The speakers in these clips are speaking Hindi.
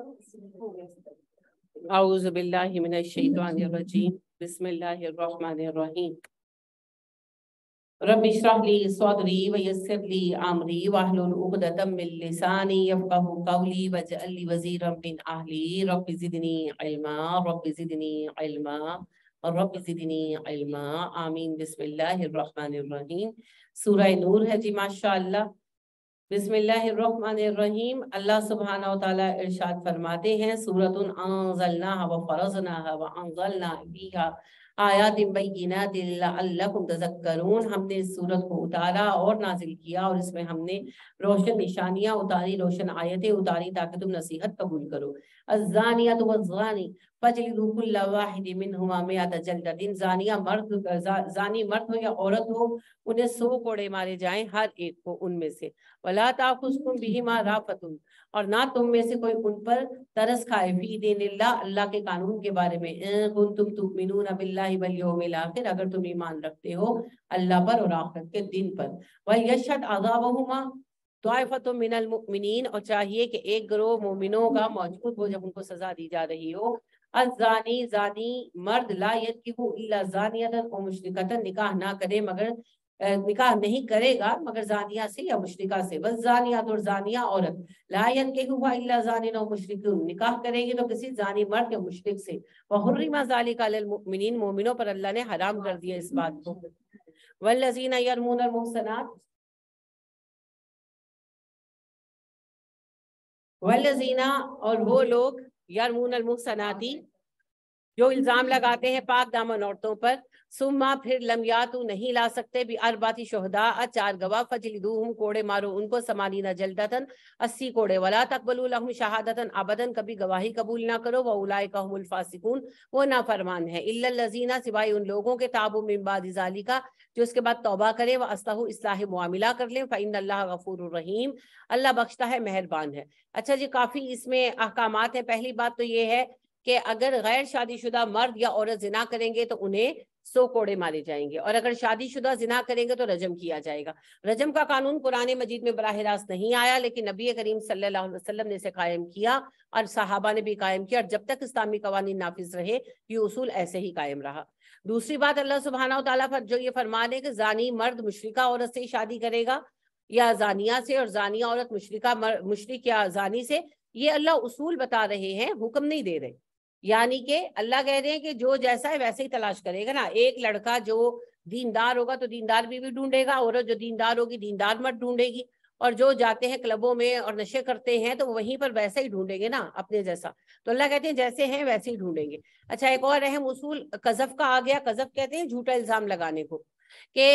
أعوذ بالله من الشيطان الرجيم بسم الله الرحمن الرحيم رب اشرح لي صدري ويسر لي أمري واحلل عقدة من لساني يفقه قولي واجعل لي وزيرا من أهلي رب زدني علما رب زدني علما رب زدني علما امين بسم الله الرحمن الرحيم سورة نور ہے جی ماشاءاللہ बिसमीम अल्लाह सुबहाना तला इरशाद फरमाते हैं सूरत आयातिन हमने इस सूरत को उतारा और नाजिल किया और इसमें हमने रोशन निशानियाँ उतारी रोशन आयतें उतारी ताकि तुम नसीहत कबूल करो जानी तो मर्द हो या औरत हो उन्हें सौ कोड़े मारे जाएं हर एक को उनमें से वला ताखुसकुम और ना तुम में से कोई उन पर तरस खाए फी दिन अल्लाह के कानून के बारे में गुन तुम आखिर अगर तुम ईमान रखते हो अल्लाह पर और आखिरत के दिन पर वह यशद अजाबहुमा तो मिनल मुमिनीन और चाहिए कि एक ग्रोह मोमिनों का मौजूद हो जब उनको सजा दी जा रही हो अजानी जानी मर्द लायत की हो इला जानियतन और मुशरकतन निकाह ना करे मगर निकाह नहीं करेगा मगर जानिया से या मुश्रिका से बस जानिया तो जानिया औरत लायन के हुआ निकाह करेगी तो किसी जानी मर्द के मुशरक से वहुर्रिमा मोमिनों पर अल्लाह ने हराम कर दिया इस बात को वल्लिन यरमून मोहसनात वल्लजीना और वो लोग यरमून अलमुहसनाती जो इल्ज़ाम लगाते हैं पाक दामन औरतों पर सुमा फिर लमिया तू नहीं ला सकते भी अरबाती शोहदा अ चार गवा फजलिदू हम कोड़े मारो उनको समानी न जलदतन अस्सी कोड़े वाला तकबलू लहम शहादतन अबदन कभी गवाही कबूल ना करो वह उलाय कहमुल फासिकून वो ना फरमान है इल्ला लजीना सिवाय उन लोगों के ताबो मिम्बाद जाली का जो उसके बाद तोबा करे व असलाह इसलाह मामला कर ले फ़ैन अल्लाह गफूर रहीम अल्लाह बख्शता है मेहरबान है अच्छा जी काफ़ी इसमें अहकाम है पहली बात तो ये है कि अगर गैर शादीशुदा मर्द या औरत जिना करेंगे तो उन्हें सो कोड़े मारे जाएंगे और अगर शादीशुदा जिना करेंगे तो रजम किया जाएगा रजम का कानून पुराने मजीद में बराह रास्त नहीं आया लेकिन नबी करीम सल्लल्लाहु अलैहि वसल्लम ने इसे कायम किया और साहबा ने भी कायम किया और जब तक इस्लामी कवानी नाफिज रहे ये उसूल ऐसे ही कायम रहा दूसरी बात अल्लाह सुबहाना तला जो ये फरमान है कि जानी मर्द मुशरिका औरत से ही शादी करेगा या जानिया से और जानिया औरत मुशरिका मुशरक या जानी से ये अल्लाह उसूल बता रहे हैं हुक्म नहीं दे रहे यानी कि अल्लाह कह रहे हैं कि जो जैसा है वैसे ही तलाश करेगा ना एक लड़का जो दीनदार होगा तो दीनदार भी ढूंढेगा और जो दीनदार होगी दीनदार मत ढूंढेगी और जो जाते हैं क्लबों में और नशे करते हैं तो वहीं पर वैसा ही ढूंढेंगे ना अपने जैसा तो अल्लाह कहते हैं जैसे हैं वैसे ही ढूंढेंगे अच्छा एक और अहम उसूल कजफ का आ गया कजफ कहते हैं झूठा इल्जाम लगाने को कि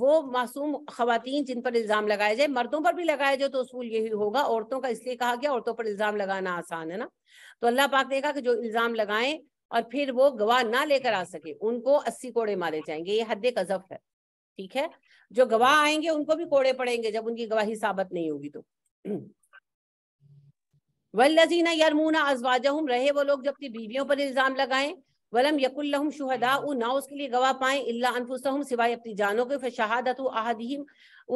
वो मासूम खातन जिन पर इल्ज़ाम लगाया जाए मर्दों पर भी लगाया जाए तो उसूल यही होगा औरतों का इसलिए कहा गया औरतों पर इल्ज़ाम लगाना आसान है ना तो अल्लाह पाक देखा कि जो इल्जाम लगाएं और फिर वो गवाह ना लेकर आ सके उनको अस्सी कोड़े मारे जाएंगे ये हद कजफ है ठीक है जो गवाह आएंगे उनको भी कोड़े पड़ेंगे जब उनकी गवाही साबित नहीं होगी तो वल्लजीना यरमूना अजवाजहुम रहे वो लोग जब अपनी बीवियों पर इल्जाम लगाएं वलम यकुल्लहम शुहदा ना उसके लिए गवाह पाएं इल्ला अनफुसहुम सिवाय अपनी जानों के फशहादत अहदहिम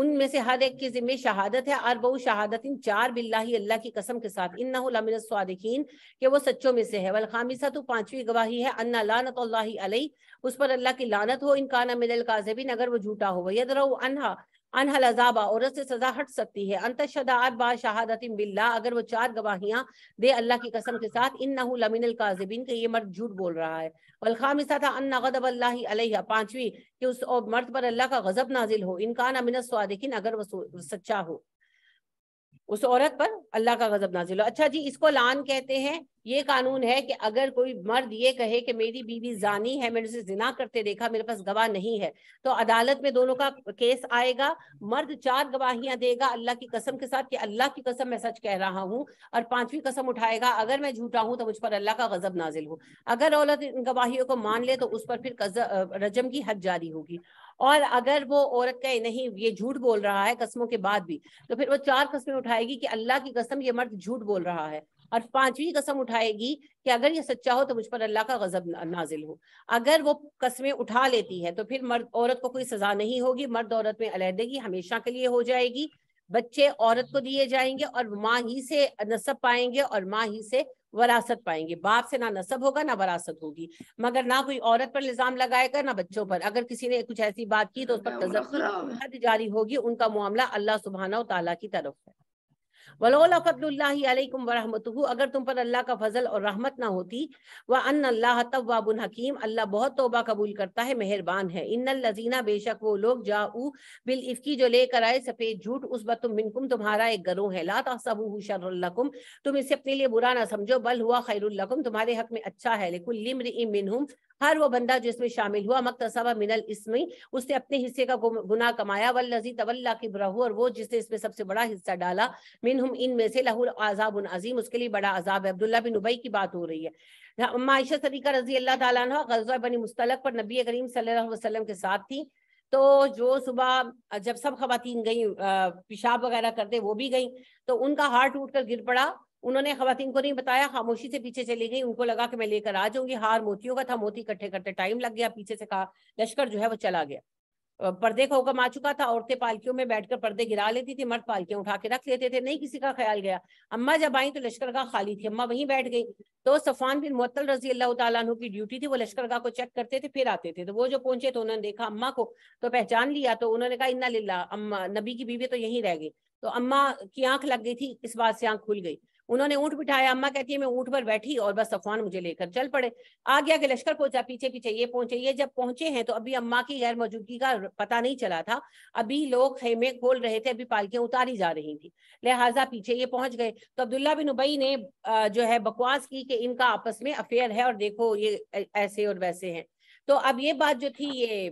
उनमें से हर एक के जिम्मे शहादत है बहु शहादत इन चार ही अल्लाह की कसम के साथ इन स्वादिकीन के वो सच्चों में से है वलखामिसा तो पांचवी गवाही है अन्ना लानत अल्लाह उस पर अल्लाह की लानत हो इनका ना मिनल काजबिन अगर वो झूठा हो वह अन्हा अनहल अजाबा औरत से सजा हट सकती है अंत बा शहादत बिल्ला अगर वो चार गवाहियां दे अल्लाह की कसम के साथ इन नहू लमिन काजिबिन के ये मर्द झूठ बोल रहा है बलखाम था अन्ना गदब अल्लाह पांचवी कि उस मर्द पर अल्लाह का गजब नाजिल हो इनका नमिन स्वादिकिन अगर वो सच्चा हो उस औरत पर अल्लाह का गजब नाजिल हो अच्छा जी इसको लान कहते हैं ये कानून है कि अगर कोई मर्द ये कहे कि मेरी बीवी जानी है मैंने उसे जिना करते देखा मेरे पास गवाह नहीं है तो अदालत में दोनों का केस आएगा मर्द चार गवाहियां देगा अल्लाह की कसम के साथ कि अल्लाह की कसम मैं सच कह रहा हूँ और पांचवी कसम उठाएगा अगर मैं झूठा हूँ तो मुझ पर अल्लाह का गजब नाजिल हो अगर औलत इन गवाहियों को मान ले तो उस पर फिर रजम की हद जारी होगी और अगर वो औरत कहे नहीं ये झूठ बोल रहा है कस्मों के बाद भी तो फिर वो चार कस्में उठाएगी कि अल्लाह की कसम ये मर्द झूठ बोल रहा है और पांचवी कसम उठाएगी कि अगर ये सच्चा हो तो मुझ पर अल्लाह का गजब नाजिल हो अगर वो कस्में उठा लेती है तो फिर मर्द औरत को कोई सजा नहीं होगी मर्द औरत में अलहदगी हमेशा के लिए हो जाएगी बच्चे औरत को दिए जाएंगे और माँ ही से नसब पाएंगे और माँ ही से वरासत पाएंगे बाप से ना नसब होगा ना वरासत होगी मगर ना कोई औरत पर निज़ाम लगाएगा ना बच्चों पर अगर किसी ने कुछ ऐसी बात की तो उस पर तजब जारी होगी उनका मामला अल्लाह सुबहाना तला की तरफ है वलोला फ़तल्लाम अगर तुम पर अल्लाह का फजल और रहमत ना होती वह अन अल्लाह तवाबुल हकीम अल्लाह बहुत तोबा कबूल करता है मेहरबान है इन लजीना बेशक वो लोग जाऊ बिल इफ्की जो लेकर आए सफ़ेद झूठ उस बत तुम मिनकुम तुम्हारा एक गरु है ला तबू शर्रकुम तुम इसे अपने लिए बुरा ना समझो बल हुआ खैरकुम तुम्हारे हक में अच्छा है लेकुल मिनहुम हर वो बंदा जो इसमें शामिल हुआ मक तसबा मिनल इसमें उसने अपने हिस्से का गुना कमाया वल वल्लजी तवल्ला की बरहू और वो जिसने इसमें सबसे बड़ा हिस्सा डाला मिन हम इन में से लहुल आजाब उन अजीम उसके लिए बड़ा अजाब है अब्दुल्ला बिन उबई की बात हो रही है मायशा सदीका रजी अल्लाह तला गजा बनी मुस्तलक पर नबी करीम सल्लल्लाहु अलैहि वसल्लम के साथ थी तो जो सुबह जब सब खातन गई पेशाब वगैरह करते वो भी गई तो उनका हार टूट कर गिर पड़ा उन्होंने खातन को नहीं बताया खामोशी से पीछे चली गई उनको लगा कि मैं लेकर आ जाऊंगी हार मोतियों का था मोती इकट्ठे करते टाइम लग गया पीछे से कहा लश्कर जो है वो चला गया पर्दे का हुक्म आ चुका था औरतें पालकियों में बैठकर पर्दे गिरा लेती थी मर्द पालकियां उठा के रख लेते थे नहीं किसी का ख्याल गया अम्मा जब आई तो लश्कर का खाली थी अम्मा वहीं बैठ गई तो सफान बिन मुत्तल रजी अल्लाह तु की ड्यूटी थी वो लश्कर का को चेक करते थे फिर आते थे तो वो जो पहुंचे तो उन्होंने देखा अम्मा को तो पहचान लिया तो उन्होंने कहा इन्ना लिल्ला अम्मा नबी की बीवी तो यही रह गई तो अम्मा की आंख लग गई थी इस बात से आंख खुल गई उन्होंने ऊँट बिठाया अम्मा कहती है मैं ऊँट पर बैठी और बस अफवान मुझे लेकर चल पड़े आगे आगे लश्कर पहुंचा पीछे पीछे ये पहुंचे ये जब पहुंचे हैं तो अभी अम्मा की गैर मौजूदगी का पता नहीं चला था अभी लोग खेमे खोल रहे थे अभी पालकियां उतारी जा रही थी लिहाजा पीछे ये पहुंच गए तो अब्दुल्ला बिन उबई ने जो है बकवास की कि इनका आपस में अफेयर है और देखो ये ऐसे और वैसे हैं तो अब ये बात जो थी ये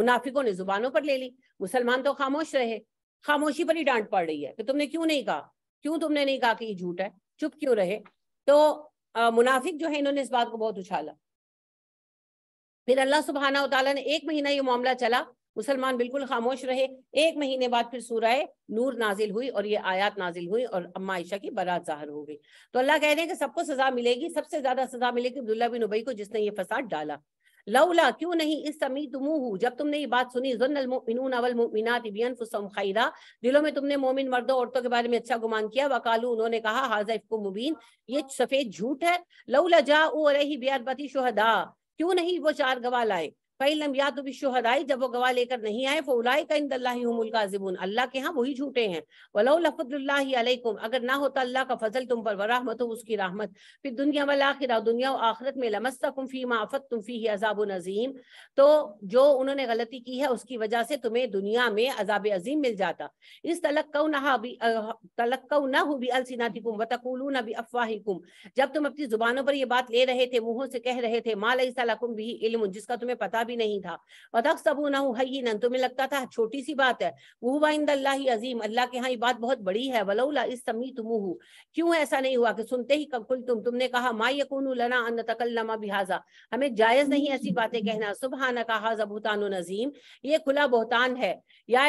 मुनाफिकों ने जुबानों पर ले ली मुसलमान तो खामोश रहे खामोशी पर ही डांट पड़ रही है कि तो तुमने क्यों नहीं कहा क्यों तुमने नहीं कहा कि ये झूठ है चुप क्यों रहे तो आ, मुनाफिक जो है इन्होंने इस बात को बहुत उछाला फिर अल्लाह सुबहाना तला ने एक महीना ये मामला चला मुसलमान बिल्कुल खामोश रहे एक महीने बाद फिर सूरह नूर नाजिल हुई और ये आयात नाजिल हुई और अम्मा आयशा की बरात जाहिर हो गई तो अल्लाह कह रहे हैं कि सबको सजा मिलेगी सबसे ज्यादा सजा मिलेगी अब्दुल्ला बिन उबई को जिसने ये फसाद डाला लौला क्यों नहीं इस समी तुमूह जब तुमने ये बात सुनी खैरा दिलों में तुमने मोमिन मर्दों औरतों के बारे में अच्छा गुमान किया वकालू उन्होंने कहा हाजा इफ्को मुबीन ये सफेद झूठ है लौला जा ओ रही बियारबती शोहदा क्यों नहीं वो चार गवाह लाए फ़ैल लम्बियात तो बिशहदाई जब वो गवाह लेकर नहीं आए फ़ौलाई का इंदल्लाजिबून अल्लाह के यहाँ वही झूठे हैं वलो अगर ना होता अल्लाह का फजल तुम पर वराहमत हो उसकी राहमत फिर दुनिया वाल आखिर दुनिया आखरत में लमस्ता फ़ी माफ़त तुम फ़ी अजाब नज़ीम तो जो उन्होंने गलती की है उसकी वजह से तुम्हें दुनिया में अजाब अजीम मिल जाता इस तलक तलक न हो भी अलसिनातिकुम वतकुलू न भी अफवाहिकुम जब तुम अपनी जुबानों पर यह बात ले रहे थे मुंहों से कह रहे थे माल माला भी इल्म जिसका तुम्हें पता भी भी नहीं था वतक सबू ना हन तुम्हें लगता था छोटी सी बात है वह इन अल्लाह ही अजीम अल्लाह के यहाँ ये बात बहुत बड़ी है वलौला इस समी तुम क्यों ऐसा नहीं हुआ कि सुनते ही कब कुल तुम तुमने कहा मा यकून लना अन नमा बिहाजा हमें जायज नहीं ऐसी बातें कहना सुबह न कहा जबूतान नजीम ये खुला बोहतान है या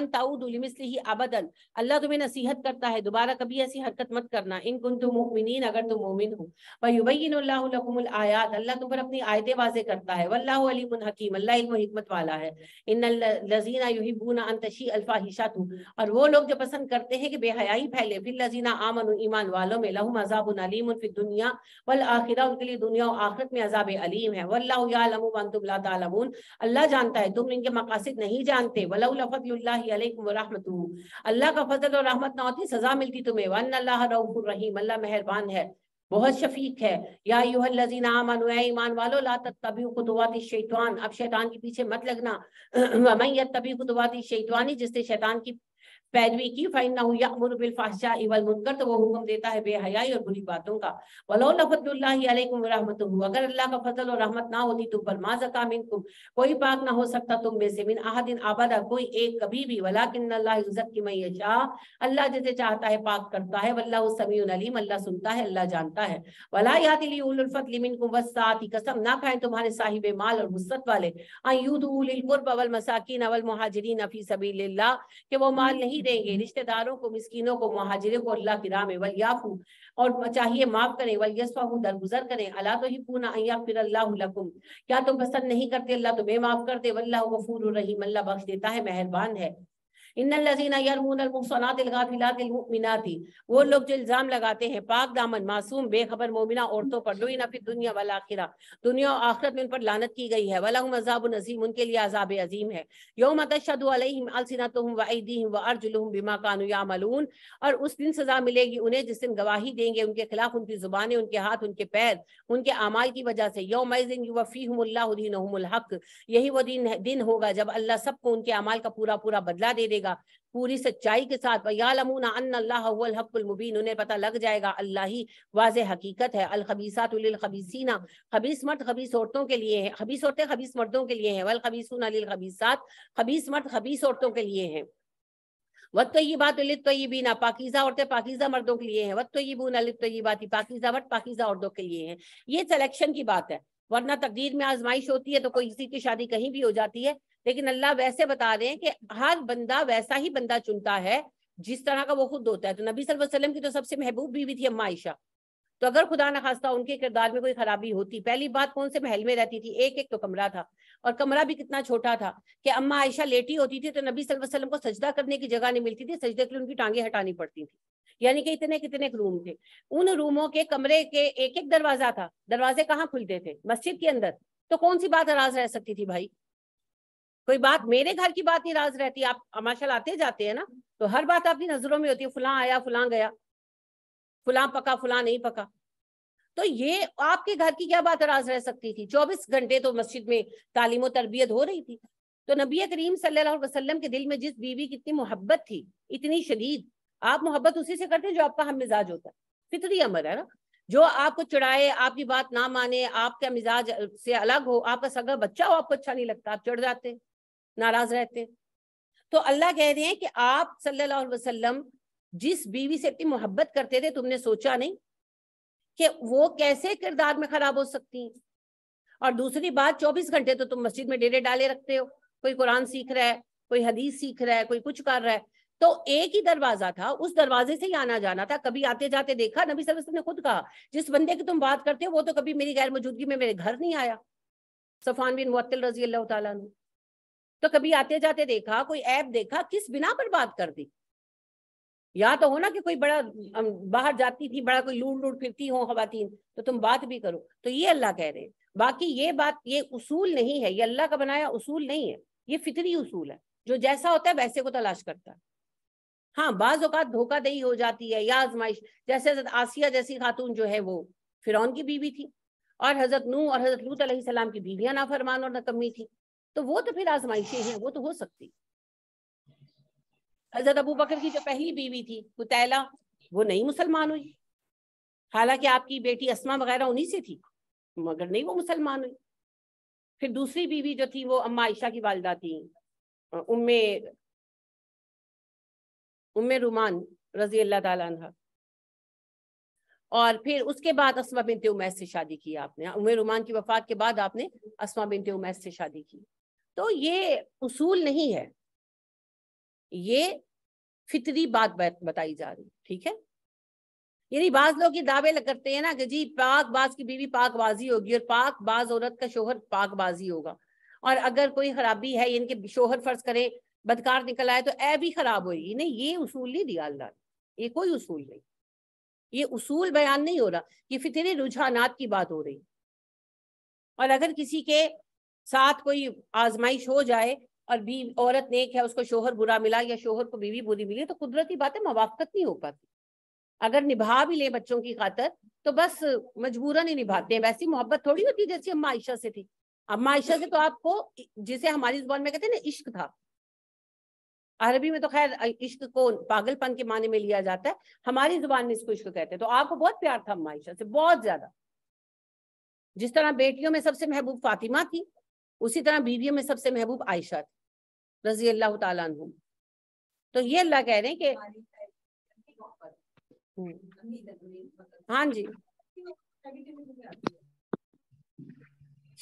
अन ताउदली आबदन अल्लाह तुम्हें नसीहत करता है दोबारा कभी ऐसी हरकत मत करना इन कुन तुम मोमिन अगर तुम मोमिन हो वह युबैन आयात अल्लाह तुम पर अपनी आयतें वाजे करता है वल्लाह अलीम हकीम अल्लाह हिकमत वाला है इन लजीना युहिबूना अंतशी अल्फाहिशा तू और वो लोग जो पसंद करते हैं कि बेहयाई फैले फिर लजीना आमन ईमान वालों में लहू अजाब अलीम फिर दुनिया वल आखिरा उनके लिए दुनिया और आखिरत में अजाब अलीम है वल्लामून अल्लाह जानता है तुम इनके मकासद नहीं जानते वलाफतम अल्लाह का फजल और रहमत ना होती सजा मिलती तुम्हें वन अल्लाह रऊफ़ुर रहीम अल्लाह मेहरबान है बहुत शफीक है या यूहल्लिन आमन ईमान वालो ला तभी खुदवाती शैतवान अब शैतान के पीछे मत लगना मैं तभी खुदवाती शैतवानी जिससे शैतान की पैरवी की फाइन ना अमर बिल फाशा इवल मुनकर तो वो हुक्म देता है बेहयाई और बुरी बातों का वलो लफतुल्लाम रहमत अगर अल्लाह का फजल और रहमत ना होती तो पर माजका मिन तुम कोई पाक ना हो सकता तुम में से मिन आहदिन आबादा कोई एक कभी भी वला इज्जत की मैं शाह अल्लाह जैसे चाहता है पाक करता है वल्ला समी अलीम अल्लाह सुनता है अल्लाह जानता है वला याद उलफत लिमिन कुम वसात कसम ना खाएं तुम्हारे साहिब माल और वसत वाले अयूद उल मसाकिन अवल मुहाजरीन अफी सबील के वो माल हम्म। नहीं ही देंगे रिश्तेदारों को मिस्किनों को महाजरों को अल्लाह की रामे में वलियाफू और चाहिए माफ करें वलियसफाहू दरगुजर करें अला तो ही पूना अया फिर अल्लाहकुम क्या तुम पसंद नहीं करते अल्लाह तुम्हें माफ कर दे वल्ला रहीम अल्लाह बख्श देता है मेहरबान है वो लोग जो इल्जाम लगाते हैं पाक दामन मासूम बेखबर मोमिना औरतों पर लुइना फिर दुनिया आखिरा दुनिया और आखिरत में उन पर लानत की गई है वाला अजाब नजीम उनके लिए अजाब अजीम है योम तशहदु अलैहिम और उस दिन सजा मिलेगी उन्हें जिस दिन गवाही देंगे उनके खिलाफ उनकी जुबानें उनके हाथ उनके पैर उनके अमाल की वजह से योम हक यही वो दिन दिन होगा जब अल्लाह सबको उनके अमाल का पूरा पूरा बदला दे देगा जाएगा पूरी सच्चाई के साथ यालमून उन्हें पता लग जाएगा अल्लाह ही वाज हकीकत है अलखबीसातलखबीसिना खबीस मर्द खबीस औरतों के लिए है खबीस औरतें खबीस मर्दों के लिए हैं वलखबीसून अलखबीसात खबीस मर्द खबीस औरतों के लिए हैं वत तय्यबात तय्यबीना पाकिजा औरतें पाकिजा मर्दों के लिए हैं वत बात ही पाकिजा वट पाकिजा औरतों के लिए हैं ये सिलेक्शन की बात है वरना तकदीर में आजमाइश होती है तो कोई किसी की शादी कहीं भी हो जाती है लेकिन अल्लाह वैसे बता रहे हैं कि हर बंदा वैसा ही बंदा चुनता है जिस तरह का वो खुद होता है तो नबी वसल्लम की तो सबसे महबूब बीवी थी अम्मा आयशा तो अगर खुदा न खास्ता उनके किरदार में कोई खराबी होती पहली बात कौन से महल में रहती थी एक एक तो कमरा था और कमरा भी कितना छोटा था कि अम्मा आयशा लेटी होती थी तो नबी वसल्लम को सजदा करने की जगह नहीं मिलती थी सजदे के लिए उनकी टांगे हटानी पड़ती थी यानी कि इतने कितने रूम थे उन रूमों के कमरे के एक एक दरवाजा था दरवाजे कहाँ खुलते थे मस्जिद के अंदर तो कौन सी बात आराज रह सकती थी भाई कोई बात मेरे घर की बात निराज रहती आप माशाला आते जाते हैं ना तो हर बात आपकी नजरों में होती है फुला आया फुला गया फुला पका फुला नहीं पका तो ये आपके घर की क्या बात राज रह सकती थी चौबीस घंटे तो मस्जिद में तालीम तरबियत हो रही थी तो नबी करीम सल्लल्लाहु वसल्लम के दिल में जिस बीवी की इतनी मोहब्बत थी इतनी शदीद आप मोहब्बत उसी से करते हैं जो आपका हम मिजाज होता है फितरी अमर है ना जो आपको चढ़ाए आपकी बात ना माने आपका मिजाज से अलग हो आपका सगा बच्चा हो आपको अच्छा नहीं लगता आप चढ़ जाते हैं नाराज रहते हैं तो अल्लाह कह रहे हैं कि आप सल्लल्लाहु अलैहि वसल्लम जिस बीवी से इतनी मोहब्बत करते थे तुमने सोचा नहीं कि वो कैसे किरदार में खराब हो सकती हैं और दूसरी बात 24 घंटे तो तुम मस्जिद में डेरे डाले रखते हो कोई कुरान सीख रहा है कोई हदीस सीख रहा है कोई कुछ कर रहा है तो एक ही दरवाजा था उस दरवाजे से ही आना जाना था कभी आते जाते देखा नबी सल्लल्लाहु अलैहि वसल्लम ने खुद कहा जिस बंदे की तुम बात करते हो वो तो कभी मेरी गैर मौजूदगी में मेरे घर नहीं आया सफान बिन मुअत्तल रजी अल्लाह ने तो कभी आते जाते देखा कोई ऐप देखा किस बिना पर बात कर दी या तो हो ना कि कोई बड़ा बाहर जाती थी बड़ा कोई लूट लूट फिरती हो खातन तो तुम बात भी करो तो ये अल्लाह कह रहे हैं बाकी ये बात ये उसूल नहीं है ये अल्लाह का बनाया उसूल नहीं है ये फितरी उसूल है जो जैसा होता है वैसे को तलाश करता है हाँ बाज अवत धोखादही हो जाती है या आजमाइश जैसे हजरत आसिया जैसी खातून जो है वो फिरौन की बीवी थी और हजरत नू और हजरत लूत सलाम की बीवियां नाफरमान और नकमी थी तो वो तो फिर आजमाइशें हैं वो तो हो सकती हजरत अबू बकर की जो पहली बीवी थी कुतैला वो नहीं मुसलमान हुई हालांकि आपकी बेटी असमा वगैरह उन्हीं से थी मगर नहीं वो मुसलमान हुई फिर दूसरी बीवी जो थी वो अम्मा आयशा की वालदा थी उम्मे उम्मे रुमान रजी अल्लाह तला और फिर उसके बाद असमा बिनते उमैस से शादी की आपने उम्र रुमान की वफात के बाद आपने असमा बिनते उमैस से शादी की तो ये उसूल नहीं है ये फितरी बात बताई जा रही ठीक है यानी बाज लोग ये दावे करते हैं ना कि जी पाक बाज की बीवी पाक बाजी होगी और पाक बाज औरत का शोहर पाक बाजी होगा और अगर कोई खराबी है इनके शोहर फर्ज करे बदकार निकल आए तो ऐ भी खराब होगी नहीं ये उसूल नहीं दिया अल्लाह ने ये कोई उसूल नहीं ये उसूल बयान नहीं हो रहा ये फितरी रुझानात की बात हो रही और अगर किसी के साथ कोई आजमाइश हो जाए और भी औरत नेक है उसको शोहर बुरा मिला या शोहर को बीवी बुरी मिली तो कुदरती बात है नहीं हो पाती अगर निभा भी ले बच्चों की खातर तो बस मजबूरन ही निभाते हैं वैसी मोहब्बत थोड़ी होती जैसी अम्मा आयशा से थी अम्मा आयशा से तो आपको जिसे हमारी जुबान में कहते हैं ना इश्क था अरबी में तो खैर इश्क को पागलपन के माने में लिया जाता है हमारी जुबान में इसको इश्क कहते हैं तो आपको बहुत प्यार था अम्मा आयशा से बहुत ज्यादा जिस तरह बेटियों में सबसे महबूब फातिमा थी उसी तरह बीवियों में सबसे महबूब आयशा थी रजी अल्लाह तु तो ये अल्लाह कह रहे हैं कि हम्म। मतलब हाँ जी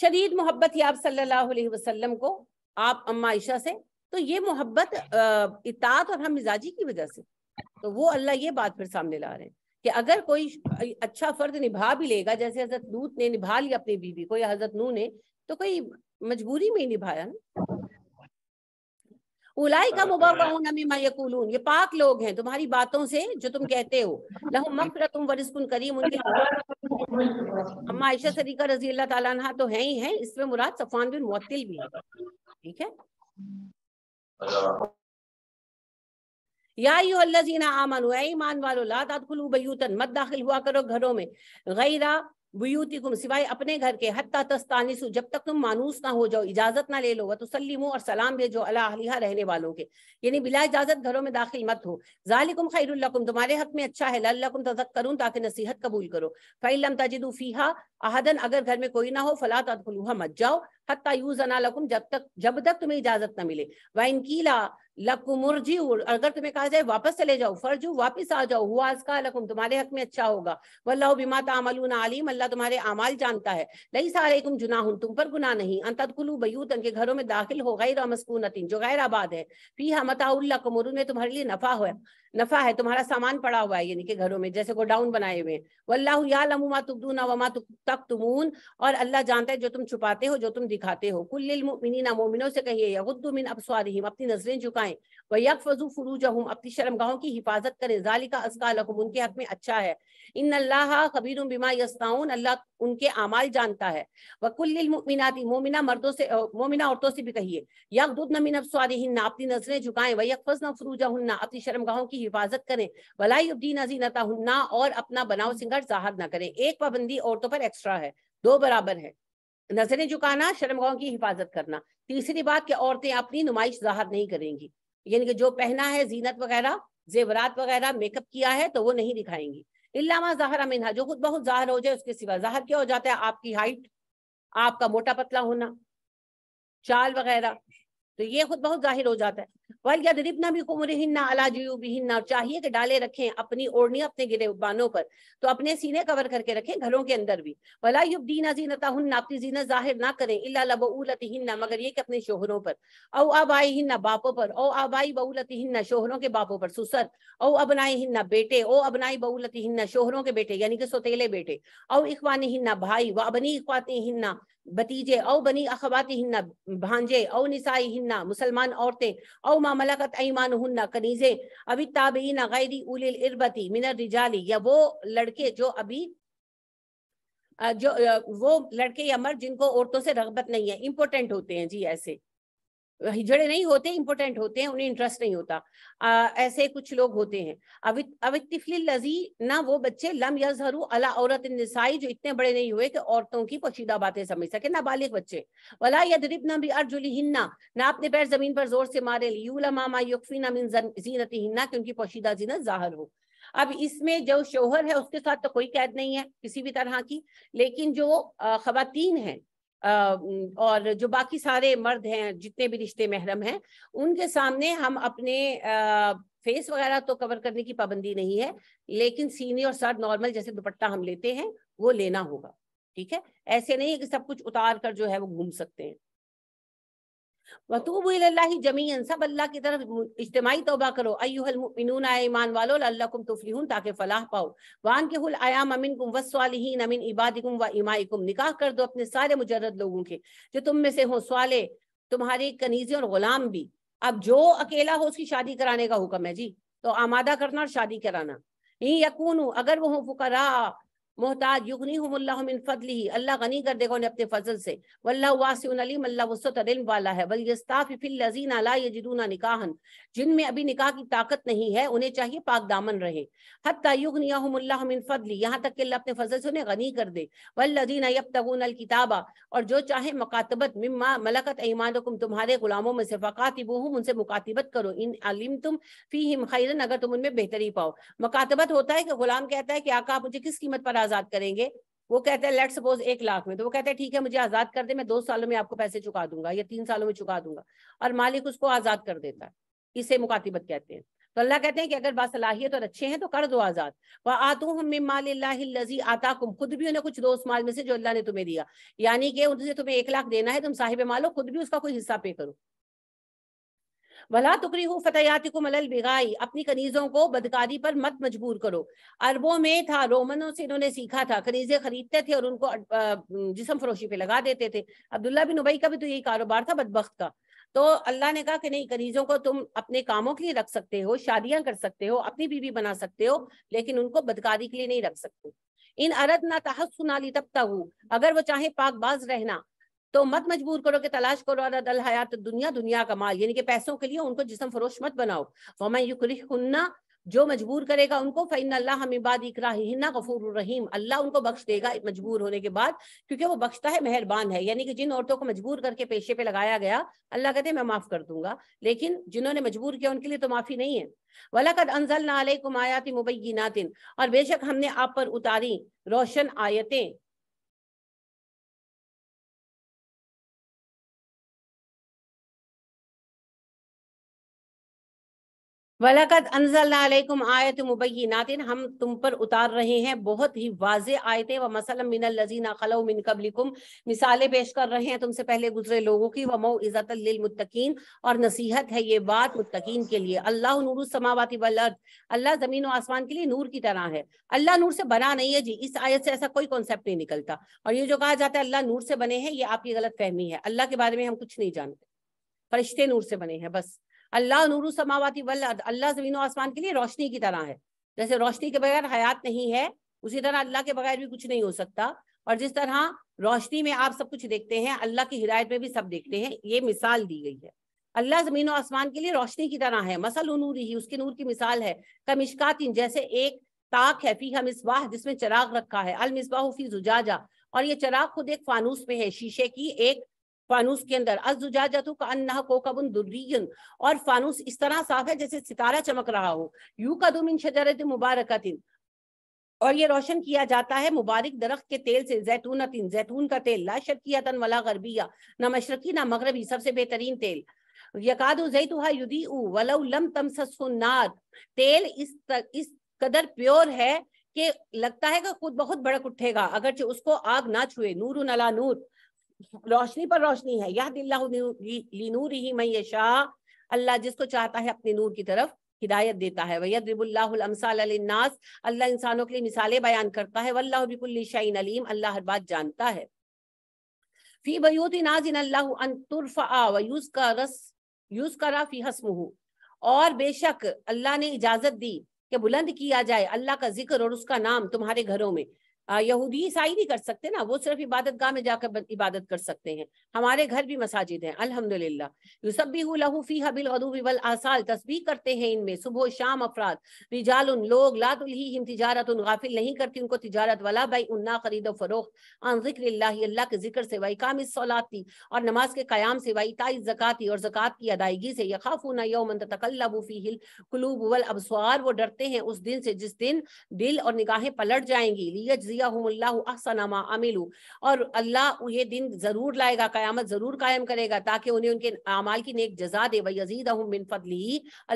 शदीद मोहब्बत थी आप सल्लल्लाहु अलैहि वसल्लम को आप अम्मा आयशा से तो ये मोहब्बत इतात और हम मिजाजी की वजह से तो वो अल्लाह ये बात फिर सामने ला रहे हैं कि अगर कोई अच्छा फर्द निभा भी लेगा जैसे हजरत लूत ने निभा लिया अपनी बीवी को या हजरत नू ने तो कोई मजबूरी में निभाया ना उलाई का मुबावन हाँ। ये पाक लोग हैं तुम्हारी बातों से जो तुम कहते हो लहू मफर तुम वरिस्कुन करीम उनके अम्मा आयशा सरीका रजी अल्लाह तला तो है ही है इसमें मुराद सफान बिन मुअत्तिल भी है ठीक है याजीना आमन ईमान वालो ला तदखलू बयूतन मत दाखिल हुआ करो घरों में गैरा वियुति सिवाय अपने घर के हत्ता तस्तानिसु जब तक तुम मानूस ना हो जाओ इजाजत ना ले लो तो सलीमो और सलाम भेजो अलाहा रहने वालों के यानी बिला इजाजत घरों में दाखिल मत हो जालिकुम खैरुल्लकुम तुम्हारे हक में अच्छा है लल्लकुम तजक करूँ ताकि नसीहत कबूल करो फ़ैलम तजिदु फीहा अहदन अगर घर में कोई ना हो फला तदखुलुहा मत जाओ हत्ता यूज अना लकुम जब तक जब तक तुम्हें इजाजत ना मिले वा इनकीला लकुमुरजी अगर तुम्हें कहा जाए वापस चले जाओ फर्जू वापस आ जाओ हुआ का लकुम तुम्हारे हक में अच्छा होगा वल्लाह बिमा तामलून आलिम अल्लाह तुम्हारे अमाल जानता है नहीं सारे तुम जुना हूं तुम पर गुना नहीं अंतकुलू बयूत के घरों में दाखिल हो गई मस्कूनतिन जो गैर आबाद है फी हमता में तुम्हारे लिए नफा हो नफा है तुम्हारा सामान पड़ा हुआ है यानी कि घरों में जैसे गोडाउन बनाए हुए हैं वल्लाह यालमुमा तुबदूना वमा तक तुमून और अल्लाह जानता है जो तुम छुपाते हो जो तुम दिखाते हो कुल मोमिना मोमिनों से कहिए यगुद्दुमिन अपनी नजरें झुकाएं व यक फजू अपनी शर्मगाहों की हिफाजत करें जालिका असका लकुम उनके हक में अच्छा है इन अल्लाह खबीर बिमा यस्ताउन अल्लाह उनके अमाल जानता है व कुल मोमिनाती मोमिना मर्दों से मोमिना औरतों से भी कहिए यक दुद नमिन अबसारिहिन्ना अपनी नजरें झुकाएं व यक फजना फरूजा अपनी शर्मगाहों की की हिफाजत करें वलाई उद्दीन हजीनता हुन्ना और अपना बनाव सिंगर जाहिर ना करें एक पाबंदी औरतों पर एक्स्ट्रा है दो बराबर है नजरें झुकाना शर्मगाहों की हिफाजत करना तीसरी बात कि औरतें अपनी नुमाइश जाहिर नहीं करेंगी यानी कि जो पहना है जीनत वगैरह जेवरात वगैरह मेकअप किया है तो वो नहीं दिखाएंगी इलामा जहरा मिनहा जो खुद बहुत जाहिर हो जाए उसके सिवा जाहिर क्या हो जाता है आपकी हाइट आपका मोटा पतला होना चाल वगैरह तो ये खुद बहुत जाहिर हो जाता है वाल या दरिबना भी कुमर कुमरहिन्ना अलाजयू बिहिन्ना चाहिए कि डाले रखें अपनी ओढ़नी अपने गिरे बानों पर तो अपने सीने कवर करके रखें घरों के अंदर भी भला युबदीना जीनता हन्ना अपनी जीना जाहिर ना करें इला लबूलत हिन्ना मगर ये कि अपने शोहरों पर औ आबाई हिन्ना बापों पर औ आबाई बऊलत हिन्ना शोहरों के बापों पर सुसर औ अबनाई हिन्ना बेटे ओ अबनाई बऊलत हिन्ना शोहरों के बेटे यानी कि सोतेले बेटे औ इखवान हिन्ना भाई व अबनी इखवाते हिन्ना भतीजे औ बनी अखवाते हिन्ना भांजे औ निसाई हिन्ना मुसलमान औरतें औ मलकत ऐमान कनीजे अभी ताबी नगैरी उलिल इरबती मिनर रिजाली या वो लड़के जो अभी जो वो लड़के या मर्द जिनको औरतों से रगबत नहीं है इम्पोर्टेंट होते हैं जी ऐसे हिजड़े नहीं होते इंपोर्टेंट होते हैं उन्हें इंटरेस्ट नहीं होता आ, ऐसे कुछ लोग होते हैं अवित अवितिफिल लजी ना वो बच्चे लम यजहरू अला औरत निसाई जो इतने बड़े नहीं हुए कि औरतों की पोशीदा बातें समझ सके ना बालिक बच्चे वला यदरिब ना भी अर्जुली हिन्ना ना अपने पैर जमीन पर जोर से मारे यूला मामा युकफी ना मिन जीनत हिन्ना की उनकी पोशीदा जीनत जाहर हो अब इसमें जो शोहर है उसके साथ तो कोई कैद नहीं है किसी भी तरह की लेकिन जो खातन है और जो बाकी सारे मर्द हैं जितने भी रिश्ते महरम हैं उनके सामने हम अपने फेस वगैरह तो कवर करने की पाबंदी नहीं है लेकिन सीने और सर नॉर्मल जैसे दुपट्टा हम लेते हैं वो लेना होगा ठीक है ऐसे नहीं है कि सब कुछ उतार कर जो है वो घूम सकते हैं जमीन सब अल्लाह की तरफ इज्तमाही तोबा करो अयुमिन ईमान वालो अल्लाकुम हूँ ताकि फलाह पाओ वान के हुल आयाम अमिन कुम वसालहीन अमिन इबादिकुम व इमाइकुम निकाह कर दो अपने सारे मुजरद लोगों के जो तुम में से हो सवाले तुम्हारी कनीजे और गुलाम भी अब जो अकेला हो उसकी शादी कराने का हुक्म है जी तो आमादा करना और शादी कराना यकून अगर वो हो फुकरा मोहताज युगनी हूँ अल्लाह गनी कर देगा उन्हें अपने फजल से वल्ला अल्लाह वसत वाला है वल यस्ताफिल निकाहन जिनमें अभी निकाह की ताकत नहीं है उन्हें चाहिए पाक दामन रहे हत्ता युगनी यहाँ तक कि अल्लाह अपने फजल से उन्हें गनी कर दे वल्लजीना यब तगून अल किताबा और जो चाहे मकातबत मम्मा मलकत ईमान तुम्हारे गुलामों में से फ़कातिबूहुम उनसे मुकातिबत करो इन अलिम तुम फी हिम खैरन अगर तुम उनमें बेहतरी पाओ मकातबत होता है कि गुलाम कहता है कि आका आप मुझे किस कीमत पर आजाद करेंगे वो कहते हैं लेट सपोज एक लाख में तो वो कहते हैं ठीक है मुझे आजाद कर दे मैं दो सालों में आपको पैसे चुका दूंगा या तीन सालों में चुका दूंगा और मालिक उसको आजाद कर देता है इसे मुकातिबत कहते हैं तो अल्लाह कहते हैं कि अगर बासलाहियत और अच्छे हैं तो कर दो आजाद व आतू मालजी आता कुम खुद भी उन्हें कुछ दोस्त माल में से जो अल्लाह ने तुम्हें दिया यानी कि उनसे तुम्हें एक लाख देना है तुम साहिब मालो खुद भी उसका कोई हिस्सा पे करो वला तुकरी हो फतेयाति को मलल बिगाई अपनी कनीजों को बदकारी पर मत मजबूर करो अरबों में था रोमनों से इन्होंने सीखा था कनीजे खरीदते थे और उनको जिसम फरोशी पे लगा देते थे अब्दुल्ला बिन उबई का भी तो यही कारोबार था बदबख्त का तो अल्लाह ने कहा कि नहीं कनीजों को तुम अपने कामों के लिए रख सकते हो शादियां कर सकते हो अपनी बीवी बना सकते हो लेकिन उनको बदकारी के लिए नहीं रख सकते इन अरद ना तहस ली तब तक अगर वो चाहे पाकबाज रहना तो मत मजबूर करो कि तलाश करो अदल हयात दुनिया दुनिया का माल यानी कि पैसों के लिए उनको जिसम फरोश मत बनाओ फमा युकन्ना जो मजबूर करेगा उनको फ़ैन अल्लाह हमिबाद इकराहिन्ना गफूर रहीम अल्लाह उनको बख्श देगा मजबूर होने के बाद क्योंकि वो बख्शता है मेहरबान है यानी कि जिन औरतों को मजबूर करके पेशे पे लगाया गया अल्लाह कहते हैं मैं माफ़ कर दूंगा लेकिन जिन्होंने मजबूर किया उनके लिए तो माफ़ी नहीं है वलाकद अनजल नाले कुमायाती मुबैनातिन और बेशक हमने आप पर उतारी रोशन आयतें वलकत अनजलकुम आयत मुबैनातिन हम तुम पर उतार रहे हैं बहुत ही वाज आयते व मसलम मिन लजीना खलो मिन कबलिकुम मिसालें पेश कर रहे हैं तुमसे पहले गुजरे लोगों की व मऊ मुतकीन और नसीहत है ये बात मुतकीन के लिए अल्लाह नूर समावती वलर्द अल्लाह ज़मीन व आसमान के लिए नूर की तरह है अल्लाह नूर से बना नहीं है जी इस आयत से ऐसा कोई कॉन्सेप्ट नहीं निकलता और ये जो कहा जाता है अल्लाह नूर से बने हैं ये आपकी गलत फहमी है अल्लाह के बारे में हम कुछ नहीं जानते फरिश्ते नूर से बने हैं बस अल्लाह नूरू समावाती वल अल्लाह जमीन आसमान के लिए रोशनी की तरह है जैसे रोशनी के बगैर हयात नहीं है उसी तरह अल्लाह के बगैर भी कुछ नहीं हो सकता और जिस तरह रोशनी में आप सब कुछ देखते हैं अल्लाह की हिदायत में भी सब देखते हैं ये मिसाल दी गई है अल्लाह जमीन और आसमान के लिए रोशनी की तरह है मसल नूर ही उसके नूर की मिसाल है कमिश्कातिन जैसे एक ताक है फी मिसबाह जिसमें चराग रखा है अल मिसबाह फी जुजाजा और ये चराग खुद एक फानूस में है शीशे की एक फानूस के अंदर अजुजाजतु का अन्ना कोकबन दुर्रीन और फानूस इस तरह साफ है जैसे सितारा चमक रहा हो यू का दुम इन शजरत मुबारक और ये रोशन किया जाता है मुबारक दरख्त के तेल से जैतून तीन जैतून का तेल ला शर्किया तन वला गरबिया ना मशरकी ना मगरबी सबसे बेहतरीन तेल यकादु जैतुहा युदी उ वलऊ लम नार तेल इस तर, इस कदर प्योर है कि लगता है कि खुद बहुत भड़क उठेगा अगर उसको आग ना छुए नूर नला नूर रोशनी पर रोशनी है यह दिल्लानूर ही मैं शाह अल्लाह जिसको चाहता है अपने नूर की तरफ हिदायत देता है रिबुल्लास अल्लाह इंसानों के लिए मिसालें बयान करता है वल्लाह बिकुल्ली अलीम अल्लाह हर बात जानता है फी बयूत नाजिन अल्लाह अनतुरफ़ा वयूस का रस यूस करा फी हसमहू और बेशक अल्लाह ने इजाजत दी कि बुलंद किया जाए अल्लाह का जिक्र और उसका नाम तुम्हारे घरों में यहूदी ईसाई भी कर सकते ना वो सिर्फ इबादत गाह में जाकर इबादत कर सकते हैं हमारे घर भी मसाजिद हैं अल्हम्दुलिल्लाह भी लहू फी हबिल वल आसाल तस्बीह करते हैं इनमें सुबह शाम अफराद रिजाल उन लोग लात हिम तिजारत उन गाफिल नहीं करती उनको तिजारत वाला भाई उन्ना खरीद फरोख अन जिक्र अल्लाह के जिक्र से वही काम इस सौलाती और नमाज के कयाम से वही ताइज जक़ाती और जक़ात की अदायगी से यखाफू यकाफूना यौमन तकल्लबी हिल कुलूब वल अबसार वो डरते हैं उस दिन से जिस दिन दिल और निगाहें पलट जाएंगी लियज वलयजजियाहुमुल्लाहु अमिलू और अल्लाह उन्हें दिन जरूर लाएगा कयामत जरूर कायम करेगा ताकि उन्हें उनके अमाल की नेक जजा दे वजीदमिन फदली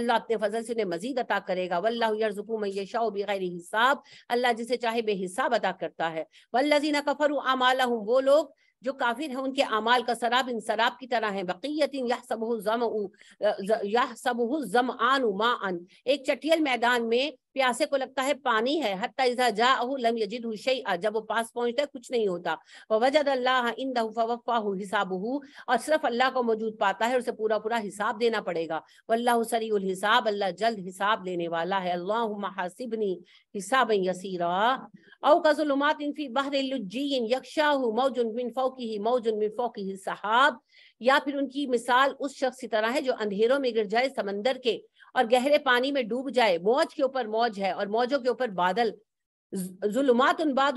अल्लाह अपने फजल से उन्हें मजीद अता करेगा वल्लाशाह बगैर हिसाब अल्लाह जिसे चाहे बेहिसाब अता करता है वल्लजीना कफर हूँ वो लोग जो काफिर है उनके अमाल का शराब इन शराब की तरह है बकीयतिन यह सब जम यह सब जम आन उमा एक चटियल मैदान में प्यासे को लगता है पानी है लम जब वो पास पहुंचता है कुछ नहीं होता वजद अल्लाह इन हिसाब और सिर्फ अल्लाह को मौजूद पाता है उसे पूरा पूरा हिसाब देना पड़ेगा वल्लाह सरी हिसाब अल्लाह जल्द हिसाब लेने वाला है अल्लाह हिसाब यसीरा मौजुन मिन या फिर उनकी मिसाल उस शख्स की तरह है जो अंधेरों में गिर जाए समंदर के और गहरे पानी में डूब जाए मौज के ऊपर मौज है और मौजों के ऊपर बादल जुलमात उन बाद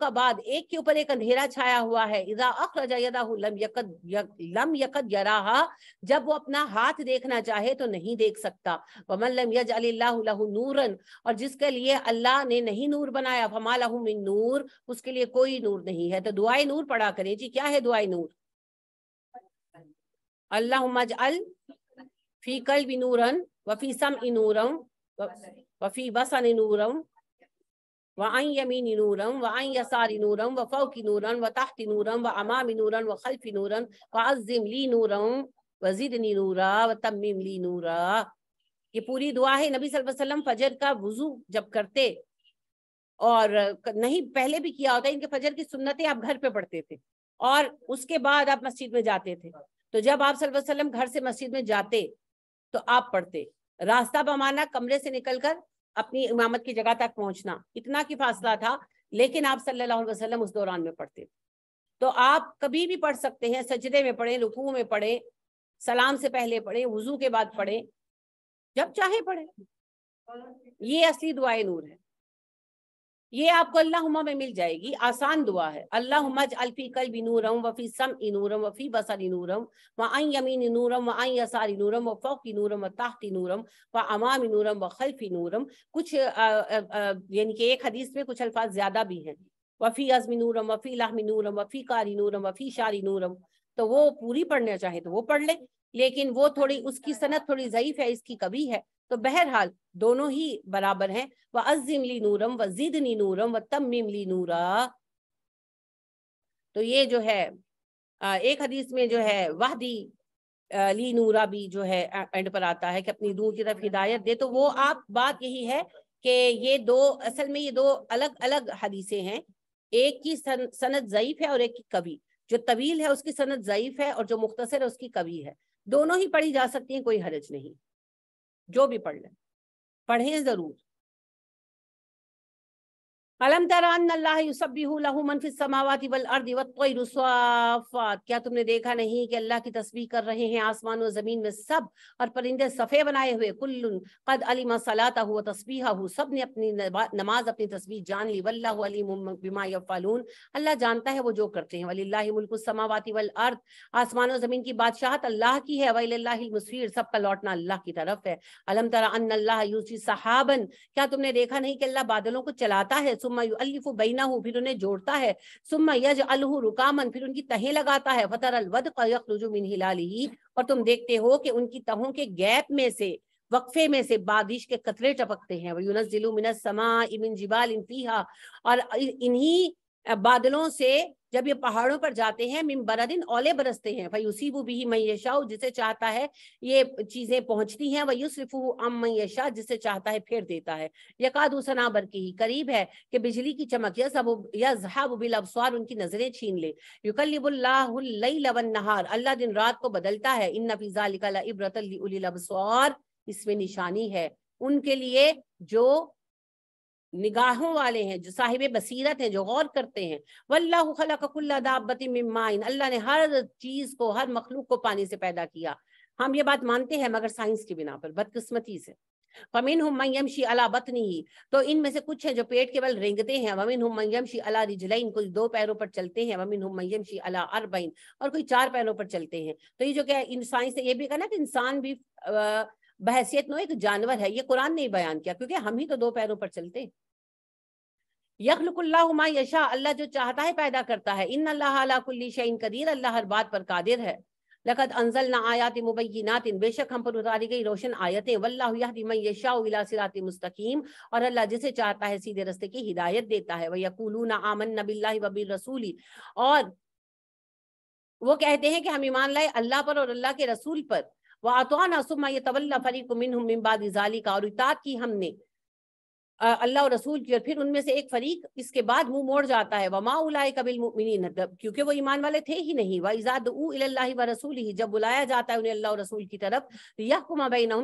का बाद एक के ऊपर एक अंधेरा छाया हुआ है इजा अखरजा लम यकद यक, लम यकद यराहा जब वो अपना हाथ देखना चाहे तो नहीं देख सकता वमन लम यज अल्लाह नूरन और जिसके लिए अल्लाह ने नहीं नूर बनाया फमा लहू मिन नूर उसके लिए कोई नूर नहीं है तो दुआई नूर पढ़ा करें जी क्या है दुआई नूर अल्लाह मज अल फी कल विनूरन वफी सम इनूरम वफी वसन इनूरम वअन यमीन नूरम वअन यसार नूरम व फौक नूरन व तहत नूरम व अमाम नूरन व खल्फ नूरन अजिम ली नूरम व वज़िदनी नूरा व तमीम ली नूरा ये पूरी दुआ है नबी सल्लल्लाहु अलैहि वसल्लम फजर का वजू जब करते और नहीं पहले भी किया होता इनके फजर की सुन्नतें आप घर पे पढ़ते थे और उसके बाद आप मस्जिद में जाते थे तो जब आप सल्लल्लाहु अलैहि वसल्लम घर से मस्जिद में जाते तो आप पढ़ते रास्ता बमाना कमरे से निकलकर अपनी इमामत की जगह तक पहुंचना इतना की फासला था लेकिन आप सल्लल्लाहु अलैहि वसल्लम उस दौरान में पढ़ते थे तो आप कभी भी पढ़ सकते हैं सजदे में पढ़े रुकू में पढ़े सलाम से पहले पढ़े वजू के बाद पढ़े जब चाहे पढ़े ये असली दुआए नूर है ये आपको अल्लाहुमा में मिल जाएगी आसान दुआ है अल्लाहुमा अल्फी कल नूरम वफी सम इनूरम वफी बसर इनूरम व आई यमीन इनूरम व आई असार इनूरम व फ़ौक इनूरम व ताहत इनूरम व अमाम इनूरम व खल्फ इनूरम कुछ यानी कि एक हदीस में कुछ अल्फाज ज़्यादा भी हैं वफ़ी अज़म नूरम वफ़ी लाहम नूरम वफ़ी कार नूरम वफ़ी शार नूरम तो वो पूरी पढ़ना चाहे तो वो पढ़ ले लेकिन वो थोड़ी उसकी सनत थोड़ी ज़यीफ है इसकी कभी है तो बहरहाल दोनों ही बराबर हैं व अजिम ली नूरम व जिदनी नूरम व तमिम ली नूरा तो ये जो है एक हदीस में जो है दी ली नूरा भी जो है एंड पर आता है कि अपनी रूह की तरफ हिदायत दे तो वो आप बात यही है कि ये दो असल में ये दो अलग अलग हदीसें हैं एक की सन, सनत ज़यीफ है और एक की कभी जो तवील है उसकी सनत ज़यीफ है और जो मुख्तसर है उसकी कभी है दोनों ही पढ़ी जा सकती हैं कोई हरज नहीं जो भी पढ़ लें पढ़ें जरूर अलम क्या तुमने देखा नहीं कि अल्लाह की तस्वीर कर रहे हैं आसमान और जमीन में सब और परिंदे सफ़े बनाए हुए कुल्लुन कद अली सलाता हुआ तस्वीर हु सब ने अपनी नमाज अपनी तस्वीर जान ली वल्लामा फालून अल्लाह जानता है वो जो करते हैं वली मुल्क समावती वल अर्द आसमान और जमीन की बादशाहत अल्लाह की है वही वलीमसफ़ीर सबका लौटना अल्लाह की तरफ है अलम तरा अन अल्लाह यूसी सहाबन क्या तुमने देखा नहीं कि अल्लाह बादलों को चलाता है सुम्मा युअल्लिफु बैनाहु फिर उन्हें जोड़ता है सुम्मा यजअलहु रुकामन फिर उनकी तहें लगाता है फतरल वदक़ यखरुजु मिन हिलालिही और तुम देखते हो कि उनकी तहों के गैप में से वक्फे में से बारिश के कतरे टपकते हैं और मिनस समा इमिन जिबाल फीहा और इन्हीं बादलों से जब ये पहाड़ों पर जाते हैं मिम दिन ओले बरसते हैं भाई उसी वो भी मैयशाह जिसे चाहता है ये चीजें पहुंचती हैं वह युसरफू अम मैयशाह जिसे चाहता है फेर देता है यका दूसरा बर की ही करीब है कि बिजली की चमक या सब या जहाब बिल अबसवार उनकी नजरें छीन ले युकल्लिबुल्लाहुल्लई लवन नहार अल्लाह दिन रात को बदलता है इन नफीजा लिकला इब्रतल इसमें निशानी है उनके लिए जो निगाहों वाले हैं जो साहिब बसीरत हैं जो गौर करते हैं वल्लाबती मम्माइन अल्लाह ने हर चीज को हर मखलूक को पानी से पैदा किया हम ये बात मानते हैं मगर साइंस की बिना पर बदकिस्मती से वमिन हमयमशी अला बतनी ही तो इनमें से कुछ है जो पेट के बल रेंगते हैं वमिन हमयमशी अला रिजलाइन कुछ दो पैरों पर चलते हैं वमिन हमयमशी अला अरबइन और कोई चार पैरों पर चलते हैं तो ये जो क्या इंसान से ये भी कहना कि इंसान भी बहसीत नो एक जानवर है ये कुरान ने बयान किया क्योंकि हम ही तो दो पैरों पर चलते हैं यशा अल्लाह जो चाहता है पैदा करता है इन अल्लाह कदीर अल्लाह हर बात पर कादिर है लखत अंजल ना आयात मुबैनात बेशक हम पर उतारी गई रोशन आयतें वल्लाशात मुस्तकीम और अल्लाह जिसे चाहता है सीधे रस्ते की हिदायत देता है वकुलू ना आमन नबी वबिल रसूली और वो कहते हैं कि हम ईमान लाए अल्लाह पर और अल्लाह के रसूल पर वह वातवाना सुमा ये तवल्ला फरीक मिन बादी जाली का और इताद की हमने अल्लाह और रसूल की और फिर उनमें से एक फरीक इसके बाद मुंह मोड़ जाता है वमा उलाए कबिल मुमिन क्योंकि वो ईमान वाले थे ही नहीं व इजाद व रसूल ही जब बुलाया जाता है उन्हें अल्लाह और रसूल की तरफ यह को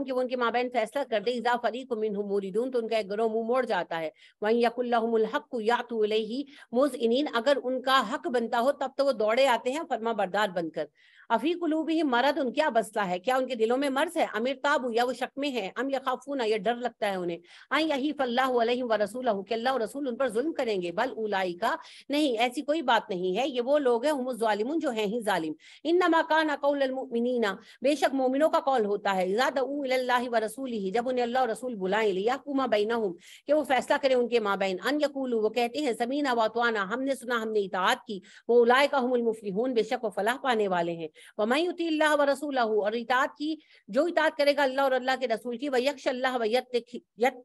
कि वो उनके माबैन फैसला कर दे इजा फरीक मिन मुरीदून तो उनका एक ग्रोह मुंह मोड़ जाता है वही वहीं यकुल्लाहक यातु इलेही मुज अगर उनका हक बनता हो तब तो वो दौड़े आते हैं फरमा बरदार बनकर अफी कुलूब ही मरद उन क्या बसला है क्या उनके दिलों में मर्ज है अमीर ताबू या वो शक में है अम यखाफूना या डर लगता है उन्हें आई यही फल्ला व रसूल के अल्लाह रसूल उन पर जुल्म करेंगे बल उलाई का नहीं ऐसी कोई बात नहीं है ये वो लोग हैं हम जालिम जो है ही जालिम इन मकान अकौलमिनना बेशक मोमिनों का कौल होता है व रसूल ही जब उन्हें अल्लाह रसूल बुलाए लिया कुमा बैना कि वो फैसला करें उनके माँ बहन अन यकूलू वो कहते हैं जमीन वातवाना हमने सुना हमने इतात की वो उलाय का हम बेशक वो फलाह पाने वाले हैं वमई उती अल्लाह व रसूल और इताद की जो इताद करेगा अल्लाह और अल्लाह के रसूल की वयक्ष अल्लाह वत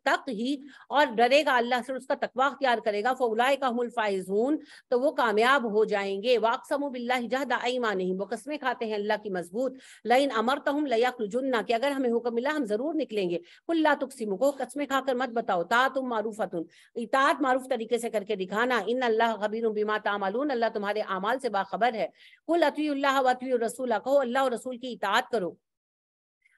तक ही और डरेगा अल्लाह से उसका तकवा अख्तियार करेगा फौलाए का फाइजून तो वो कामयाब हो जाएंगे वाकसम बिल्ला जहद आई बिल्लाजहदाईमा नहीं वो कस्में खाते हैं अल्लाह की मजबूत लाइन अमर तहम लयाकुलजुन्ना कि अगर हमें हुक्म मिला हम जरूर निकलेंगे कुल्ला तुकसिम को कस्मे खाकर मत बताओ ता तुम मारूफ मारूफतुन इताद मारूफ तरीके से करके दिखाना इन अल्लाह खबीर बीमा तामालून अल्लाह तुम्हारे अमाल से बाखबर है कुल अतवी अल्लाह रसूल कहो अल्लाह और रसूल की इतात करो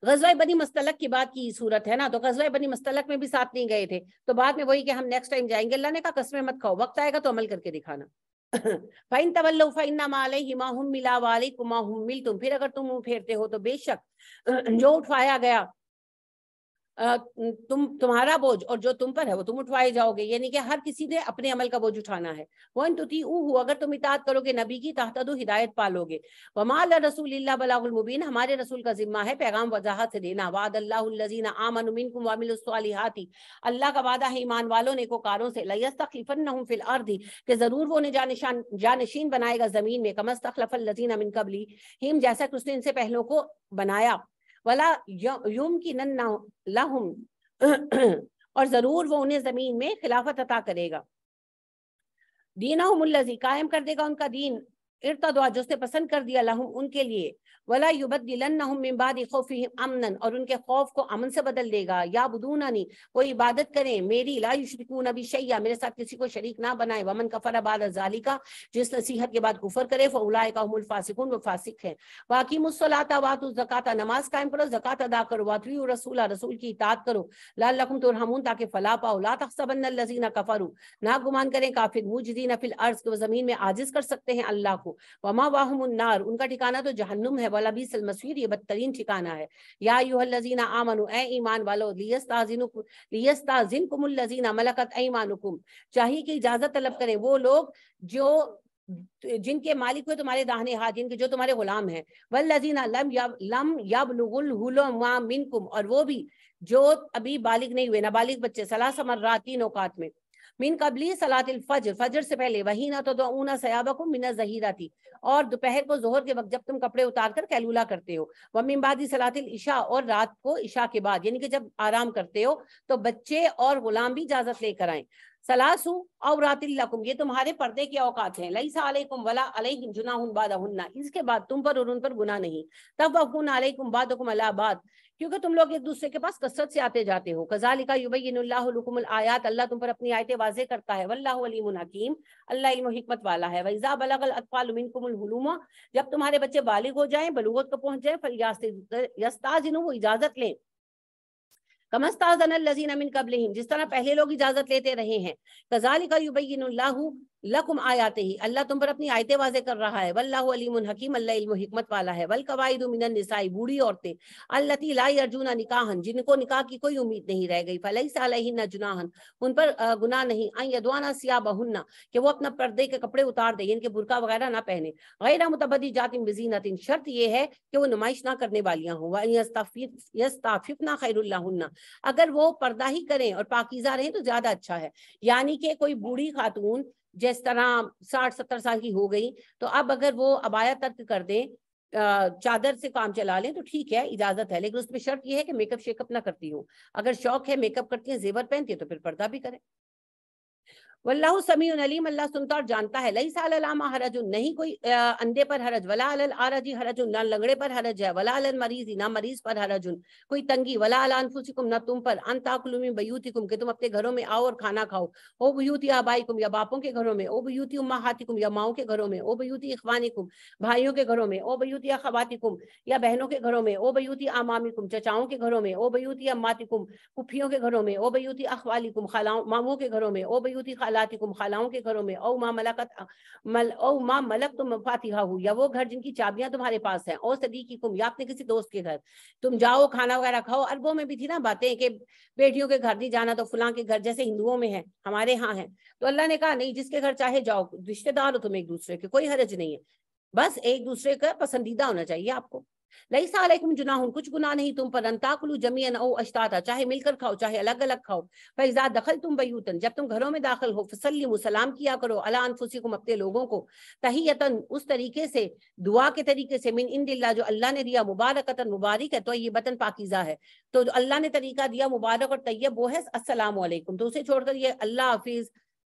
गजवा बनी मस्तलक की बात की सूरत है ना तो गजवा बनी मस्तलक में भी साथ नहीं गए थे तो बाद में वही कि हम नेक्स्ट टाइम जाएंगे अल्लाह ने कहा कसमें मत खाओ वक्त आएगा तो अमल करके दिखाना फाइन तवल्लो फाइना माले हिमा हम मिला वाले कुमा हम मिल तुम फिर अगर तुम फेरते हो तो बेशक जो उठवाया गया तुम तुम्हारा बोझ और जो तुम पर है वो तुम उठवाए जाओगे यानी कि हर किसी ने अपने अमल का बोझ उठाना है वन तो ती ऊ अगर तुम इताद करोगे नबी की तहत तो हिदायत पालोगे वमाल रसूल बलामुबीन हमारे रसूल का जिम्मा है पैगाम वजाहत से देना वाद अल्लाजीन आमनुमिन कुमिली अल्लाह का वादा है ईमान वालों ने कोकारों से लयस्तखलिफन फिल अर्दी के जरूर वो उन्हें जानशान जानशीन बनाएगा जमीन में कमस्तखलफल लजीना मिन कबली हिम जैसा कि उसने इनसे पहलों को बनाया वला युम की नन्ना और जरूर वो उन्हें जमीन में खिलाफत अता करेगा दीना कायम कर देगा उनका दीन इर्तदा जो उसने पसंद कर दिया लहूम उनके लिए वला युबदिलबादी खौफी अमनन और उनके खौफ को अमन से बदल देगा या बुदूना नहीं वो इबादत करें मेरी ला युशरिकू नबी शैया मेरे साथ किसी को शरीक ना बनाए वमन कफर आबाद अजाली का जिस नसीहत के बाद गुफर करे वो फ़लाए का फासिकून व फासिक है वाकी मुसलाता वात उस जक़ाता नमाज कायम करो जकत अदा करो वातवी रसूल रसूल की इताद करो ला लकुम तुरहमून ताकि फला पाओ ला तखसबन लजीना कफरू ना गुमान करें काफिर मुजदीन फिल अर्ज ज़मीन में आजिज कर सकते हैं अल्लाह को को वमा वाह वाहमुन्नार उनका ठिकाना तो जहन्नुम है वाला भी सलमसवीर ये बदतरीन ठिकाना है या यू लजीना आमनु ए ईमान वालो लियस्ताजिन कुमुल्लजीना मलकत ईमानुकुम चाहिए कि इजाजत तलब करें वो लोग जो जिनके मालिक हुए तुम्हारे दाहने हाथ जिनके जो तुम्हारे गुलाम है वल लजीना लम यब लम यब मिनकुम और वो भी जो अभी बालिग नहीं हुए नाबालिग बच्चे सलाह समर रात तीन औकात में मिन कबली सलातिल फजर फजर से पहले वही ना तो ऊना सयाबा को मिना जहीरा थी और दोपहर को जोहर के वक्त जब तुम कपड़े उतार कर कैलूला करते हो वमिन बादी सलातिल ईशा और रात को ईशा के बाद यानी कि जब आराम करते हो तो बच्चे और गुलाम भी इजाजत लेकर आए सलासु और रातिल्लाकुम ये तुम्हारे पर्दे के औकात हैं लई अलैकुम वला अलैहिम जुनाहुन बादहुन्ना इसके बाद तुम पर और उन पर गुनाह नहीं तब वकुन अलैकुम बादकुम अला बाद क्योंकि तुम लोग एक दूसरे के पास कसरत से आते जाते हो कजालिका युबैनकुमल आयात अल्लाह तुम पर अपनी आयतें वाजे करता है वल्लाकीम हकीम अल्लाह वाला है वैजा बलगल बलगलकुमलुमा जब तुम्हारे बच्चे बालिग हो जाए बलूगत को पहुंच जाए फल फलयास्ताज वो इजाजत लें कमस्ताजन लजीन अमिन कबल जिस तरह पहले लोग इजाजत लेते रहे हैं कजालिका युबैन लकुम आयाते ही अल्लाह तुम पर अपनी आयतें वाजे कर रहा है वल्लाह अलीम हकीम अल्लाह इल्म हिकमत वाला है वल कवायद मिनन निसाई बूढ़ी औरतें अल्लती लाई अर्जुना निकाहन जिनको निकाह की कोई उम्मीद नहीं रह गई फलई सालही न जुनाहन उन पर गुनाह नहीं आई यदवाना सिया बहुन्ना कि वो अपना पर्दे के कपड़े उतार दे इनके बुरका वगैरह ना पहने गैर मुतबदी जातिन बजीनतिन शर्त यह है कि वो नुमाइश ना करने वालियां हों यस्ताफिफना खैरुल्लाहुन्ना अगर वो पर्दा ही करें और पाकिजा रहे तो ज्यादा अच्छा है यानी कि कोई बूढ़ी खातून जिस तरह साठ सत्तर साल की हो गई तो अब अगर वो अबाया तर्क कर दें चादर से काम चला लें तो ठीक है इजाजत है लेकिन उसमें शर्त यह है कि मेकअप शेकअप ना करती हूँ अगर शौक है मेकअप करती है जेवर पहनती है तो फिर पर्दा भी करें वल्लाह समी अलीम अल्लाह सुनता और जानता है लई साल हरज नहीं कोई अंधे पर हरज वला अल आरजी हरज ना लंगड़े पर हरज है वला अल मरीज ना मरीज पर हरज कोई तंगी वला अल अनफुसिकुम ना तुम पर अंताकुलुम बयूतिकुम के तुम अपने घरों में आओ और खाना खाओ ओ बयूति आबाईकुम या बापों के घरों में ओ बयूति उम्मा हातिकुम या माओं के घरों में ओ बयूति इखवानिकुम भाइयों के घरों में ओ बयूति खवातिकुम या बहनों के घरों में ओ बयूति आमामिकुम चचाओं के घरों में ओ बयूति अम्मातिकुम पुफियों के घरों में ओ बयूति अखवालिकुम खालाओं मामों के घरों में ओ बयूति खालातिकुम खालाओं के घरों में औ माँ मलकत मल औ माँ मलक तुम फातिहा हो या वो घर जिनकी चाबियां तुम्हारे पास है और सदीकी कुम या अपने किसी दोस्त के घर तुम जाओ खाना वगैरह खाओ अरबों में भी थी ना बातें कि बेटियों के घर नहीं जाना तो फुला के घर जैसे हिंदुओं में है हमारे यहाँ है तो अल्लाह ने कहा नहीं जिसके घर चाहे जाओ रिश्तेदार हो तुम एक दूसरे के कोई हरज नहीं है बस एक दूसरे का पसंदीदा होना चाहिए आपको लई सालकुम जुनाह कुछ गुना नहीं तुम पर अंताकुलू जमीन ओ अश्ता चाहे मिलकर खाओ चाहे अलग अलग खाओ फैजा दखल तुम बयूतन जब तुम घरों में दाखिल हो फसलिम सलाम किया करो अला अनफुसिकुम अपने लोगों को तहीयतन उस तरीके से दुआ के तरीके से मिन इन जो अल्लाह ने दिया मुबारकतन मुबारक है तो ये बतन पाकिजा है तो जो अल्लाह ने तरीका दिया मुबारक और तैयब वो है असलम तो उसे छोड़कर ये अल्लाह हाफिज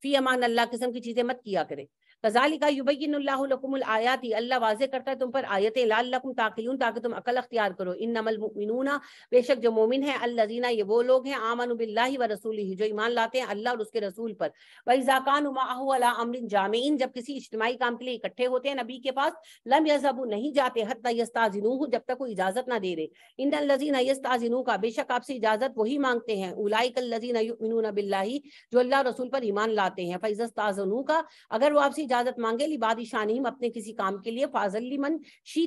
फी अमान अल्लाह किस्म की चीजें मत किया करें कजालिका युबैनकुमयाती अल्लाह वाजे करता है तुम पर आयत लाकुम ताकिलून ताकि तुम अकल अख्तियार करो इन नमलमिनूना बेशक जो मोमिन है अल्लाजीना ये वो लोग हैं आमनबिल्ला व रसूल ही जो ईमान लाते हैं अल्लाह और उसके रसूल पर वही जाकान उमाला अमरिन जामिन जब किसी इज्तमाही काम के लिए इकट्ठे होते हैं नबी के पास लम यजबू नहीं जाते हत्ता जब तक वो इजाजत ना दे रहे इन लजीना यस्ताजिनू का बेशक आपसे इजाजत वही मांगते हैं उलाइक लजीना बिल्ला जो अल्लाह रसूल पर ईमान लाते हैं फैजस्ताजनू का अगर वो आपसे इजाजत मांगे लिबाद ईशानीम अपने किसी काम के लिए फाजल मन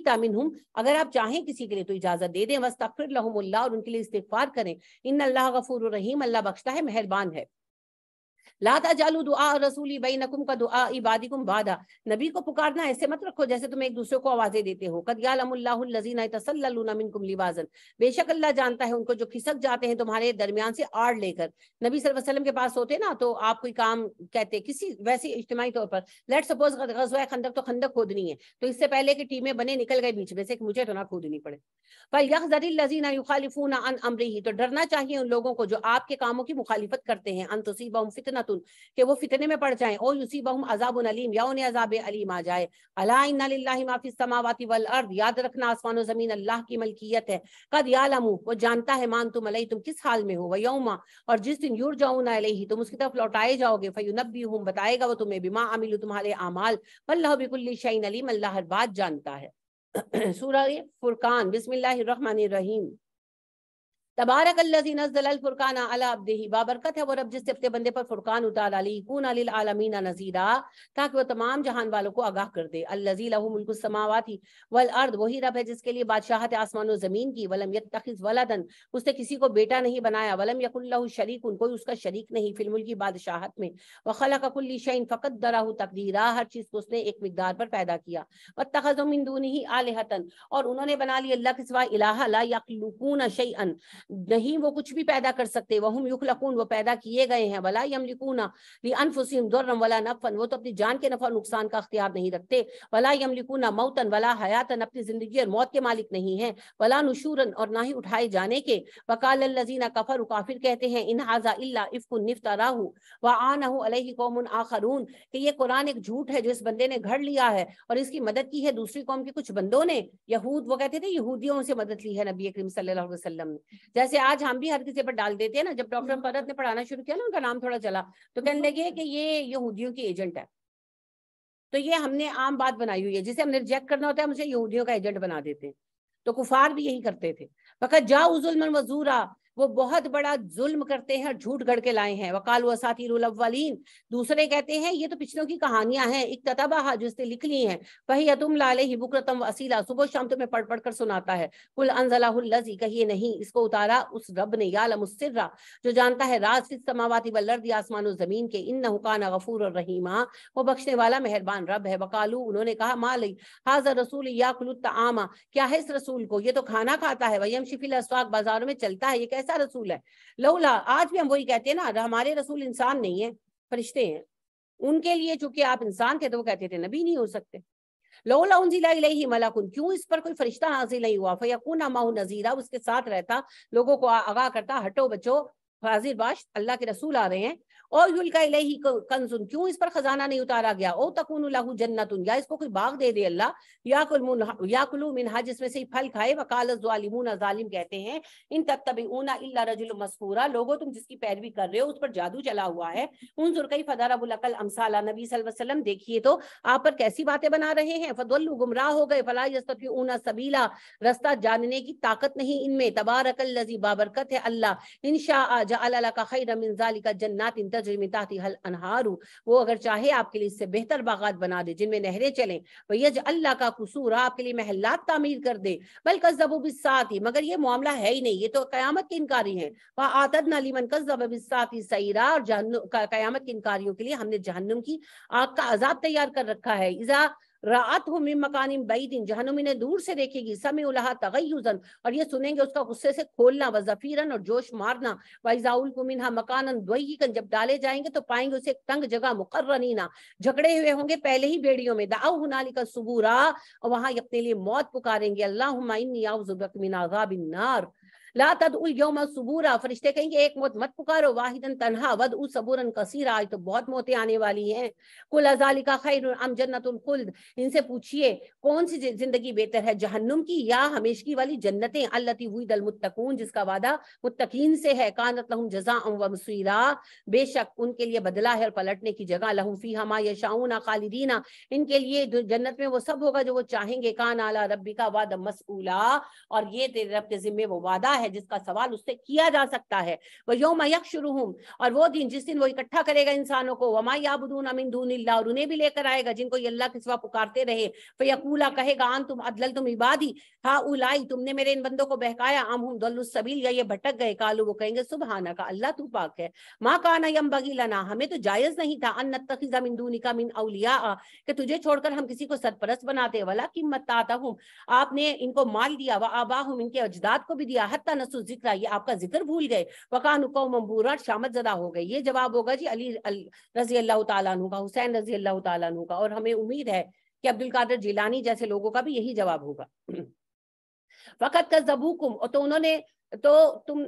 तमिन हूँ अगर आप चाहें किसी के लिए तो इजाजत दे दें वस्तफिर लहमुल्ला और उनके लिए इस्तफार करें इन अल्लाह गफूर रहीम अल्लाह बख्शता है मेहरबान है लादा जालू दुआ रसूली बई नकुम का दुआ कुम बादा नबी को पुकारना ऐसे मत रखो जैसे तुम एक दूसरे को आवाजें देते हो कद यालमीना बेशक अल्लाह जानता है उनको जो खिसक जाते हैं तुम्हारे दरमियान से आड़ लेकर नबी वसल्लम के पास होते ना तो आप कोई काम कहते किसी वैसे इज्तमाही तौर पर लेट सपोज खंदक तो खंदक खोदनी है तो इससे पहले की टीमें बने निकल गए बीच में से मुझे तो ना खोदनी पड़े पर यकजरीजीना ना अन अमरी तो डरना चाहिए उन लोगों को जो आपके कामों की मुखालिफत करते हैं अन तुसीबा फितना फितनातुन के वो फितने में पड़ जाएं ओ यूसी बहुम अजाब अलीम या उन्हें अजाब अलीम आ जाए अला माफिस समावती वल अर्द याद रखना आसमान ज़मीन अल्लाह की मलकियत है कद यालमू वो जानता है मान तुम अलई तुम किस हाल में हो वयौमा और जिस दिन युर जाऊन अलही तुम उसकी तरफ लौटाए जाओगे फयुनबी हम बताएगा वो तुम्हें बिमा अमिल तुम्हारे आमाल वल्लाह बिकुल्ली शैन अलीम अल्लाह हर बात जानता है सूरह फुरकान बिस्मिल्लाह रहीम तबारक फुरकान अलाबदेही बाबरकत है वो रब जिससे अपने बंदे पर फुरकान उतारा अली कून अलिल आलमीना नजीरा ताकि वो तमाम जहान वालों को आगाह कर दे अल्लजी लहू मुल्क समावाती वल अर्द वही रब है जिसके लिए बादशाह आसमान और ज़मीन की वलम यखिज वलादन उसने किसी को बेटा नहीं बनाया वलम यकुल्लहू शरीक उन कोई उसका शरीक नहीं फिल्मुल की बादशाहत में व कुल्ली शैन फ़कत दराहू तकदीरा हर चीज़ को उसने एक मकदार पर पैदा किया व तखजुम इंदून ही आलहतन और उन्होंने बना लिया अल्लाह के सिवा इलाहा ला यकलूकून शैअन नहीं वो कुछ भी पैदा कर सकते वह युख लकून वो पैदा किए गए हैं वला यम लिकूना ली अनफुसिम दुर्रम वला नफन वो तो अपनी जान के नफा नुकसान का अख्तियार नहीं रखते वला यम लिकूना मौतन वला हयातन अपनी जिंदगी और मौत के मालिक नहीं है वला नशूरन और ना ही उठाए जाने के वकाल लजीना कफर काफिर कहते हैं इन हाजा इल्ला इफ्कुन निफ्ताराहू व आनहू अलैहि कौमुन आखरून कि ये कुरान एक झूठ है जो इस बंदे ने घड़ लिया है और इसकी मदद की है दूसरी कौम के कुछ बंदों ने यहूद वो कहते थे यहूदियों से मदद ली है नबी करीम सल्लल्लाहु अलैहि वसल्लम ने जैसे आज हम भी हर किसी पर डाल देते हैं ना जब डॉक्टर परत हम्म। ने पढ़ाना शुरू किया ना उनका नाम थोड़ा चला तो कहने लगे कि ये यहूदियों की एजेंट है तो ये हमने आम बात बनाई हुई है जिसे हमने रिजेक्ट करना होता है हम उसे यहूदियों का एजेंट बना देते हैं तो कुफार भी यही करते थे फकत मन वजूरा वो बहुत बड़ा जुल्म करते हैं और झूठ गढ़ के लाए हैं वकाल वसातीन दूसरे कहते हैं ये तो पिछलों की कहानियां हैं एक ततबाहा जिसने लिख ली है वही अतुम लाल हिबुकरतम वसीला सुबह शाम तुम्हें पढ़ पढ़ कर सुनाता है कुल अनजलाजी कहिए नहीं इसको उतारा उस रब ने या यालमुसर्रा जो जानता है राज समावाती वल्लर्द आसमान जमीन के इन नुकान गफूर और रहीमा वो बख्शने वाला मेहरबान रब है वकालू उन्होंने कहा माली हाजर रसूल या कुलुत आमा क्या है इस रसूल को ये तो खाना खाता है वही हम शिफिल बाजारों में चलता है ये कैसे कैसा रसूल है लहूला आज भी हम वही कहते हैं ना हमारे रसूल इंसान नहीं है फरिश्ते हैं उनके लिए चूंकि आप इंसान थे तो वो कहते थे नबी नहीं हो सकते लौला मलाकुन क्यों इस पर कोई फरिश्ता हाजिर नहीं हुआ फयकून माह नजीरा उसके साथ रहता लोगों को आगाह करता हटो बचो हाजिर बाश अल्लाह के रसूल आ रहे हैं और युलका इलेही कंजुन क्यों इस पर खजाना नहीं उतारा गया ओ तकून लहू जन्नत या इसको कोई बाग दे दे अल्लाह या कुल या कुलू मिनहा जिसमें से फल खाए वकाल जालिमून जालिम कहते हैं इन तब तबी ऊना इल्ला रजुल मस्कूरा लोगो तुम जिसकी पैरवी कर रहे हो उस पर जादू चला हुआ है उन जुरकई फदारबुलकल अमसाला नबी वसल्लम देखिए तो आप पर कैसी बातें बना रहे हैं फदुल्लू गुमराह हो गए फला ऊना सबीला रास्ता जानने की ताकत नहीं इनमें तबारकल लजी बाबरकत है अल्लाह इनशा जला का खैर मिनजाली का जन्नात इंतज मितातिहल अनहारू वो अगर चाहे आपके लिए इससे बेहतर बागात बना दे जिनमें नहरें चलें वज अल्लाह का कसूर आपके लिए महलात तामीर कर दे बल कसबो बिसात ही मगर ये मामला है ही नहीं ये तो कयामत के इनकारी है वह आतद नलीमन कसब बिसात ही सईरा और कयामत के इनकारियों के लिए हमने जहन्नुम की आग का आजाद तैयार कर रखा है इजा रात हो मिम बई दिन जहनुम इन्हें दूर से देखेगी समी उल्हा तगैजन और ये सुनेंगे उसका गुस्से से खोलना व जफीरन और जोश मारना वाइजाउल कुमिन मकान द्वयन जब डाले जाएंगे तो पाएंगे उसे तंग जगह मुकर्रनीना झगड़े हुए होंगे पहले ही बेड़ियों में दाऊ हुनाली का सुबूरा और वहां अपने लिए मौत पुकारेंगे अल्लाह मिन आजाबिन नार ला उल यौम सबूरा फरिश्ते कहेंगे एक मौत मत पुकारो वाहिदन तनहा वद उ सबूरन कसीरा आज तो बहुत मौतें आने वाली हैं कुल अजालिका खैर अम जन्नतुल खुल्द इनसे पूछिए कौन सी जिंदगी बेहतर है जहन्नुम की या की वाली जन्नतें अल्लती हुई दल मुत्तकून जिसका वादा मुत्तकीन से है कानत लहुम जजा व मसीरा बेशक उनके लिए बदला है और पलटने की जगह लहुम फी हमा यशाउन खालिदीना इनके लिए जन्नत में वो सब होगा जो वो चाहेंगे कान आला रब्बी का वादा मसूला और ये तेरे रब के जिम्मे वो वादा है है जिसका सवाल उससे किया जा सकता है वह योम यकशरूम और वो दिन जिस दिन वो इकट्ठा करेगा इंसानों को वमा याबून अमिन दून और उन्हें भी लेकर आएगा जिनको ये अल्लाह के सिवा पुकारते रहे फयकूला कहेगा आन तुम अदल तुम इबादी हा उलाई तुमने मेरे इन बंदों को बहकाया आम हम दल्लुसबील या ये भटक गए कालू वो कहेंगे सुबहाना का अल्लाह तू पाक है माँ का ना यम बगी लना हमें तो जायज नहीं था अन्न तखिजा मिन दूनिका मिन अलिया कि तुझे छोड़कर हम किसी को सरपरस्त बनाते वाला कि मत आता हूँ आपने इनको माल दिया वह आबा हूँ इनके अजदाद को भी दिया हत्या नसु जिक्र ये आपका जिक्र भूल गए वकान ममबूरा शामत जदा हो गए ये जवाब होगा जी अली रजी अल्लाह तु का हुसैन रजी अल्लाह तु का और हमें उम्मीद है कि अब्दुल कादर जिलानी जैसे लोगों का भी यही जवाब होगा वक़त का जबूकुम तो उन्होंने तो तुम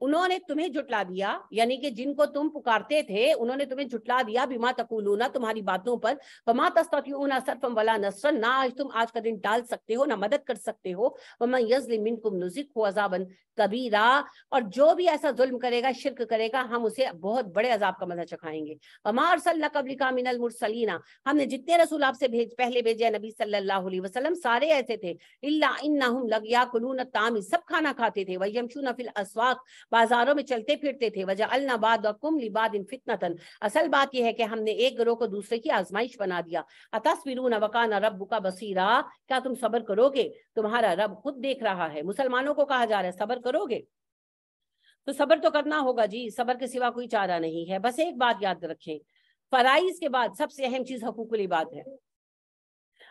उन्होंने तुम्हें जुटला दिया यानी कि जिनको तुम पुकारते थे उन्होंने तुम्हें जुटला दिया बीमा ना तुम्हारी बातों पर पमा तस्तूना सरफम वला नसर ना आज तुम आज का दिन डाल सकते हो ना मदद कर सकते हो वमा यजलिमिन कुम नुजिक हो अजाबन कबीरा और जो भी ऐसा जुल्म करेगा शिरक करेगा हम उसे बहुत बड़े अजाब का मजा चखाएंगे वमा अरसल कबलिका मिनल मुरसलीना हमने जितने रसूल आपसे भेज पहले भेजे नबी सल्लल्लाहु अलैहि वसल्लम सारे ऐसे थे इल्ला इन्ना हम इन्नाहुम कुलू न तामी सब खाना खाते थे वही वयमशूना फिल असवाक बाजारों में चलते फिरते थे वजह अलनाबाद और कुम लिबाद इन फितना तन असल बात यह है कि हमने एक ग्रोह को दूसरे की आजमाइश बना दिया अतस्विरून वकान रब का बसीरा क्या तुम सबर करोगे तुम्हारा रब खुद देख रहा है मुसलमानों को कहा जा रहा है सबर करोगे तो सबर तो करना होगा जी सबर के सिवा कोई चारा नहीं है बस एक बात याद रखें फराइज के बाद सबसे अहम चीज हकूकली बात है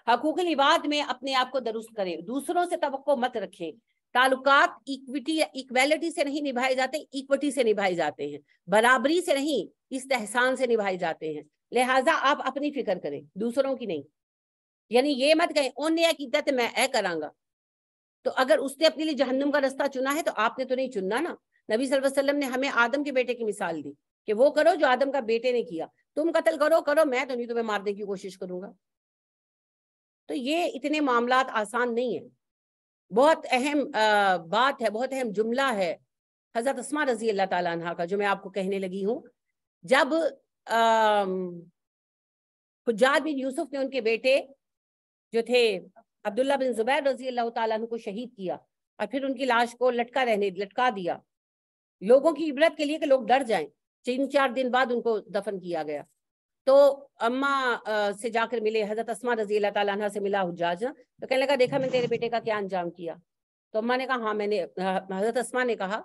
हकूकली बात में अपने आप को दुरुस्त करें दूसरों से तो मत रखें तालुकात इक्विटी इक्वेलिटी से नहीं निभाए जाते इक्विटी से निभाए जाते हैं बराबरी से नहीं इस तहसान से निभाए जाते हैं लिहाजा आप अपनी फिक्र करें दूसरों की नहीं यानी ये मत कहें उन की मैं ऐ करांगा तो अगर उसने अपने लिए जहन्नुम का रास्ता चुना है तो आपने तो नहीं चुनना ना नबी वसल्लम ने हमें आदम के बेटे की मिसाल दी कि वो करो जो आदम का बेटे ने किया तुम कत्ल करो करो मैं तो नहीं तुम्हें मारने की कोशिश करूंगा तो ये इतने मामला आसान नहीं है बहुत अहम बात है बहुत अहम जुमला है हजरत असमा रजी अल्लाह तला का जो मैं आपको कहने लगी हूँ जब अजाद बिन यूसुफ ने उनके बेटे जो थे अब्दुल्ला बिन जुबैर रजी अल्लाह तला को शहीद किया और फिर उनकी लाश को लटका रहने लटका दिया लोगों की इबरत के लिए कि लोग डर जाएं तीन चार दिन बाद उनको दफन किया गया तो अम्मा से जाकर मिले हजरत असमा रजी अल्लाह तला से मिला हजाज तो कहने लगा देखा मैंने तेरे बेटे का क्या अंजाम किया तो अम्मा ने कहा हाँ मैंने हजरत असमा ने कहा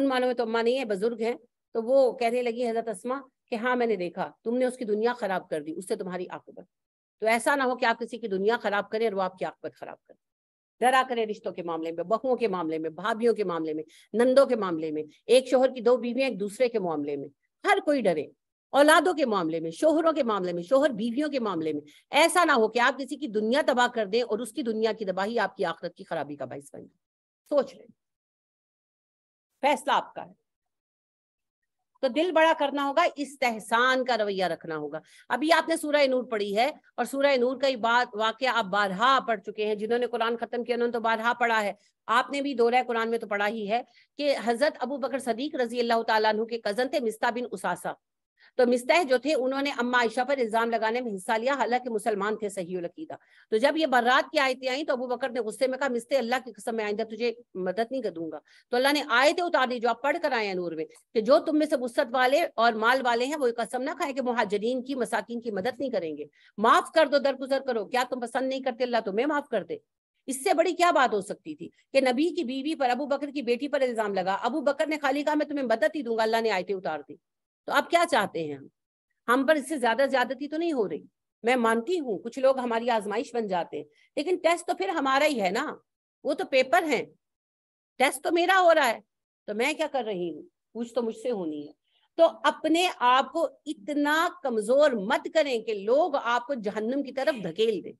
उन मानों में तो अम्मा नहीं है बुजुर्ग हैं तो वो कहने लगी हजरत असमा कि हाँ मैंने देखा तुमने उसकी दुनिया खराब कर दी उससे तुम्हारी आकबत तो ऐसा ना हो कि आप किसी की दुनिया खराब करें और वो आपकी आकबत खराब करें डरा करें रिश्तों के मामले में बहुओं के मामले में भाभीियों के मामले में नंदों के मामले में एक शोहर की दो बीवियां एक दूसरे के मामले में हर कोई डरे औलादों के मामले में शोहरों के मामले में शोहर बीवियों के मामले में ऐसा ना हो कि आप किसी की दुनिया तबाह कर दें और उसकी दुनिया की तबाही आपकी आखरत की खराबी का बायस बन सोच रहे फैसला आपका है तो दिल बड़ा करना होगा इस तहसान का रवैया रखना होगा अभी आपने सूर्य नूर पढ़ी है और सूर्य नूर का बात वाक्य आप बारहा पढ़ चुके हैं जिन्होंने कुरान खत्म किया उन्होंने तो बारहा पढ़ा है आपने भी दौरा कुरान में तो पढ़ा ही है कि हजरत अबू बकर सदीक रजी अल्लाह तु के कजन थे मिस्ता बिन उसासा तो मिस्तह जो थे उन्होंने अम्मा आयशा पर इल्जाम लगाने में हिस्सा लिया हालांकि मुसलमान थे सही अकीदा तो जब ये बर्रात की आयतें आई तो अबू बकर ने गुस्से में कहा मिस्ते अल्लाह की कसम में आइंदा तुझे मदद नहीं कर दूंगा तो अल्लाह ने आयतें उतार दी जो आप पढ़ कर आए नूर में कि जो तुम में से वसत वाले और माल वाले हैं वो कसम ना खाए कि महाजरीन की मसाकिन की मदद नहीं करेंगे माफ कर दो दरगुजर करो क्या तुम पसंद नहीं करते अल्लाह तुम्हें माफ कर दे इससे बड़ी क्या बात हो सकती थी कि नबी की बीवी पर अबू बकर की बेटी पर इल्जाम लगा अबू बकर ने खाली कहा मैं तुम्हें मदद ही दूंगा अल्लाह ने आयतें उतार दी तो आप क्या चाहते हैं हम पर इससे ज्यादा ज्यादती तो नहीं हो रही मैं मानती हूँ कुछ लोग हमारी आजमाइश बन जाते हैं लेकिन टेस्ट तो फिर हमारा ही है ना वो तो पेपर है टेस्ट तो मेरा हो रहा है तो मैं क्या कर रही हूँ पूछ तो मुझसे होनी है तो अपने आप को इतना कमजोर मत करें कि लोग आपको जहन्नम की तरफ धकेल दें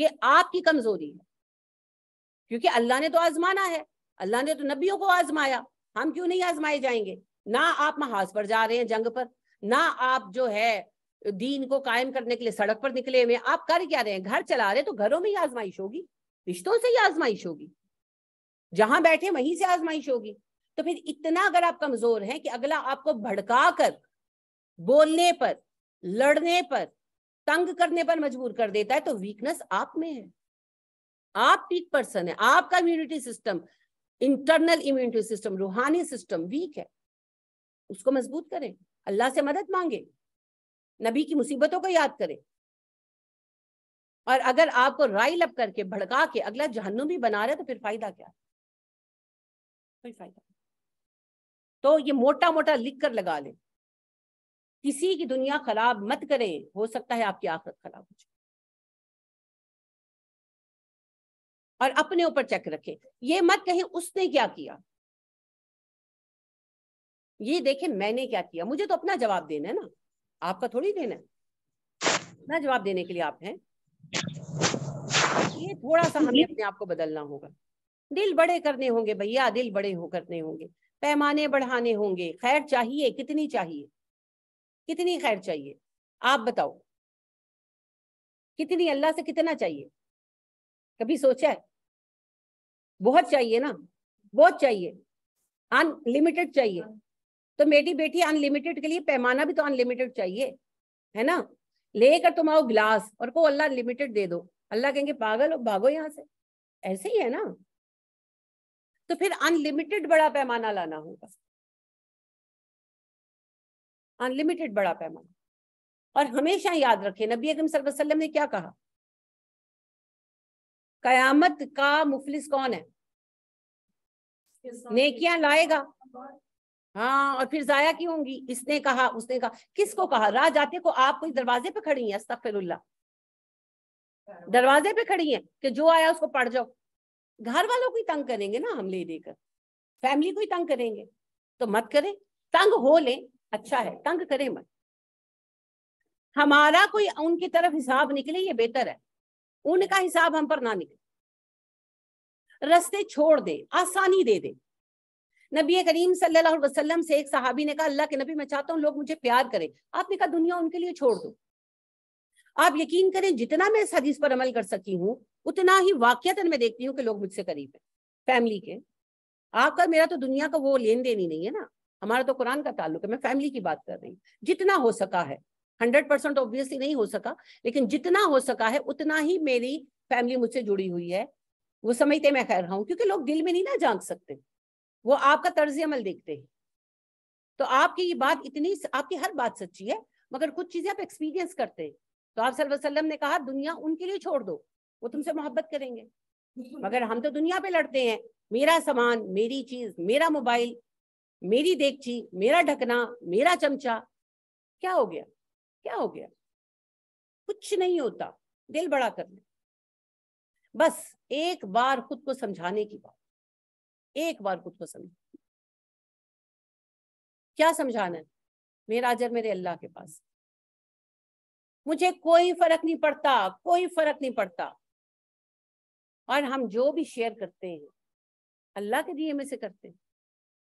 ये आपकी कमजोरी है क्योंकि अल्लाह ने तो आजमाना है अल्लाह ने तो नबियों को आजमाया हम क्यों नहीं आजमाए जाएंगे ना आप महाज पर जा रहे हैं जंग पर ना आप जो है दीन को कायम करने के लिए सड़क पर निकले हुए आप कर क्या रहे हैं घर चला रहे तो घरों में ही आजमाइश होगी रिश्तों से ही आजमाइश होगी जहां बैठे वहीं से आजमाइश होगी तो फिर इतना अगर आप कमजोर हैं कि अगला आपको भड़का कर बोलने पर लड़ने पर तंग करने पर मजबूर कर देता है तो वीकनेस आप में है आप पीक पर्सन है आपका immunity system internal immunity system रूहानी सिस्टम वीक है उसको मजबूत करें अल्लाह से मदद मांगे नबी की मुसीबतों को याद करें और अगर आपको राइल अप करके भड़का के अगला जहन्नुम भी बना रहे तो फिर फायदा क्या कोई फायदा तो ये मोटा मोटा लिख कर लगा ले किसी की दुनिया खराब मत करें हो सकता है आपकी आखिरत खराब हो जाए और अपने ऊपर चेक रखें ये मत कहें उसने क्या किया ये देखे मैंने क्या किया मुझे तो अपना जवाब देना है ना आपका थोड़ी देना है अपना जवाब देने के लिए आप हैं ये थोड़ा सा हमें अपने आप को बदलना होगा दिल बड़े करने होंगे भैया दिल बड़े हो करने होंगे पैमाने बढ़ाने होंगे खैर चाहिए कितनी चाहिए कितनी खैर चाहिए आप बताओ कितनी अल्लाह से कितना चाहिए कभी सोचा है बहुत चाहिए ना बहुत चाहिए अनलिमिटेड चाहिए तो मेरी बेटी अनलिमिटेड के लिए पैमाना भी तो अनलिमिटेड चाहिए है ना लेकर तुम आओ गिलास और को अल्लाह लिमिटेड दे दो अल्लाह कहेंगे पागल हो भागो यहाँ से ऐसे ही है ना तो फिर अनलिमिटेड बड़ा पैमाना लाना होगा अनलिमिटेड बड़ा पैमाना और हमेशा याद रखे नबी अकम वसल्लम ने क्या कहा कयामत का मुफलिस कौन है नेकियां लाएगा हाँ और फिर जाया क्यों होंगी इसने कहा उसने कहा किसको कहा राह जाते को आप कोई दरवाजे पे खड़ी है अस्तफिर दरवाजे पे खड़ी है कि जो आया उसको पढ़ जाओ घर वालों को ही तंग करेंगे ना हम ले देकर फैमिली को ही तंग करेंगे तो मत करें तंग हो ले अच्छा है तंग करें मत हमारा कोई उनकी तरफ हिसाब निकले ये बेहतर है उनका हिसाब हम पर ना निकले रस्ते छोड़ दे आसानी दे दे नबी करीम सल्लल्लाहु अलैहि वसल्लम से एक सहाबी ने कहा अल्लाह के नबी मैं चाहता हूँ लोग मुझे प्यार करें आपने कहा दुनिया उनके लिए छोड़ दो आप यकीन करें जितना मैं इस हदीस पर अमल कर सकी हूँ उतना ही वाक्यतन मैं देखती हूँ कि लोग मुझसे करीब है फैमिली के आपका मेरा तो दुनिया का वो लेन देन ही नहीं है ना हमारा तो कुरान का ताल्लुक है मैं फैमिली की बात कर रही हूँ जितना हो सका है हंड्रेड परसेंट ऑब्वियसली नहीं हो सका लेकिन जितना हो सका है उतना ही मेरी फैमिली मुझसे जुड़ी हुई है वो समझते मैं कह रहा हूँ क्योंकि लोग दिल में नहीं ना झांक सकते वो आपका तर्ज अमल देखते हैं तो आपकी ये बात इतनी आपकी हर बात सच्ची है मगर कुछ चीजें आप एक्सपीरियंस करते हैं तो आप सल्लम ने कहा दुनिया उनके लिए छोड़ दो वो तुमसे मोहब्बत करेंगे मगर हम तो दुनिया पे लड़ते हैं मेरा सामान मेरी चीज मेरा मोबाइल मेरी देखची मेरा ढकना मेरा चमचा क्या हो गया क्या हो गया कुछ नहीं होता दिल बड़ा कर ले बस एक बार खुद को समझाने की बात एक बार खुद को समझ क्या समझाना है मेरा जर मेरे अल्लाह के पास मुझे कोई फर्क नहीं पड़ता कोई फर्क नहीं पड़ता और हम जो भी शेयर करते हैं अल्लाह के दिए में से करते हैं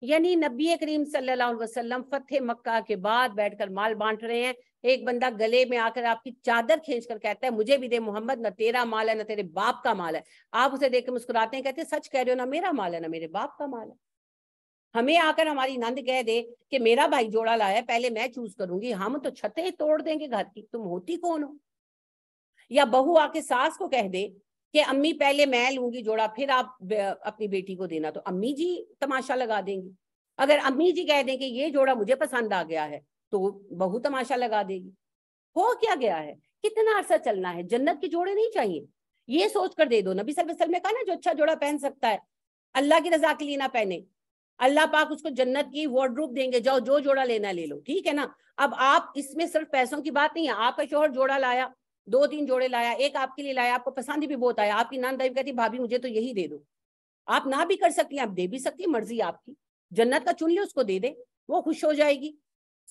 यानी नबी करीम सल्लल्लाहु वसल्लम फतेह मक्का के बाद बैठकर माल बांट रहे हैं एक बंदा गले में आकर आपकी चादर खींच कर कहता है मुझे भी दे मोहम्मद ना तेरा माल है ना तेरे बाप का माल है आप उसे देख के मुस्कुराते हैं कहते हैं सच कह रहे हो ना मेरा माल है ना मेरे बाप का माल है हमें आकर हमारी नंद कह दे कि मेरा भाई जोड़ा लाया पहले मैं चूज करूंगी हम तो छतें तोड़ देंगे घर की तुम होती कौन हो या बहू आके सास को कह दे कि अम्मी पहले मैं लूंगी जोड़ा फिर आप अपनी बेटी को देना तो अम्मी जी तमाशा लगा देंगी अगर अम्मी जी कह दें कि ये जोड़ा मुझे पसंद आ गया है तो बहू तमाशा लगा देगी हो क्या गया है कितना अरसा चलना है जन्नत के जोड़े नहीं चाहिए ये सोच कर दे दो नबी सल्लल्लाहु ने कहा ना जो अच्छा जोड़ा पहन सकता है अल्लाह की रजा के लिए ना पहने अल्लाह पाक उसको जन्नत की वार्ड्रोप देंगे जाओ जो जोड़ा लेना ले लो ठीक है ना अब आप इसमें सिर्फ पैसों की बात नहीं है आपका शोहर जोड़ा लाया दो तीन जोड़े लाया एक आपके लिए लाया आपको पसंद भी बहुत आया आपकी नानदाई कहती भाभी मुझे तो यही दे दो आप ना भी कर सकती आप दे भी सकती मर्जी आपकी जन्नत का चुन ले उसको दे दे वो खुश हो जाएगी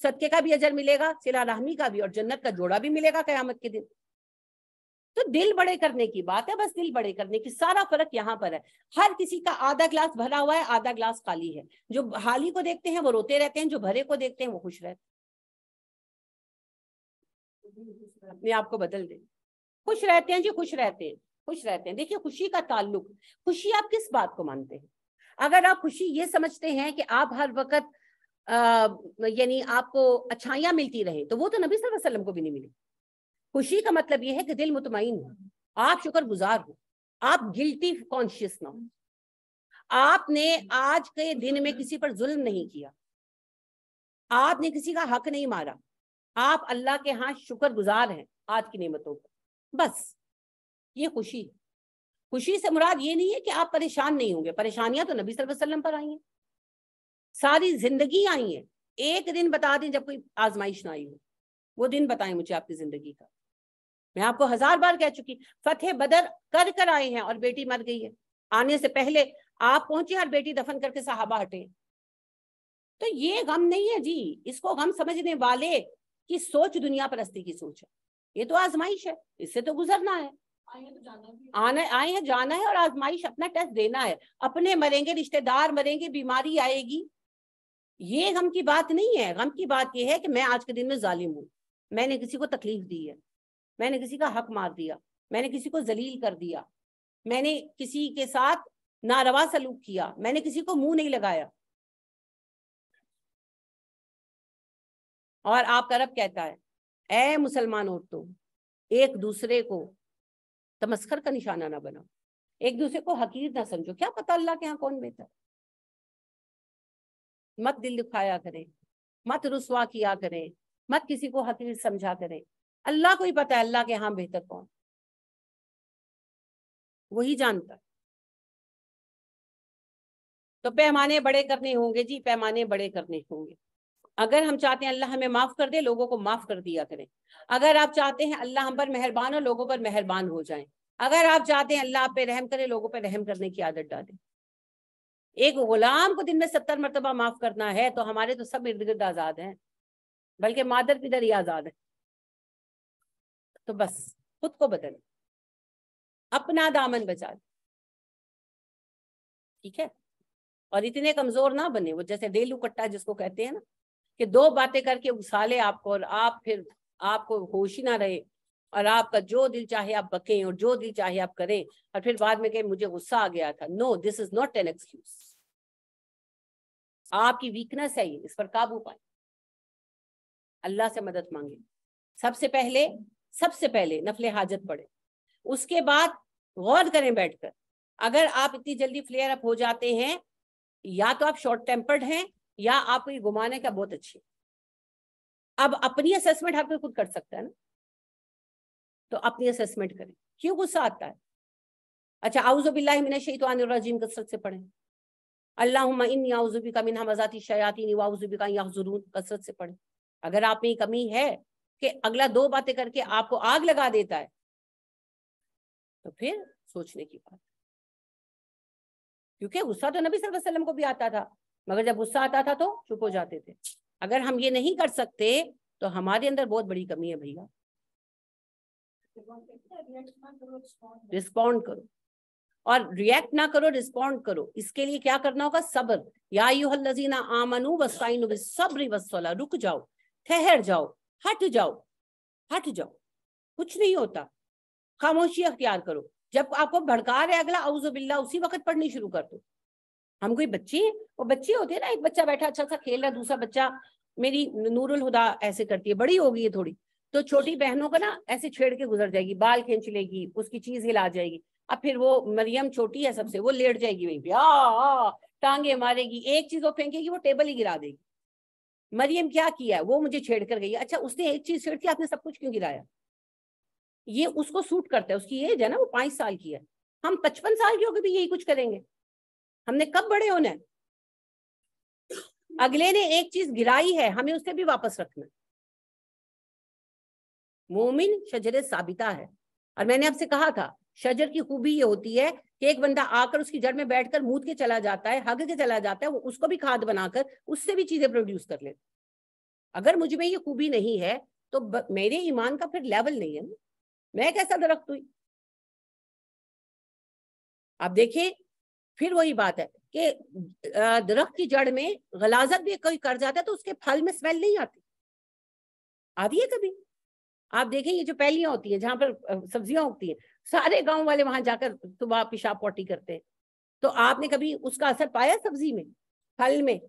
सदके का भी अजर मिलेगा सिला रहमी का भी और जन्नत का जोड़ा भी मिलेगा कयामत के दिन तो दिल बड़े करने की बात है बस दिल बड़े करने की सारा फर्क यहाँ पर है हर किसी का आधा ग्लास भरा हुआ है आधा ग्लास खाली है जो हाली को देखते हैं वो रोते रहते हैं जो भरे को देखते हैं वो खुश रहते हैं अपने आप को बदल दे खुश रहते हैं जी खुश रहते हैं खुश रहते हैं देखिए खुशी का ताल्लुक खुशी आप किस बात को मानते हैं अगर आप खुशी ये समझते हैं कि आप हर वक्त यानी आपको अच्छाइयां मिलती रहे तो वो तो नबी सल्लल्लाहु अलैहि वसल्लम को भी नहीं मिली खुशी का मतलब ये है कि दिल मुतमिन हो आप शुक्र गुजार हो आप गिल्टी कॉन्शियस ना हो आपने आज के दिन में किसी पर जुल्म नहीं किया आपने किसी का हक नहीं मारा आप अल्लाह के यहाँ शुक्र गुजार हैं आज की नेमतों पर बस ये खुशी है खुशी से मुराद ये नहीं है कि आप परेशान नहीं होंगे परेशानियां तो नबी वसल्लम पर आई हैं सारी जिंदगी आई है एक दिन बता दें जब कोई आजमाइश ना आई हो वो दिन बताएं मुझे आपकी जिंदगी का मैं आपको हजार बार कह चुकी फतेह बदर कर कर आए हैं और बेटी मर गई है आने से पहले आप पहुंचे और बेटी दफन करके साहबा हटे तो ये गम नहीं है जी इसको गम समझने वाले कि सोच दुनिया परस्ती की सोच है ये तो आजमाइश है इससे तो गुजरना है तो आने आए हैं जाना है और आजमाइश अपना टेस्ट देना है अपने मरेंगे रिश्तेदार मरेंगे बीमारी आएगी ये गम की बात नहीं है गम की बात यह है कि मैं आज के दिन में जालिम हूँ मैंने किसी को तकलीफ दी है मैंने किसी का हक मार दिया मैंने किसी को जलील कर दिया मैंने किसी के साथ नारवा सलूक किया मैंने किसी को मुंह नहीं लगाया और आपका रब कहता है ऐ मुसलमान औरतों एक दूसरे को तमस्कर का निशाना ना बनाओ एक दूसरे को हकीर ना समझो क्या पता अल्लाह के यहाँ कौन बेहतर मत दिल दुखाया करें मत रुसवा किया करें मत किसी को हकीर समझा करें अल्लाह को ही पता है अल्लाह के यहाँ बेहतर कौन वही जानता तो पैमाने बड़े करने होंगे जी पैमाने बड़े करने होंगे अगर हम चाहते हैं अल्लाह हमें माफ कर दे लोगों को माफ कर दिया करें अगर आप चाहते हैं अल्लाह हम पर मेहरबान हो लोगों पर मेहरबान हो जाए अगर आप चाहते हैं अल्लाह आप पे रहम करे लोगों पर रहम करने की आदत डाले एक गुलाम को दिन में सत्तर मरतबा माफ करना है तो हमारे तो सब इर्द गिर्द आजाद हैं बल्कि मादर पिदर ही आजाद है तो बस खुद को बदल अपना दामन बचा ठीक है और इतने कमजोर ना बने वो जैसे डेलू कट्टा जिसको कहते हैं ना कि दो बातें करके उसाले आपको और आप फिर आपको होश ही ना रहे और आपका जो दिल चाहे आप बकें और जो दिल चाहे आप करें और फिर बाद में कहें मुझे गुस्सा आ गया था no this is not an excuse आपकी वीकनेस है ये इस पर काबू पाए अल्लाह से मदद मांगे सबसे पहले सबसे पहले नफले हाजत पड़े उसके बाद गौर करें बैठकर अगर आप इतनी जल्दी फ्लेयर अप हो जाते हैं या तो आप शॉर्ट टेम्पर्ड हैं या आपको ये गुमान है क्या बहुत अच्छी अब अपनी असेसमेंट आपको खुद कर सकता है ना तो अपनी असेसमेंट करें क्यों गुस्सा आता है अच्छा आउजुबिल्लामिन शैतवानरजीम कसरत से पढ़े अल्लाह इन याउजुबी का मिन हमजाती शयाती वाउजुबी का याजरून कसरत से पढ़े अगर आप में कमी है कि अगला दो बातें करके आपको आग लगा देता है तो फिर सोचने की बात क्योंकि गुस्सा तो नबी सल्लल्लाहु अलैहि वसल्लम को भी आता था मगर जब गुस्सा आता था तो चुप हो जाते थे अगर हम ये नहीं कर सकते तो हमारे अंदर बहुत बड़ी कमी है भैया रिस्पॉन्ड करो और रिएक्ट ना करो रिस्पॉन्ड करो इसके लिए क्या करना होगा सब्र या यूहलजीना आमनु वसाइन सब्र वसला रुक जाओ ठहर जाओ हट जाओ हट जाओ कुछ नहीं होता खामोशी अख्तियार करो जब आपको भड़का रहे अगला अउजुबिल्ला उसी वक्त पढ़नी शुरू कर दो हम कोई बच्चे हैं और बच्चे होते हैं ना एक बच्चा बैठा अच्छा सा खेल रहा है दूसरा बच्चा मेरी नूरुल हुदा ऐसे करती है बड़ी होगी ये थोड़ी तो छोटी बहनों का ना ऐसे छेड़ के गुजर जाएगी बाल खींच लेगी उसकी चीज हिला जाएगी अब फिर वो मरियम छोटी है सबसे वो लेट जाएगी वही पे टांगे मारेगी एक चीज वो फेंकेगी वो टेबल ही गिरा देगी मरियम क्या किया है वो मुझे छेड़ कर गई अच्छा उसने एक चीज छेड़ के आपने सब कुछ क्यों गिराया ये उसको सूट करता है उसकी एज है ना वो पांच साल की है हम पचपन साल की होकर भी यही कुछ करेंगे हमने कब बड़े होना है अगले ने एक चीज गिराई है हमें उसे भी वापस रखना मोमिन शजर साबिता है और मैंने आपसे कहा था शजर की खूबी ये होती है कि एक बंदा आकर उसकी जड़ में बैठकर मूद के चला जाता है हग के चला जाता है वो उसको भी खाद बनाकर उससे भी चीजें प्रोड्यूस कर लेता अगर मुझ में ये खूबी नहीं है तो ब, मेरे ईमान का फिर लेवल नहीं है मैं कैसा दरख्त हुई आप देखिए फिर वही बात है कि दरख्त की जड़ में गलाजत भी कोई कर जाता है तो उसके फल में स्मेल नहीं आती आती है कभी आप देखें ये जो पहलियां होती है जहां पर सब्जियां उगती है सारे गांव वाले वहां जाकर सुबह पेशाब पोटी करते हैं तो आपने कभी उसका असर पाया सब्जी में फल में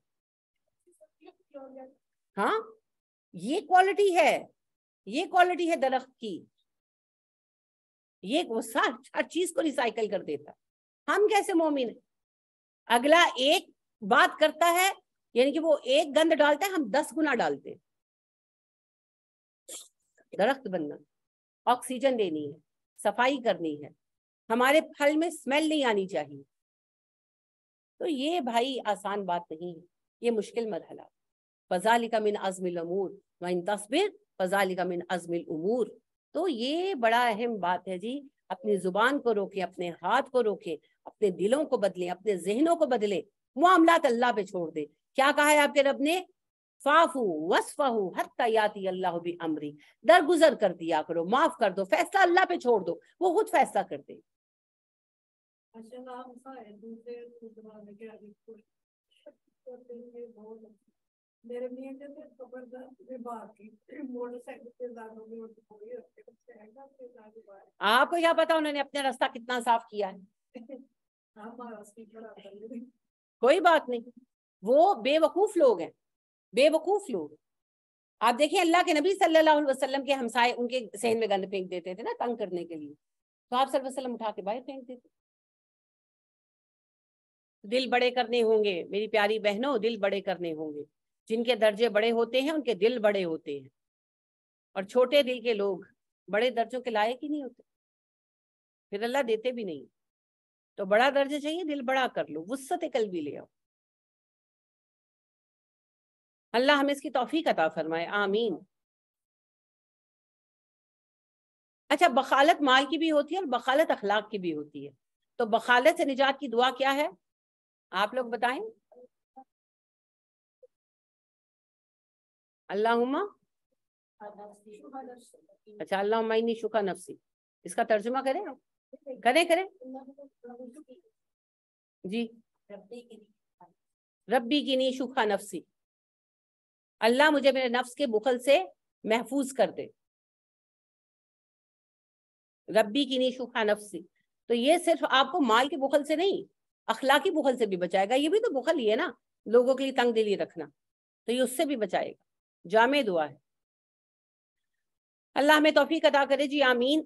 हाँ ये क्वालिटी है ये क्वालिटी है दरख्त की ये वो हर चीज को रिसाइकल कर देता हम कैसे मोमिन है अगला एक बात करता है यानी कि वो एक गंद डालता है हम दस गुना डालते हैं दरख्त बनना ऑक्सीजन देनी है सफाई करनी है हमारे फल में स्मेल नहीं आनी चाहिए तो ये भाई आसान बात नहीं है ये मुश्किल मरहला फजालिका मिन अजमिल अमूर वाइन तस्बिर फजालिका मिन अजमिल उमूर तो ये बड़ा अहम बात है जी अपनी जुबान को रोके अपने हाथ को रोके अपने दिलों को बदले अपने जहनों को बदले मामला अल्लाह पे छोड़ दे क्या कहा है आपके रब ने फाफू हत्या याती अल्लाह भी अमरी दरगुजर कर दिया करो माफ कर दो फैसला अल्लाह पे छोड़ दो वो खुद फैसला कर दे आपको क्या पता उन्होंने अपना रास्ता कितना साफ किया है कोई बात नहीं वो बेवकूफ लोग हैं बेवकूफ लोग आप देखिए अल्लाह के नबी सल्लल्लाहु अलैहि वसल्लम के हमसाए उनके सहन में गंद फेंक देते थे ना तंग करने के लिए तो आप सल्लल्लाहु अलैहि वसल्लम उठा के बाहर फेंक देते दिल बड़े करने होंगे मेरी प्यारी बहनों दिल बड़े करने होंगे जिनके दर्जे बड़े होते हैं उनके दिल बड़े होते हैं और छोटे दिल के लोग बड़े दर्जों के लायक ही नहीं होते फिर अल्लाह देते भी नहीं तो बड़ा दर्जा चाहिए दिल बड़ा कर लो वसत भी ले आओ अल्लाह हमें इसकी तोफीक अता फरमाए आमीन अच्छा बखालत माल की भी होती है और बखालत अखलाक की भी होती है तो बखालत से निजात की दुआ क्या है आप लोग बताएं अल्लाह अच्छा अल्लाह शुका नफसी इसका तर्जुमा करें आप करे करे जी रब्बी की नी शुखा नफसी अल्लाह मुझे मेरे नफ्स के बुखल से महफूज कर दे रब्बी की नी शुखा नफसी तो ये सिर्फ आपको माल के बुखल से नहीं अखलाकी बुखल से भी बचाएगा ये भी तो बुखल ही है ना लोगों के लिए तंग दिली रखना तो ये उससे भी बचाएगा जामे दुआ है अल्लाह हमें तोफीक अदा करे जी आमीन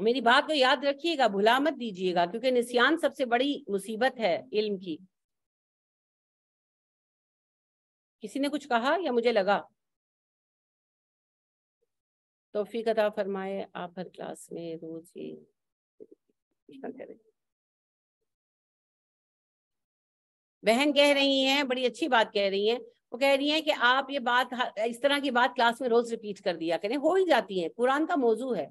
मेरी बात को याद रखिएगा भुला मत दीजिएगा क्योंकि निशान सबसे बड़ी मुसीबत है इल्म की किसी ने कुछ कहा या मुझे लगा तोफी कदा फरमाए आप हर क्लास में रोज ही बहन कह रही हैं बड़ी अच्छी बात कह रही हैं वो कह रही हैं कि आप ये बात इस तरह की बात क्लास में रोज रिपीट कर दिया करें हो ही जाती है कुरान का मौजू है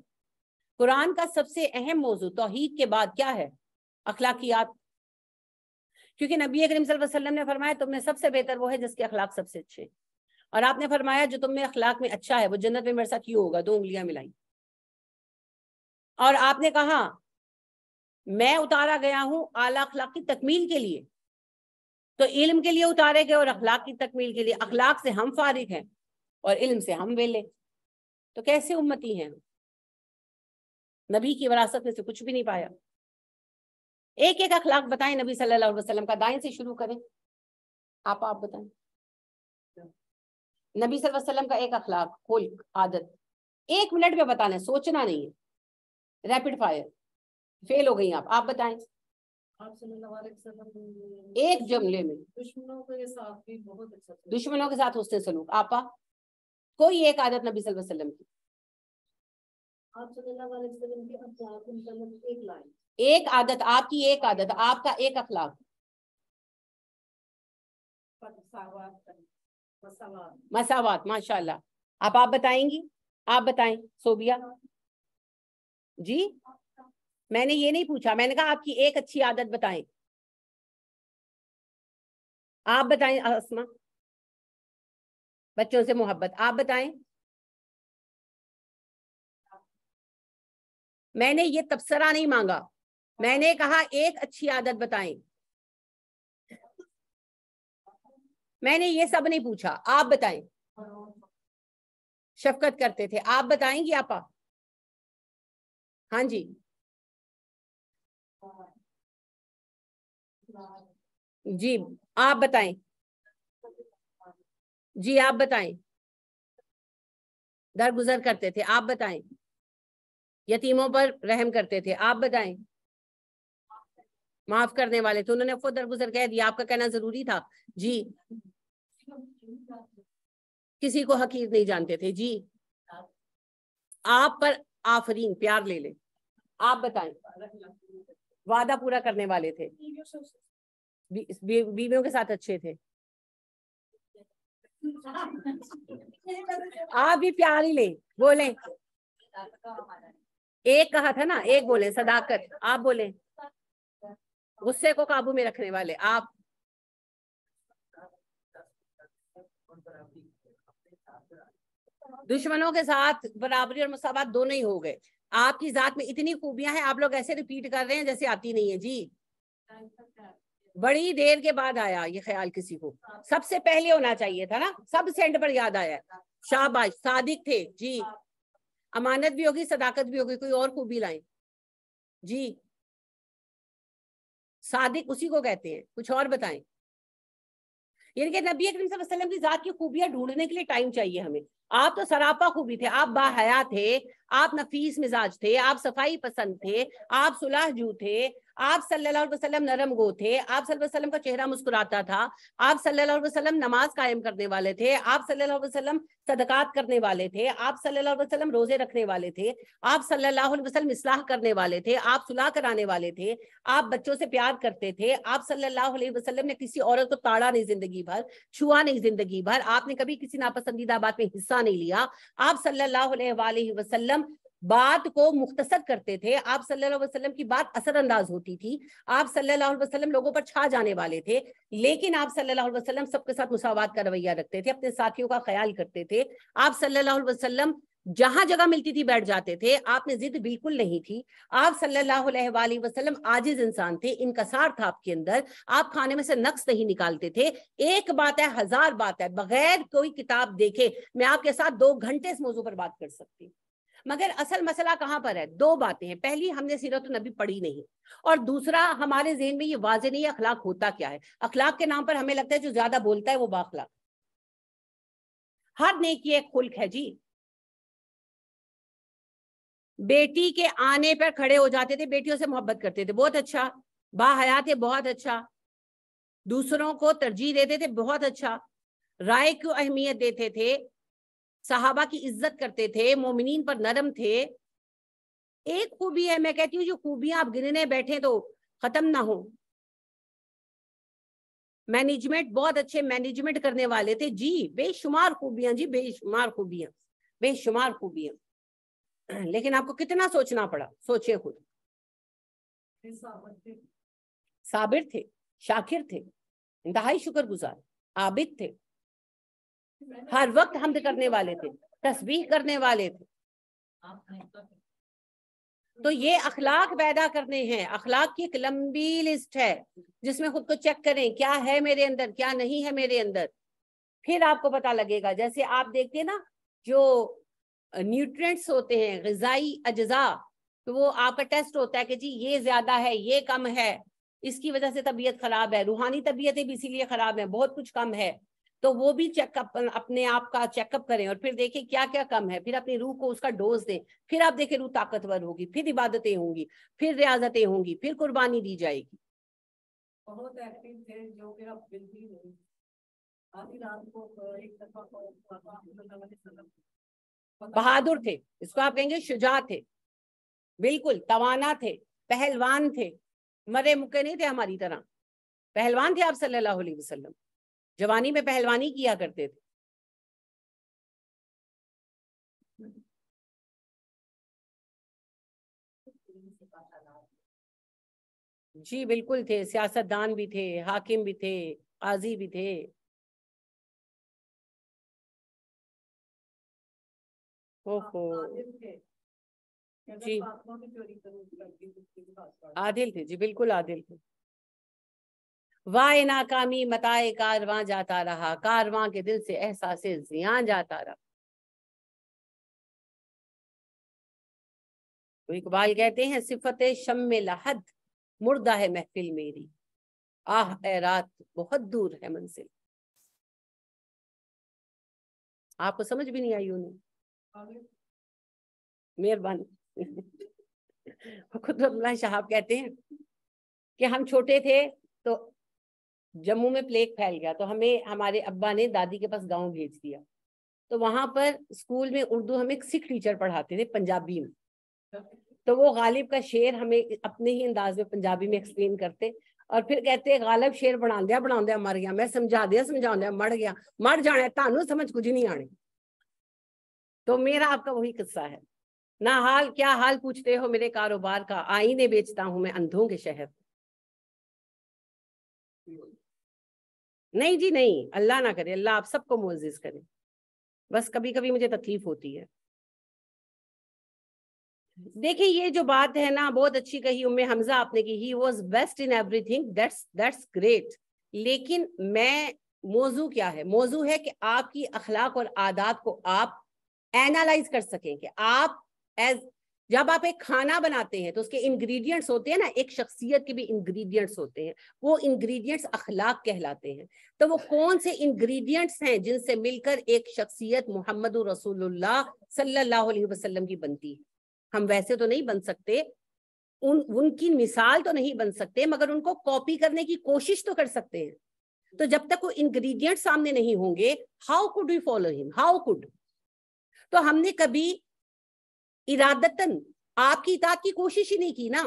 कुरान का सबसे अहम मौजू तोहीद के बाद क्या है अखलाकियात क्योंकि नबी करीम वसल्लम ने फरमाया तुमने सबसे बेहतर वो है जिसके अखलाक सबसे अच्छे और आपने फरमाया जो तुम्हें अखलाक में अच्छा है वो जन्नत में मेरे साथ क्यों होगा दो उंगलियां मिलाई और आपने कहा मैं उतारा गया हूं आला अखलाक की तकमील के लिए तो इल्म के लिए उतारे गए और अखलाक की तकमील के लिए अखलाक से हम फारिग हैं और इल्म से हम वेले तो कैसे उम्मती हैं नबी की विरासत में से कुछ भी नहीं पाया एक एक अखलाक बताएं नबी सल्लल्लाहु अलैहि वसल्लम का दाएं से शुरू करें आप आप बताएं नबी सल्लल्लाहु अलैहि वसल्लम का एक अखलाक खोल आदत एक मिनट में बताना है सोचना नहीं है रैपिड फायर फेल हो गई आप आप बताएं एक जमले में दुश्मनों के साथ भी बहुत अच्छा दुश्मनों के साथ उसने सलूक आपा कोई एक आदत नबी सल्लल्लाहु अलैहि वसल्लम की मतलब एक आदत आपकी एक आदत आपका एक अखलाक मसावात माशाल्लाह आप आप बताएंगी आप बताएं सोबिया जी मैंने ये नहीं पूछा मैंने कहा आपकी एक अच्छी आदत बताएं आप बताएं असमा बच्चों से मोहब्बत आप बताएं मैंने ये तबसरा नहीं मांगा मैंने कहा एक अच्छी आदत बताएं मैंने ये सब नहीं पूछा आप बताएं शफकत करते थे आप बताएंगी आपा हाँ जी जी आप बताएं जी आप बताएं दरगुजर करते थे आप बताएं यतीमों पर रहम करते थे आप बताएं माफ करने वाले थे उन्होंने खुद दरगुजर कह दिया आपका कहना जरूरी था जी किसी को हकीर नहीं जानते थे जी आप पर आफरीन प्यार ले ले आप बताएं वादा पूरा करने वाले थे बीवियों के साथ अच्छे थे आप भी प्यार ही ले बोले एक कहा था ना एक बोले सदाकत आप बोले गुस्से को काबू में रखने वाले आप दुश्मनों के साथ बराबरी और मुसावत दोनों ही हो गए आपकी जात में इतनी खूबियां हैं आप लोग ऐसे रिपीट कर रहे हैं जैसे आती नहीं है जी बड़ी देर के बाद आया ये ख्याल किसी को सबसे पहले होना चाहिए था ना सब सेंट पर याद आया शाबाश सादिक थे जी अमानत भी होगी सदाकत भी होगी कोई और खूबी लाए जी सादिक उसी को कहते हैं कुछ और बताएं यानी कि नबी अकरम वसल्लम की जात की खूबियां ढूंढने के लिए टाइम चाहिए हमें आप तो सरापा खूबी थे आप बाहया थे आप नफीस मिजाज थे आप सफाई पसंद थे आप सुलह जू थे आप सल्लल्लाहु अलैहि वसल्लम नरम गो थे आप सल्लल्लाहु अलैहि वसल्लम का चेहरा मुस्कुराता था आप सल्लल्लाहु अलैहि वसल्लम नमाज कायम करने वाले थे आप सल्लल्लाहु अलैहि वसल्लम सदकात करने वाले थे आप सल्लल्लाहु अलैहि वसल्लम रोजे रखने वाले थे आप सल्लल्लाहु अलैहि वसल्लम इस्लाह करने वाले थे आप सुलह कराने वाले थे आप बच्चों से प्यार करते थे आप सल्लल्लाहु अलैहि वसल्लम ने किसी औरत को ताड़ा नहीं जिंदगी भर छुआ नहीं जिंदगी भर आपने कभी किसी नापसंदीदा बात में हिस्सा नहीं लिया आप सल्लल्लाहु अलैहि वसल्लम बात को मुख्तसर करते थे आप सल्लल्लाहु अलैहि वसल्लम की बात असरअंदाज होती थी आप सल्लल्लाहु अलैहि वसल्लम लोगों पर छा जाने वाले थे लेकिन आप सल्लल्लाहु अलैहि वसल्लम सबके साथ मुसावात का रवैया रखते थे अपने साथियों का ख्याल करते थे आप सल्लल्लाहु अलैहि वसल्लम जहां जगह मिलती थी बैठ जाते थे आपने जिद बिल्कुल नहीं थी आप सल्लल्लाहु अलैहि वसल्लम आजिज इंसान थे इनकसार था आपके अंदर आप खाने में से नक्स नहीं निकालते थे एक बात है हजार बात है बगैर कोई किताब देखे मैं आपके साथ दो घंटे इस मौजू पर बात कर सकती हूँ मगर असल मसला कहाँ पर है दो बातें हैं पहली हमने सीरत नबी पढ़ी नहीं और दूसरा हमारे जहन में ये वाज नहीं अखलाक होता क्या है अखलाक के नाम पर हमें लगता है जो ज्यादा बोलता है वो बाखलाक हर नेक ये खुल्क है जी बेटी के आने पर खड़े हो जाते थे बेटियों से मोहब्बत करते थे बहुत अच्छा बाहया थे बहुत अच्छा दूसरों को तरजीह देते थे बहुत अच्छा राय को अहमियत देते थे सहाबा की इज्जत करते थे मोमिन पर नरम थे एक खूबी है मैं कहती हूँ जो खूबियां आप गिनने बैठे तो खत्म ना हो मैनेजमेंट बहुत अच्छे मैनेजमेंट करने वाले थे जी बेशुमार खूबियां जी बेशुमार खूबियां बेशुमार खूबियां लेकिन आपको कितना सोचना पड़ा सोचे खुद साबिर थे शाकिर थे इंतहाई शुक्रगुजार आबिद थे हर वक्त हमद करने वाले थे तस्वीर करने वाले थे तो ये अखलाक पैदा करने हैं अखलाक की एक लंबी लिस्ट है जिसमें खुद को चेक करें क्या है मेरे अंदर क्या नहीं है मेरे अंदर फिर आपको पता लगेगा जैसे आप देखते हैं ना जो न्यूट्रिएंट्स होते हैं गजाई अजा तो वो आपका टेस्ट होता है कि जी ये ज्यादा है ये कम है इसकी वजह से तबीयत खराब है रूहानी तबीयतें भी इसीलिए खराब है बहुत कुछ कम है तो वो भी चेकअप अपने आप का चेकअप करें और फिर देखें क्या क्या कम है फिर अपनी रूह को उसका डोज दें फिर आप देखें रूह ताकतवर होगी फिर इबादतें होंगी फिर रियाजतें होंगी फिर कुर्बानी दी जाएगी बहुत एक्टिव थे जो कि अब बिल्कुल नहीं बहादुर थे इसको आप कहेंगे शुजा थे बिल्कुल तवाना थे पहलवान थे मरे मुके नहीं थे हमारी तरह पहलवान थे आप सल्लल्लाहु अलैहि वसल्लम जवानी में पहलवानी किया करते थे जी बिल्कुल थे सियासतदान भी थे हाकिम भी थे काजी भी थे ओहो जी आदिल थे जी बिल्कुल आदिल थे વાય નાકામી મતાએ કારવા જાતા રહા કારવા કે દિલ સે અહસાસે ઝિયાં જાતા રહ ઇકબાલ કહેતે હૈ સફત શમ મે લહદ મુરદા હે મહેફિલ મેરી આહ એ રાત બહોત દૂર હે મંઝિલ આપકો સમજ ભી નહીં આઈ ઓની મેરબાન ફકુરતુલલાહ શાહબ કહેતે હૈ કે હમ છોટે થે તો जम्मू में प्लेग फैल गया तो हमें हमारे अब्बा ने दादी के पास गांव भेज दिया तो वहां पर स्कूल में उर्दू हमें एक सिख टीचर पढ़ाते थे पंजाबी में तो वो गालिब का शेर हमें अपने ही अंदाज में पंजाबी में एक्सप्लेन करते और फिर कहते गालिब शेर बना दिया बना दिया मर गया मैं समझा दिया समझा दिया मर गया मर जाने तानू समझ कुछ नहीं आने तो मेरा आपका वही किस्सा है ना हाल क्या हाल पूछते हो मेरे कारोबार का आईने बेचता हूं मैं अंधों के शहर नहीं जी नहीं अल्लाह ना करे अल्लाह आप सबको मुआजिज करे बस कभी कभी मुझे तकलीफ होती है देखिए ये जो बात है ना बहुत अच्छी कही उम्मे हमजा आपने की he was best in everything that's that's great लेकिन मैं मौजू क्या है मौजू है कि आपकी अखलाक और आदात को आप एनालाइज कर सकें कि आप एज जब आप एक खाना बनाते हैं तो उसके इंग्रेडिएंट्स होते हैं ना एक शख्सियत के भी इंग्रेडिएंट्स होते हैं वो इंग्रेडिएंट्स अखलाक कहलाते हैं तो वो कौन से इंग्रेडिएंट्स हैं जिनसे मिलकर एक शख्सियत मोहम्मद रसूलुल्लाह सल्लल्लाहु अलैहि वसल्लम की बनती है हम वैसे तो नहीं बन सकते उन उनकी मिसाल तो नहीं बन सकते मगर उनको कॉपी करने की कोशिश तो कर सकते हैं तो जब तक वो इंग्रेडिएंट सामने नहीं होंगे how could we follow him how could तो हमने कभी इरादतन आपकी इताद की कोशिश ही नहीं की ना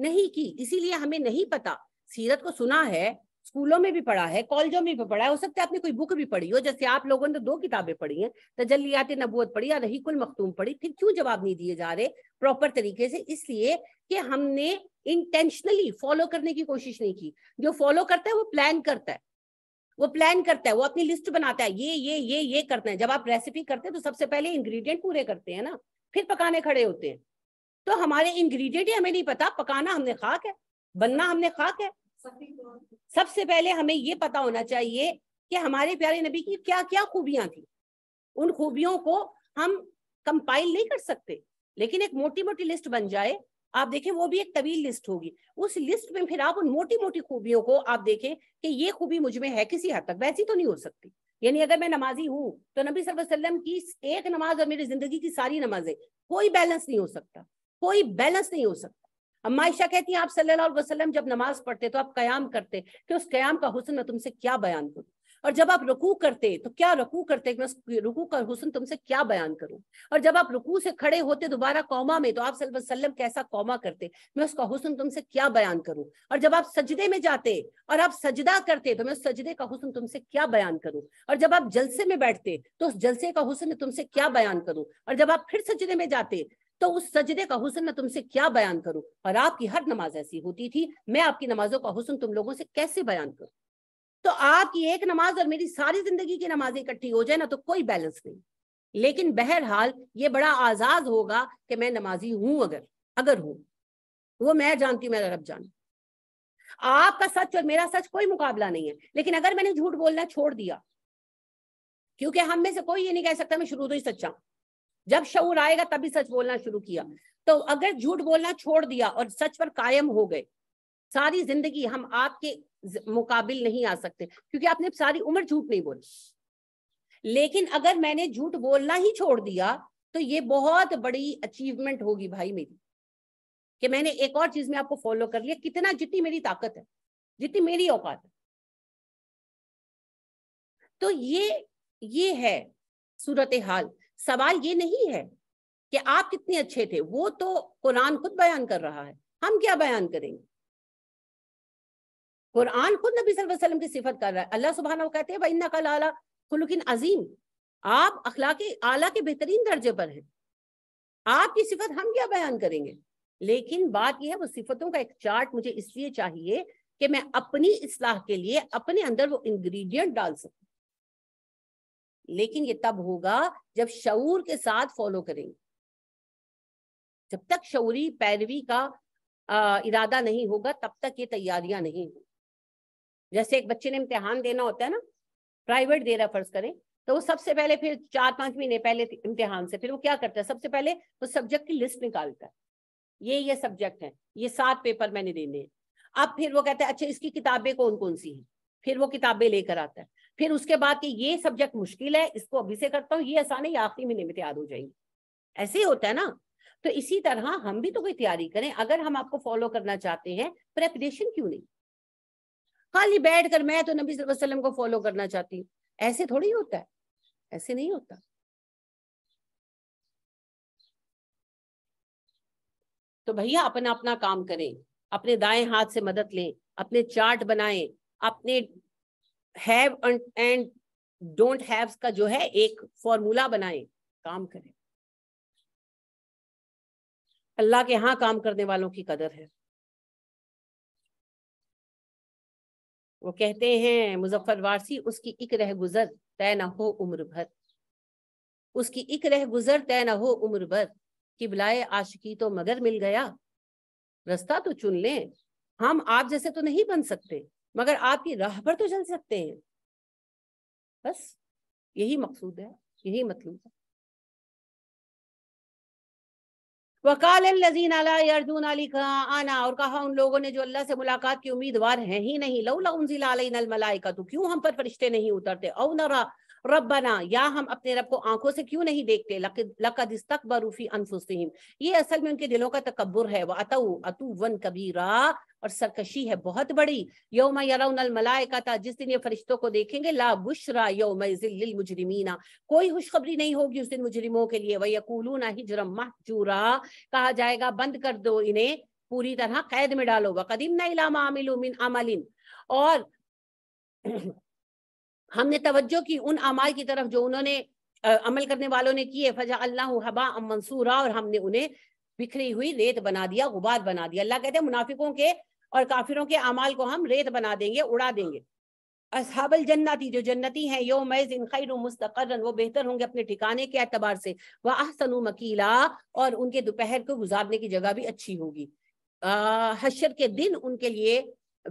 नहीं की इसीलिए हमें नहीं पता सीरत को सुना है स्कूलों में भी पढ़ा है कॉलेजों में भी पढ़ा है हो सकता है आपने कोई बुक भी पढ़ी हो जैसे आप लोगों ने दो किताबें पढ़ी हैं तजलियात नबूत पढ़ी या रहीकुल मखतूम पढ़ी फिर क्यों जवाब नहीं दिए जा रहे प्रॉपर तरीके से इसलिए कि हमने इंटेंशनली फॉलो करने की कोशिश नहीं की जो फॉलो करता है वो प्लान करता है वो प्लान करता है वो अपनी लिस्ट बनाता है ये ये ये ये करते है जब आप रेसिपी करते हैं तो सबसे पहले इंग्रेडिएंट पूरे करते हैं ना फिर पकाने खड़े होते हैं तो हमारे इंग्रेडिएंट ही हमें नहीं पता पकाना हमने खाक है बनना हमने खाक है सबसे पहले हमें ये पता होना चाहिए कि हमारे प्यारे नबी की क्या क्या खूबियां थी उन खूबियों को हम कंपाइल नहीं कर सकते लेकिन एक मोटी मोटी लिस्ट बन जाए आप देखें वो भी एक तवील लिस्ट होगी उस लिस्ट में फिर आप उन मोटी मोटी खूबियों को आप देखें कि ये खूबी मुझ में है किसी हद तक वैसी तो नहीं हो सकती यानी अगर मैं नमाजी हूं तो नबी वसल्लम की एक नमाज और मेरी जिंदगी की सारी नमाजें कोई बैलेंस नहीं हो सकता कोई बैलेंस नहीं हो सकता अम्मा मायशा कहती हैं आप सल्लल्लाहु अलैहि वसल्लम जब नमाज पढ़ते तो आप कयाम करते कि उस कयाम का हुसन मैं तुमसे क्या बयान करूँ और जब आप रुकू करते तो क्या रुकू करते मैं रुकू का हुसन तुमसे क्या बयान करूं और जब आप रुकू से खड़े होते दोबारा कौमा में तो आप सल्लम कैसा कौमा करते मैं उसका हुसन तुमसे क्या बयान करूं और जब आप सजदे में जाते और आप सजदा करते तो मैं उस सजदे का हुसन तुमसे क्या बयान करूं और जब आप जलसे में बैठते तो उस जलसे का हुसन तुमसे क्या बयान करूं और जब आप फिर सजदे में जाते तो उस सजदे का हुसन मैं तुमसे क्या बयान करूं और आपकी हर नमाज ऐसी होती थी मैं आपकी नमाजों का हुसन तुम लोगों से कैसे बयान करूं तो आपकी एक नमाज और मेरी सारी जिंदगी की नमाज इकट्ठी हो जाए ना तो कोई बैलेंस नहीं लेकिन बहरहाल ये बड़ा आजाद होगा कि मैं नमाजी हूं अगर अगर हूं वो मैं जानती हूं मेरा रब जान आपका सच और मेरा सच कोई मुकाबला नहीं है लेकिन अगर मैंने झूठ बोलना छोड़ दिया क्योंकि हम में से कोई ये नहीं कह सकता मैं शुरू तो ही सच्चा जब शऊर आएगा तभी सच बोलना शुरू किया तो अगर झूठ बोलना छोड़ दिया और सच पर कायम हो गए सारी जिंदगी हम आपके मुकाबिल नहीं आ सकते क्योंकि आपने सारी उम्र झूठ नहीं बोली लेकिन अगर मैंने झूठ बोलना ही छोड़ दिया तो ये बहुत बड़ी अचीवमेंट होगी भाई मेरी कि मैंने एक और चीज में आपको फॉलो कर लिया कितना जितनी मेरी ताकत है जितनी मेरी औकात है तो ये ये है सूरत हाल सवाल ये नहीं है कि आप कितने अच्छे थे वो तो कुरान खुद बयान कर रहा है हम क्या बयान करेंगे कुरान खुद नबी वसल्लम की सिफत कर रहा है अल्लाह सुबहाना वो कहते हैं भाई इन्ना आला खुलकिन अजीम आप अखलाक आला के बेहतरीन दर्जे पर हैं आपकी सिफत हम क्या बयान करेंगे लेकिन बात यह है वो सिफतों का एक चार्ट मुझे इसलिए चाहिए कि मैं अपनी इसलाह के लिए अपने अंदर वो इंग्रेडिएंट डाल सकूं लेकिन ये तब होगा जब शऊर के साथ फॉलो करेंगे जब तक शौरी पैरवी का आ, इरादा नहीं होगा तब तक ये तैयारियां नहीं होंगी जैसे एक बच्चे ने इम्तिहान देना होता है ना प्राइवेट दे रहा फर्ज करें तो वो सबसे पहले फिर चार पांच महीने पहले इम्तिहान से फिर वो क्या करता है सबसे पहले वो सब्जेक्ट की लिस्ट निकालता है ये ये सब्जेक्ट है ये सात पेपर मैंने देने हैं अब फिर वो कहता है अच्छा इसकी किताबें कौन कौन सी हैं फिर वो किताबें लेकर आता है फिर उसके बाद कि ये सब्जेक्ट मुश्किल है इसको अभी से करता हूँ ये आसान है ये आखिरी महीने में तैयार हो जाएंगे ऐसे ही होता है ना तो इसी तरह हम भी तो कोई तैयारी करें अगर हम आपको फॉलो करना चाहते हैं प्रेपरेशन क्यों नहीं खाली बैठ कर मैं तो नबी वसल्लम को फॉलो करना चाहती हूँ ऐसे थोड़ी होता है ऐसे नहीं होता तो भैया अपना अपना काम करें अपने दाएं हाथ से मदद लें अपने चार्ट बनाएं अपने हैव एंड डोंट हैव का जो है एक फॉर्मूला बनाएं काम करें अल्लाह के यहां काम करने वालों की कदर है वो कहते हैं मुजफ्फर हाँ। वारसी उसकी इक रह गुजर तय न हो उम्र भर उसकी इक रह गुजर तय न हो उम्र भर कि बुलाए आशिकी तो मगर मिल गया रास्ता तो चुन लें हम आप जैसे तो नहीं बन सकते मगर आपकी राह पर तो चल सकते हैं बस यही मकसूद है यही मतलब है वकाल लजीन अर्जुन अली आना और कहा उन लोगों ने जो अल्लाह से मुलाकात की उम्मीदवार हैं ही नहीं लऊ तो क्यों हम पर फरिश्ते नहीं उतरते औ नरा रबना या हम अपने रब को आंखों से क्यों नहीं देखते बरूफी अनफुसम ये असल में उनके दिलों का तकबर है वह अतऊ अतु वन कबीरा और सरकशी है बहुत बड़ी यौम का था जिस दिन ये फरिश्तों को देखेंगे ला बुशरा यौम मुजरिमीना कोई खुशखबरी नहीं होगी उस दिन मुजरिमों के लिए वह ही जुर्म महजूरा कहा जाएगा बंद कर दो इन्हें पूरी तरह कैद में डालो वकदीम ना इलामा नलामिन अमलिन और हमने तवज्जो की उन अमाल की तरफ जो उन्होंने अमल करने वालों ने किए फजा अल्लाह हबा अम मंसूरा और हमने उन्हें बिखरी हुई रेत बना दिया गुबार बना दिया अल्लाह कहते हैं मुनाफिकों के और काफिरों के अमाल को हम रेत बना देंगे उड़ा देंगे असहाबल जन्नती जो जन्नती हैं यो मैज इन खैर मुस्तकर वो बेहतर होंगे अपने ठिकाने के अतबार से वह आहसनु मकीला और उनके दोपहर को गुजारने की जगह भी अच्छी होगी अः हशर के दिन उनके लिए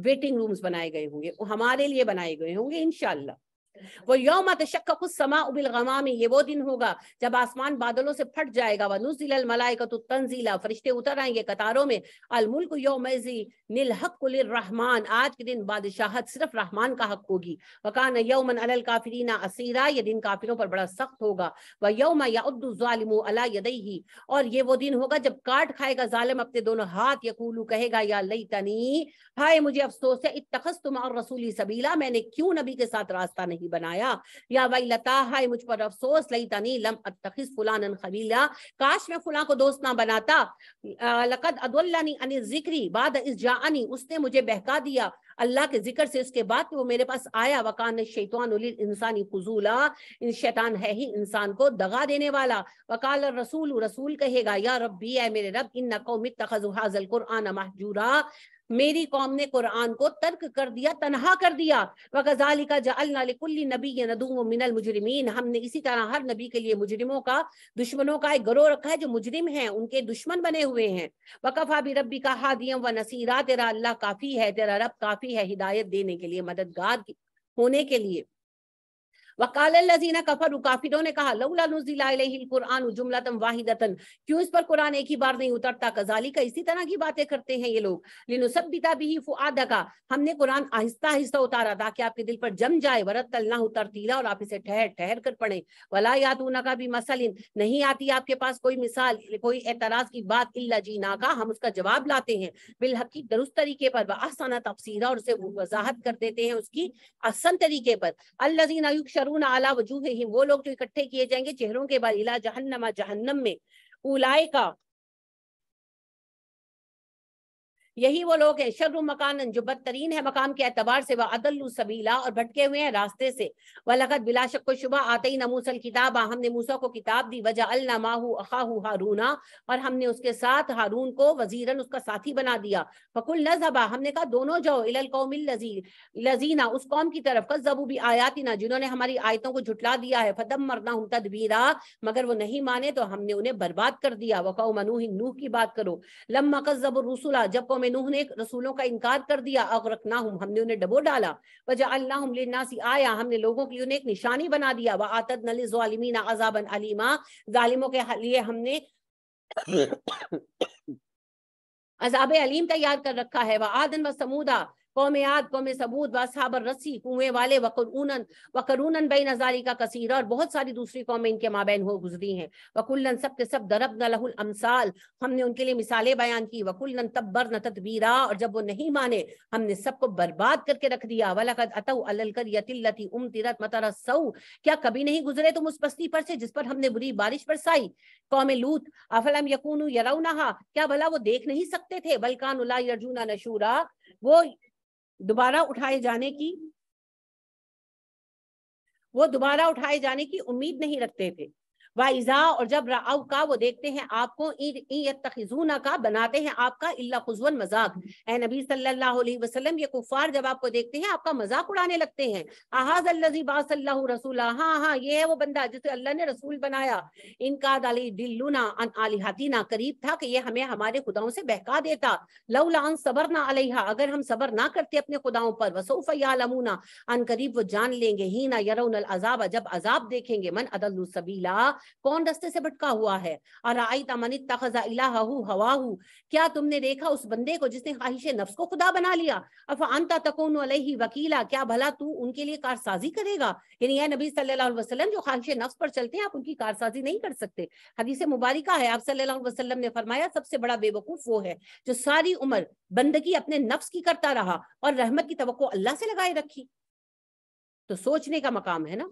वेटिंग रूम्स बनाए गए होंगे हमारे लिए बनाए गए होंगे इनशाला वो यौम तशक्कुसमाबिलगमामी ये वो दिन होगा जब आसमान बादलों से फट जाएगा वह का तो तंजीला फरिश्ते उतर आएंगे कतारों में अलमुल्क नील हक रहमान आज के दिन बादशाहत सिर्फ रहमान का हक होगी वकान यौमन अल ना असीरा ये दिन काफिरों पर बड़ा सख्त होगा वह यौम यादुजालिम अला यदई और ये वो दिन होगा जब काट खाएगा जालिम अपने दोनों हाथ यकूलू कहेगा या लई तनी हाय मुझे अफसोस है इतखस तुम और रसूली सबीला मैंने क्यों नबी के साथ रास्ता नहीं करीबी बनाया या वही लता हाय मुझ पर अफसोस लई तनी लम अतखिस फुलान खलीला काश मैं फुला को दोस्त ना बनाता लकद अदुल्लानी अनिल जिक्री बाद इस जानी उसने मुझे बहका दिया अल्लाह के जिक्र से उसके बाद वो मेरे पास आया वकान शैतान उलिल इंसानी फजूला इन शैतान है ही इंसान को दगा देने वाला वकाल रसूल रसूल कहेगा या रब्बी ऐ मेरे रब इन तखजु हाजल कुरान महजूरा मेरी कौम ने कुरान को तर्क कर दिया तनहा कर दिया वकजाली का जल्कुल्ली नबी मिनल मुजरिमीन हमने इसी तरह हर नबी के लिए मुजरिमों का दुश्मनों का एक गरोह रखा है जो मुजरिम हैं उनके दुश्मन बने हुए हैं वकफा भी रबी का हादियम व नसीरा तेरा अल्लाह काफ़ी है तेरा रब काफ़ी है हिदायत देने के लिए मददगार होने के लिए वकालजीना कफर काफिरों ने कहा लउलाकुरान जुमला तम वाहिदतन क्यों इस पर कुरान एक ही बार नहीं उतरता कजाली का इसी तरह की बातें करते हैं ये लोग लिनु सब बिता भी फुआदा का हमने कुरान आहिस्ता आहिस्ता उतारा ताकि आपके दिल पर जम जाए वरत तलना उतरतीला और आप इसे ठहर ठहर कर पढ़े वला यातूना का भी मसलिन नहीं आती आपके पास कोई मिसाल कोई एतराज की बात इल्ला जीना का हम उसका जवाब लाते हैं बिलहकी दुरुस्त तरीके पर आसाना तफसीरा और उसे वजाहत कर देते हैं उसकी आसन तरीके पर अल्लाजीना युक्षर आखरून आला वजूह वो लोग जो इकट्ठे किए जाएंगे चेहरों के बाद इला जहन्नमा जहन्नम में उलाय का यही वो लोग हैं शर्र मकान जो बदतरीन है मकाम के एतबार से वह अदल सबीला और भटके हुए हैं रास्ते से वह लगत बिला शक शुबा आते ही नमूसल किताब हमने मूसा को किताब दी वजह अल नमाहू अखाहू हारूना और हमने उसके साथ हारून को वजीरन उसका साथी बना दिया फकुल नजबा हमने कहा दोनों जाओ इल कौमिल लजीना उस कौम की तरफ कजबू भी आयाती ना जिन्होंने हमारी आयतों को झुटला दिया है फदम मरना हूं तदबीरा मगर वो नहीं माने तो हमने उन्हें बर्बाद कर दिया वकाउ मनू ही नूह की बात करो लम्मा कजब रसूला जब कौम में नूह ने रसूलों का इनकार कर दिया ना हम हमने उन्हें डबो डाला वजह अल्लाह नासी आया हमने लोगों के लिए उन्हें एक निशानी बना दिया वह आतद ना अजाबन अलीमा जालिमों के लिए हमने अजाब अलीम तैयार कर रखा है वह आदन व समूदा कौम आद कौम सबूत व साबर रसी कुएं वाले वकरून वकरून बई नजारी का कसीर और बहुत सारी दूसरी कौमें इनके माबेन हो गुजरी हैं वकुल्लन सब के सब दरब न लहुल अमसाल हमने उनके लिए मिसालें बयान की वकुल्लन बर न तदबीरा और जब वो नहीं माने हमने सबको बर्बाद करके रख दिया वलकद अतऊ अलकर यतिल्लती उम तिरत मतरा सऊ क्या कभी नहीं गुजरे तुम उस बस्ती पर से जिस पर हमने बुरी बारिश बरसाई कौम लूत अफलम यकून यरौनहा क्या भला वो देख नहीं सकते थे बलकान उला यर्जुना नशूरा वो दोबारा उठाए जाने की वो दोबारा उठाए जाने की उम्मीद नहीं रखते थे वाइजा और जब राउ का वो देखते हैं आपको तखिजूना का बनाते हैं आपका इल्ला खुजवन मजाक ए नबी सल्लल्लाहु अलैहि वसल्लम ये कुफार जब आपको देखते हैं आपका मजाक उड़ाने लगते हैं आहाज बासल्लाहु रसूल हाँ हाँ ये है वो बंदा जिसे अल्लाह ने रसूल बनाया इनका दाली दिल्लुना अन आलिहातीना करीब था कि ये हमें हमारे खुदाओं से बहका देता लौला सबर ना अलहा अगर हम सबर ना करते अपने खुदाओं पर वसूफ या लमूना अन करीब वो जान लेंगे ही ना यरउन अजाब जब अजाब देखेंगे मन अदल सबीला कौन रस्ते से भटका हुआ है और आई तमनित तखजा इलाहू हवाहू क्या तुमने देखा उस बंदे को जिसने ख्वाहिश नफ्स को खुदा बना लिया अफ अंता तकून अलैहि वकीला क्या भला तू उनके लिए कारसाजी करेगा यानी यह नबी सल्लल्लाहु अलैहि वसल्लम जो ख्वाहिश नफ्स पर चलते हैं आप उनकी कारसाजी नहीं कर सकते हदीस मुबारका है आप सल्लल्लाहु अलैहि वसल्लम ने फरमाया सबसे बड़ा बेवकूफ वो है जो सारी उम्र बंदगी अपने नफ्स की करता रहा और रहमत की तो अल्लाह से लगाए रखी तो सोचने का मकाम है ना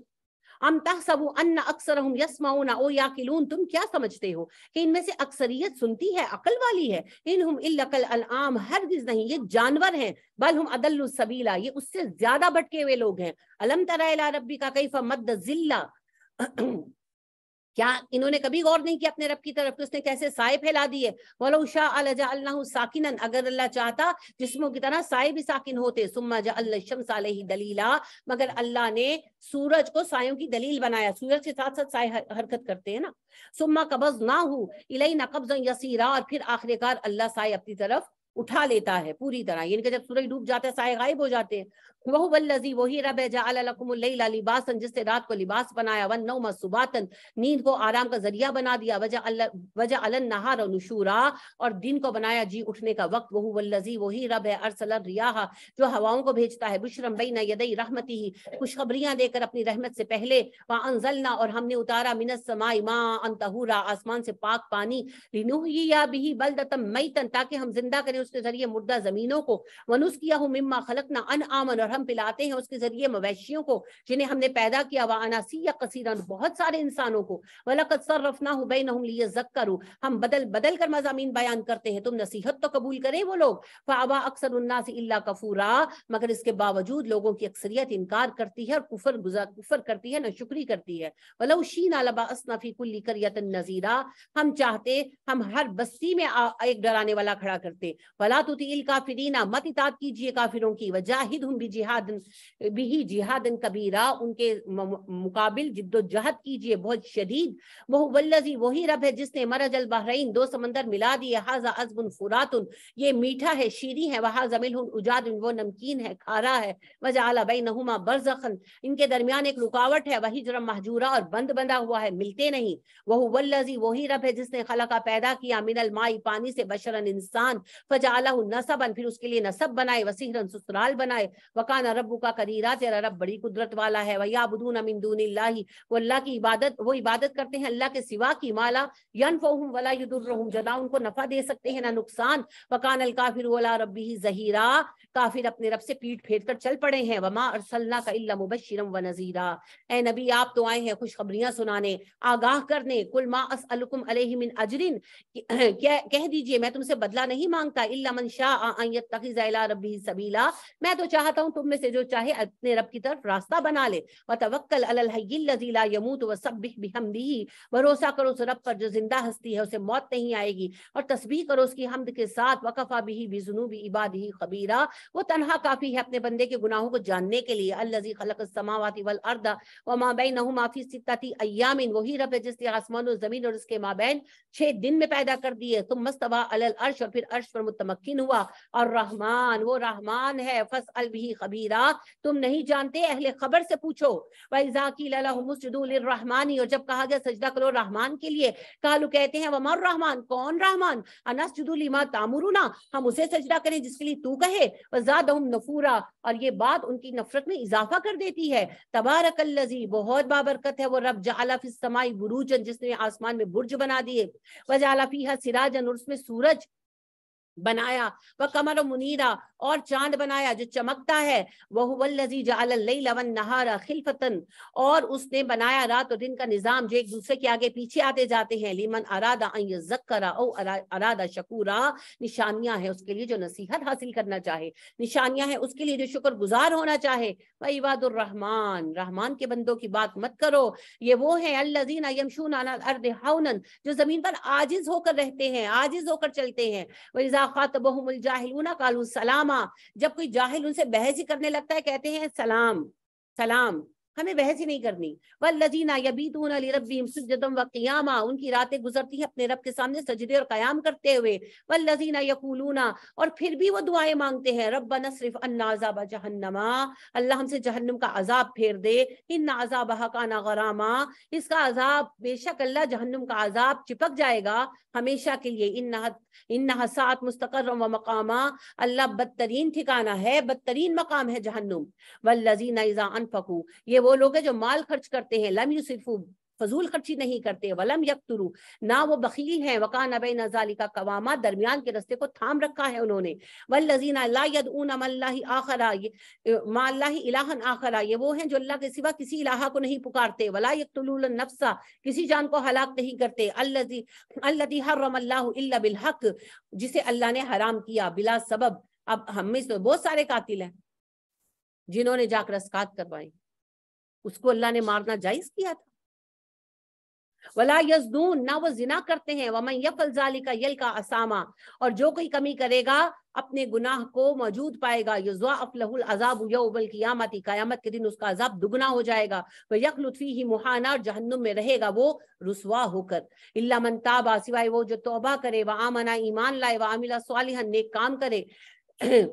अम तहसबू अन्न अक्सर हम यसमाउन ओ याकिलून तुम क्या समझते हो कि इनमें से अक्सरियत सुनती है अकल वाली है इन हम इल्लकल अलआम हरगिज नहीं ये जानवर हैं बल हम अदल सबीला ये उससे ज्यादा भटके हुए लोग हैं अलम तरा रब्बी का कैफ मद जिल्ला क्या इन्होंने कभी गौर नहीं किया अपने रब की तरफ उसने कैसे साय फैला दिए वाला उषा अल्लाह साकिन अगर अल्लाह चाहता जिसमों की तरह साय भी साकिन होते ही दलीला मगर अल्लाह ने सूरज को सायों की दलील बनाया सूरज के साथ साथ साय हरकत करते हैं ना सुम्मा कबज ना हो इलाई ना कब्ज यसीरा और फिर आखिरकार अल्लाह साय अपनी तरफ उठा लेता है पूरी तरह यानी कि जब सूरज डूब जाता है साय गायब हो जाते हैं वही रब है जिससे रात को लिबास बनाया वन नौ सुबातन नींद को आराम का जरिया बना दिया वजह अलन नहार और नशूरा और दिन को बनाया जी उठने का वक्त वह वल्लजी वही रब है अरसल रिया जो हवाओं को भेजता है बुशरम बई यदई रहमती ही खुशखबरियां देकर अपनी रहमत से पहले वहाँ अनजलना और हमने उतारा मिनस समाई माँ अंतहूरा आसमान से पाक पानी लिनुया भी बलदतम मई तन ताकि हम जिंदा करें उसके जरिए मुर्दा जमीनों को वनुस किया हूँ मिम्मा खलकना अन आमन और हम पिलाते हैं उसके जरिए मवेशियों को जिन्हें हमने पैदा किया अनासी या कसीरन बहुत सारे इंसानों को वलकत सर सर्रफना हुबई नक्कर हम बदल बदल कर मजामी बयान करते हैं तुम नसीहत तो कबूल करें वो लोग फावा अक्सर उन्नास इल्ला कफूरा मगर इसके बावजूद लोगों की अक्सरियत इनकार करती है और कुफर गुजर कुफर करती है न शुक्री करती है वलो शीन अलबा अलबासनफी कुल्ली यतन नजीरा हम चाहते हम हर बस्ती में आ, एक डराने वाला खड़ा करते वला तुतिल काफिरीना मत इताद कीजिए काफिरों की वजाहिद हम भी जिहाद भी जिहादन कबीरा उनके मुकाबिल जिद्दोजहद कीजिए बहुत शदीद बहुवल्लजी वही रब है जिसने मरज अल बहरीन दो समंदर मिला दिए हाजा अजबुन फुरातुन ये मीठा है शीरी है वहा जमिल उजाद वो नमकीन है खारा है वजह आला बई नहुमा बरजखन इनके दरमियान एक रुकावट है वही जुर्म महजूरा और बंद बंदा हुआ है मिलते नहीं वह वल्लजी वही रब है जिसने खला का पैदा किया मिनल माई पानी से बशरन इंसान फजा नसबन फिर उसके लिए नसब बनाए वसीहरन ससुराल बनाए वका कान अरबू का करीरा तेरा रब बड़ी कुदरत वाला है वही वया नमिंदून अमिंदून वो अल्लाह की इबादत वो इबादत करते हैं अल्लाह के सिवा की माला यन फोहम वला युदुरहम जना उनको नफा दे सकते हैं ना नुकसान वकान अल काफिर वाला रबी जहीरा काफिर अपने रब से पीठ फेर कर चल पड़े हैं वमा और सल्ला का इल्ला मुबशरम व नजीरा ए नबी आप तो आए हैं खुशखबरियां सुनाने आगाह करने कुल मा असअलुकुम अलैहि मिन अजरिन कह दीजिए मैं तुमसे बदला नहीं मांगता इल्ला मन शाह रबी सबीला मैं तो चाहता हूँ तुम में से जो चाहे अपने रब की तरफ रास्ता बना ले अलल यमूत भरोसा करो उस रब पर जो जिंदा हस्ती है उसे मौत नहीं आएगी और तस्बीह करो उसकी हमद के साथ वकफा बिही बिजुनूबी इबादिही खबीरा वो तनहा काफी है अपने बंदे के गुनाहों को जानने के लिए अल्लज़ी खलक समावाति वल अर्दा व मा बैनहुमा फी सित्तति अय्यामिन वही रब है जिसने आसमान और जमीन और उसके माबैन छह दिन में पैदा कर दिए तुम मस्तवा अलल अर्श और फिर अर्श पर मुतमक्किन हुआ और रहमान वो रहमान है फस भी खबीरा तुम नहीं जानते अहले खबर से पूछो वाईजाकीरहमानी और जब कहा गया सजदा करो रहमान के लिए कालू कहते हैं वमर रहमान कौन रहमान अनस जुदुलिमा तामुरुना हम उसे सजदा करें जिसके लिए तू कहे वजाद नफूरा और ये बात उनकी नफरत में इजाफा कर देती है तबारक लजी बहुत बाबरकत है वो रब जलाफी समाई बुरूजन जिसने आसमान में बुर्ज बना दिए वजालाफी सिराजन और उसमें सूरज बनाया वह कमर मुनीरा और चांद बनाया जो चमकता है वह नहारा खिलफतन और उसने बनाया रात और दिन का निजाम जो एक दूसरे के आगे पीछे आते जाते हैं लीमन अरादा जक्करा ओ अरादा शकूरा निशानियां हैं उसके लिए जो नसीहत हासिल करना चाहे निशानियां है उसके लिए जो शुक्र गुजार होना चाहे भाई वादुररहमान रहमान के बंदों की बात मत करो ये वो है अल्लाजीना यमशून अर्द हाउनन जो जमीन पर आजिज होकर रहते हैं आजिज होकर चलते हैं वही खातबहुल जाहिलूना कालू सलामा जब कोई जाहिल उनसे बहस ही करने लगता है कहते हैं सलाम सलाम हमें बहस ही नहीं करनी वल्लजीना यबीतून लिरब्बिहिम सुजदम व क़ियामा उनकी रातें गुजरती है अपने रब के सामने सजदे और कयाम करते हुए वल्लजीना यकूलूना और फिर भी वो दुआएं मांगते हैं रब्बा नसरिफ अन्ना अजाब जहन्नमा अल्लाह हमसे जहन्नम का अजाब फेर दे इन अजाब हकाना गरामा इसका अजाब बेशक अल्लाह जहन्नम का अजाब चिपक जाएगा हमेशा के लिए इन इन सात मुस्तकर व मकामा अल्लाह बदतरीन ठिकाना है बदतरीन मकाम है जहन्नुम वल्लजीना इजा अनफकू ये वो लोग है जो माल खर्च करते हैं लम यूसिफू फजूल खर्ची नहीं करते वलम यकतरू ना वो बखीली हैं वकान अब नजाली का कवामा दरमियान के रस्ते को थाम रखा है उन्होंने वल लजीना ला आखरा ये माल्ला इलाहन आखरा ये वो हैं जो अल्लाह के सिवा किसी इलाहा को नहीं पुकारते वला यकतुल नफसा किसी जान को हलाक नहीं करते अल्लजी अल्लती हर्रम अल्लाह बिलहक जिसे अल्लाह ने हराम किया बिला सबब अब हम में बहुत सारे कातिल हैं जिन्होंने जाकर रसकात करवाई उसको अल्लाह ने मारना जायज किया था वला यजदून ना वो जिना करते हैं वमन यफल जालिका यल का असामा और जो कोई कमी करेगा अपने गुनाह को मौजूद पाएगा युजवा अफलहुल अजाब यौबल कियामत कयामत के दिन उसका अजाब दुगना हो जाएगा वह यक लुत्फी ही मुहाना और जहन्नुम में रहेगा वो रुसवा होकर इल्ला मन ताबा सिवाय वो जो तोबा करे व आमना ईमान लाए व आमिला सालिहन नेक काम करे